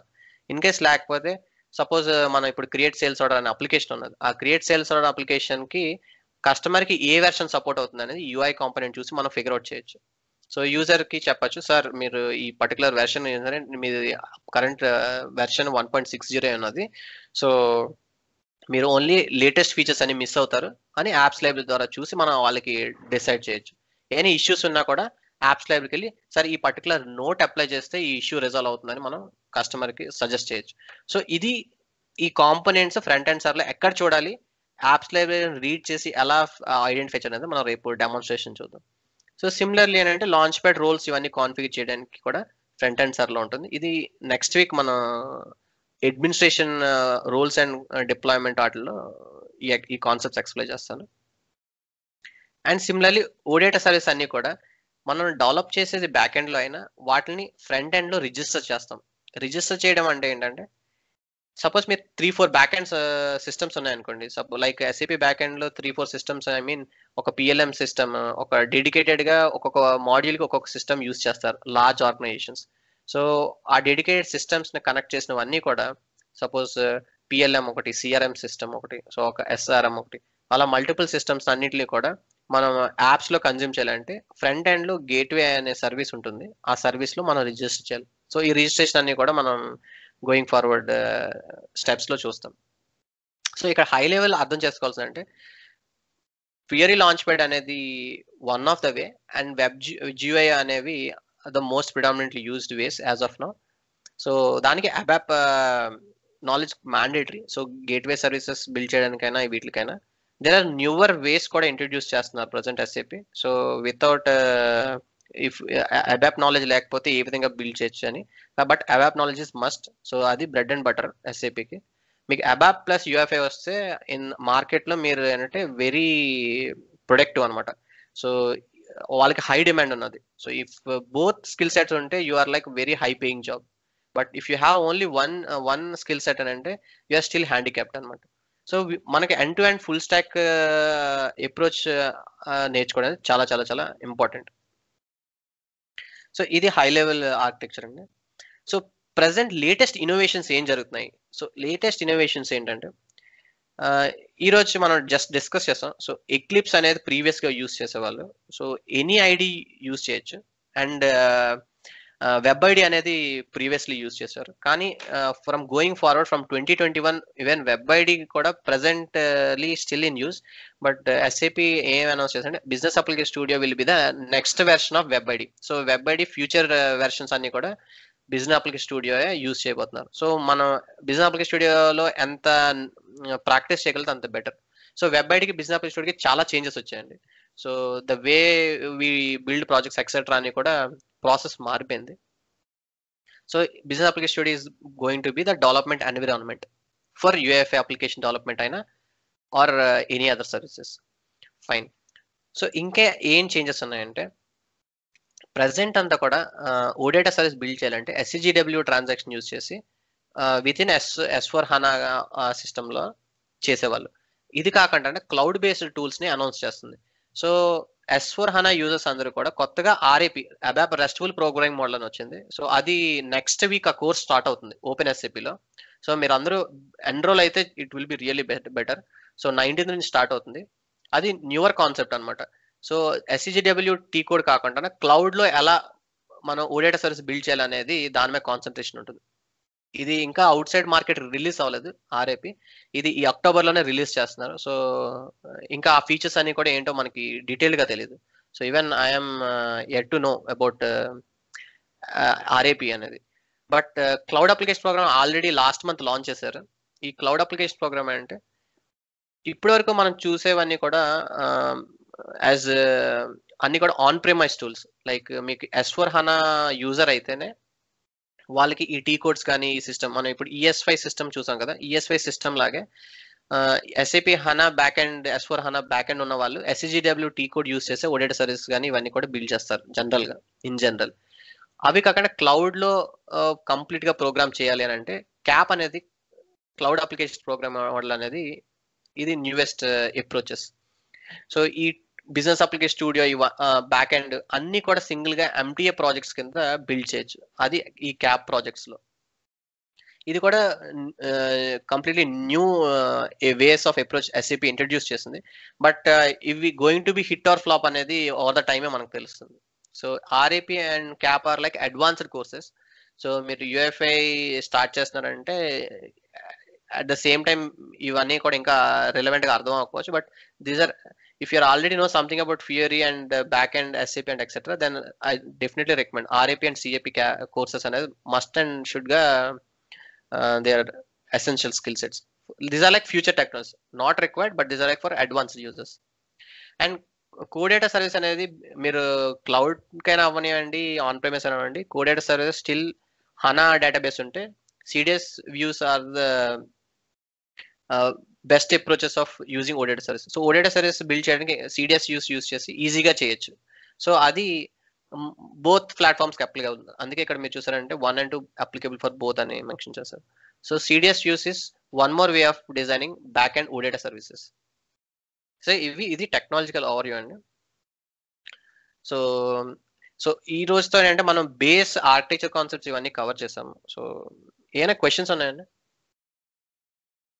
ఇన్ కేస్ లేకపోతే సపోజ్ uh, మనం ఇప్పుడు క్రియేట్ సేల్స్ ఆర్డర్ అనే అప్లికేషన్ ఉన్నది ఆ క్రియేట్ సేల్స్ ఆర్డర్ అప్లికేషన్కి కస్టమర్కి ఏ వెర్షన్ సపోర్ట్ అవుతుంది అనేది యూఐ కాంపోనెంట్ చూసి మనం ఫిగర్ అవుట్ చేయొచ్చు సో యూజర్కి చెప్పచ్చు సార్ మీరు ఈ పర్టికులర్ వెర్షన్ మీది current version one point six zero ఉన్నది సో మీరు ఓన్లీ లేటెస్ట్ ఫీచర్స్ అన్ని మిస్ అవుతారు అని యాప్స్ లైబ్రరీ ద్వారా చూసి మనం వాళ్ళకి డిసైడ్ చేయొచ్చు ఏమైనా ఇష్యూస్ ఉన్నా కూడా యాప్స్ లైబ్రరీకి వెళ్ళి సరే ఈ పర్టికులర్ నోట్ అప్లై చేస్తే ఈ ఇష్యూ రిజాల్వ్ అవుతుందని మనం కస్టమర్కి సజెస్ట్ చేయొచ్చు సో ఇది ఈ కాంపోనెంట్స్ ఫ్రంట్ అండ్ సర్లో ఎక్కడ చూడాలి యాప్స్ లైబ్రరీని రీడ్ చేసి ఎలా ఐడెంటిఫై చేయడం మనం రేపు డెమాన్స్ట్రేషన్ చూద్దాం సో సిమిలర్లీ ఏంటంటే లాంచ్ ప్యాడ్ రోల్స్ ఇవన్నీ కాన్ఫిగర్ చేయడానికి కూడా ఫ్రంట్ అండ్ సార్లో ఉంటుంది ఇది నెక్స్ట్ వీక్ మన అడ్మినిస్ట్రేషన్ రోల్స్ అండ్ డిప్లాయ్మెంట్ వాటిలో ఈ ఈ కాన్సెప్ట్స్ ఎక్స్ప్లెయిన్ చేస్తాను అండ్ సిమిలర్లీ ఓడేటా సర్వీస్ అన్నీ కూడా మనం డెవలప్ చేసేది బ్యాక్ ఎండ్లో అయినా వాటిని ఫ్రంట్ ఎండ్లో రిజిస్టర్ చేస్తాం రిజిస్టర్ చేయడం అంటే ఏంటంటే సపోజ్ మీరు three four back end systems ఉన్నాయనుకోండి సపో లైక్ ఎస్ఏపి బ్యాక్ ఎండ్లో three four systems I mean ఒక పిఎల్ఎం సిస్టమ్ ఒక డెడికేటెడ్గా ఒక్కొక్క మాడ్యూల్కి ఒక్కొక్క సిస్టమ్ యూస్ చేస్తారు లార్జ్ ఆర్గనైజేషన్స్ సో ఆ డెడికేటెడ్ సిస్టమ్స్ని కనెక్ట్ చేసినవన్నీ కూడా సపోజ్ పిఎల్ఎం ఒకటి సిఆర్ఎం సిస్టమ్ ఒకటి సో ఒక ఎస్ఆర్ఎం ఒకటి అలా మల్టిపుల్ సిస్టమ్స్ అన్నింటినీ కూడా మనం యాప్స్లో కన్జ్యూమ్ చేయాలంటే ఫ్రంట్ ఎండ్లో గేట్వే అనే సర్వీస్ ఉంటుంది ఆ సర్వీస్లో మనం రిజిస్టర్ చేయాలి సో ఈ రిజిస్ట్రేషన్ అన్ని కూడా మనం గోయింగ్ ఫార్వర్డ్ స్టెప్స్లో చూస్తాం సో ఇక్కడ హై లెవెల్ అర్థం చేసుకోవాల్సింది అంటే ఫియరీ లాంచ్ ప్యాడ్ అనేది one of the way and web GUI అనేవి the most predominantly used ways as of now so దానికి ABAP knowledge mandatory so gateway services build చేయడానికైనా వీటికైనా దేర్ ఆర్ న్యూవర్ వేస్ కూడా introduce చేస్తున్నారు present SAP so without if ABAP knowledge లేకపోతే ఏ విధంగా build చేయొచ్చు అని but ABAP knowledge is must so అది బ్రెడ్ అండ్ బటర్ ఎస్ఏపికి మీకు అబాప్ ప్లస్ యుఎఫ్ఐ వస్తే ఇన్ మార్కెట్లో మీరు ఏంటంటే వెరీ ప్రొడక్టివ్ అనమాట సో వాళ్ళకి హై డిమాండ్ ఉన్నది so if both skill sets ఉంటే you are like very high paying job but if you have only one one skill set అని అంటే ఆర్ స్టిల్ హ్యాండిక్యాప్ట్ అనమాట సో మనకి end to end full stack approach నేర్చుకోవడం చాలా చాలా చాలా important so ఇది హై లెవెల్ ఆర్కిటెక్చర్ అండి సో ప్రజెంట్ లేటెస్ట్ ఇన్నోవేషన్స్ ఏం జరుగుతున్నాయి సో లేటెస్ట్ ఇన్నోవేషన్స్ ఏంటంటే ఈ రోజు మనం జస్ట్ డిస్కస్ చేస్తాం సో ఎక్లిప్స్ అనేది ప్రీవియస్ గా యూస్ చేసేవాళ్ళు సో ఎనీ ఐడి యూస్ చేయొచ్చు అండ్ వెబ్ ఐడి అనేది ప్రీవియస్లీ యూస్ చేశారు కానీ from going forward from twenty twenty one even web IDE కూడా presently still in use but SAP ఏం అనౌన్స్ చేశారంటే business application studio will be the next version of web IDE so web IDE future versions అన్ని కూడా business application studio use చేయబోతున్నారు so మనం business application స్టూడియోలో ఎంత practice చేయగలిగితే అంత బెటర్ సో వెబ్సైట్కి బిజినెస్ అప్లికేషన్ స్టూడియోకి చాలా చేంజెస్ వచ్చాయండి so the way we build projects etcetera అని కూడా ప్రాసెస్ మారిపోయింది so business application studio is going to be the development environment for యుఎఫ్ఏ అప్లికేషన్ డెవలప్మెంట్ అయినా or any other services fine so ఇంకే ఏం చేంజెస్ ఉన్నాయంటే ప్రజెంట్ అంతా కూడా ఓడేటా సర్వీస్ బిల్డ్ చేయాలంటే డబ్ల్యూ ట్రాన్సాక్షన్ యూజ్ చేసి with in S S four హనా సిస్టంలో చేసేవాళ్ళు ఇది కాకుండా అంటే క్లౌడ్ బేస్డ్ టూల్స్ని అనౌన్స్ చేస్తుంది so S four HANA users అందరూ కూడా కొత్తగా RAP ABAP RESTful programming model అని వచ్చింది సో అది నెక్స్ట్ వీక్ ఆ కోర్స్ స్టార్ట్ అవుతుంది ఓపెన్ ఎస్ఏపిలో సో మీరు అందరూ ఎన్రోల్ అయితే it will be really better so nineteenth నుంచి స్టార్ట్ అవుతుంది అది న్యూవర్ కాన్సెప్ట్ అనమాట సో ఎస్సీజీడబ్ల్యూ టీ కోడ్ కాకుండా క్లౌడ్ లో ఎలా మనం ఓడేటా సర్వీస్ బిల్డ్ చేయాలనేది దాని మీద కాన్సన్ట్రేషన్ ఉంటుంది ఇది ఇంకా అవుట్ సైడ్ మార్కెట్ రిలీజ్ అవ్వలేదు ఆర్ఏపి ఇది ఈ అక్టోబర్ లోనే రిలీజ్ చేస్తున్నారు సో ఇంకా ఆ ఫీచర్స్ అన్ని కూడా ఏంటో మనకి డీటెయిల్ గా తెలియదు so even I'm yet to know about RAP అనేది but cloud application program already last month launch చేశారు ఈ క్లౌడ్ అప్లికేషన్ ప్రోగ్రామ్ అంటే ఇప్పటి మనం చూసేవన్నీ కూడా um, యాజ్ uh, అన్ని కూడా ఆన్ ప్రిమైజ్ టూల్స్ లైక్ మీకు ఎస్ ఫోర్ హనా యూజర్ అయితేనే వాళ్ళకి ఈ టీ కోడ్స్ కానీ ఈ సిస్టమ్ మనం ఇప్పుడు ఈఎస్వై e సిస్టమ్ చూసాం కదా ఈఎస్వై e సిస్టమ్ లాగే SAP HANA back end S four HANA back end ఉన్న వాళ్ళు ఎస్ఈజీడబ్ల్యూ టీ కోడ్ యూస్ చేస్తే ఓడేట సర్వీస్ కానీ ఇవన్నీ కూడా బిల్డ్ చేస్తారు జనరల్గా ఇన్ జనరల్ అవి కాకుండా క్లౌడ్లో కంప్లీట్గా ప్రోగ్రామ్ చేయాలి అని అంటే క్యాప్ అనేది క్లౌడ్ అప్లికేషన్ ప్రోగ్రామ్ మోడల్ అనేది ఇది న్యూవెస్ట్ అప్రోచెస్ సో ఈ బిజినెస్ అప్లికేషన్ స్టూడియో ఈ బ్యాక్ ఎండ్ అన్ని కూడా సింగిల్ గా ఎంటీఏ ప్రాజెక్ట్స్ కింద బిల్డ్ చేయొచ్చు అది ఈ క్యాప్ ప్రాజెక్ట్స్ లో ఇది కూడా completely new ways of approach SAP introduce చేసింది బట్ ఇవి going to be hit or flop అనేది ఓవర్ ద టైమే మనకు తెలుస్తుంది so RAP and CAP or like advanced courses so మీరు యుఎఫ్ఐ స్టార్ట్ చేస్తున్నారంటే అట్ ద సేమ్ టైం ఇవన్నీ కూడా ఇంకా రిలవెంట్ గా అర్థం అవ్వకపోవచ్చు but these are if you already know something about theory and uh, backend SAP and etc., then I definitely recommend RAP and CAP courses and must and should go. Uh, they are essential skill sets. These are like future technologies, not required, but these are like for advanced users. And OData service అనేది మీరు cloud కైనా అవ్వనివ్వండి on premise అనివ్వండి OData service still HANA database ఉంటే CDS views are the best approaches of using OData service so OData service build చేయడానికి CDS use use చేసి ఈజీగా చేయొచ్చు సో అది బోత్ ప్లాట్ఫామ్స్ కి అప్లికబుల్ అందుకే ఇక్కడ మీరు చూసారంటే one and two applicable for both అని మెన్షన్ చేస్తారు so CDS use is one more way of designing back end OData services so ఇవి ఇది టెక్నాలజికల్ ఓవర్వ్యూ అండి సో సో ఈ రోజుతో అంటే మనం బేస్ ఆర్కిటెక్చర్ కాన్సెప్ట్స్ ఇవన్నీ కవర్ చేసాము సో ఏమైనా క్వశ్చన్స్ ఉన్నాయండి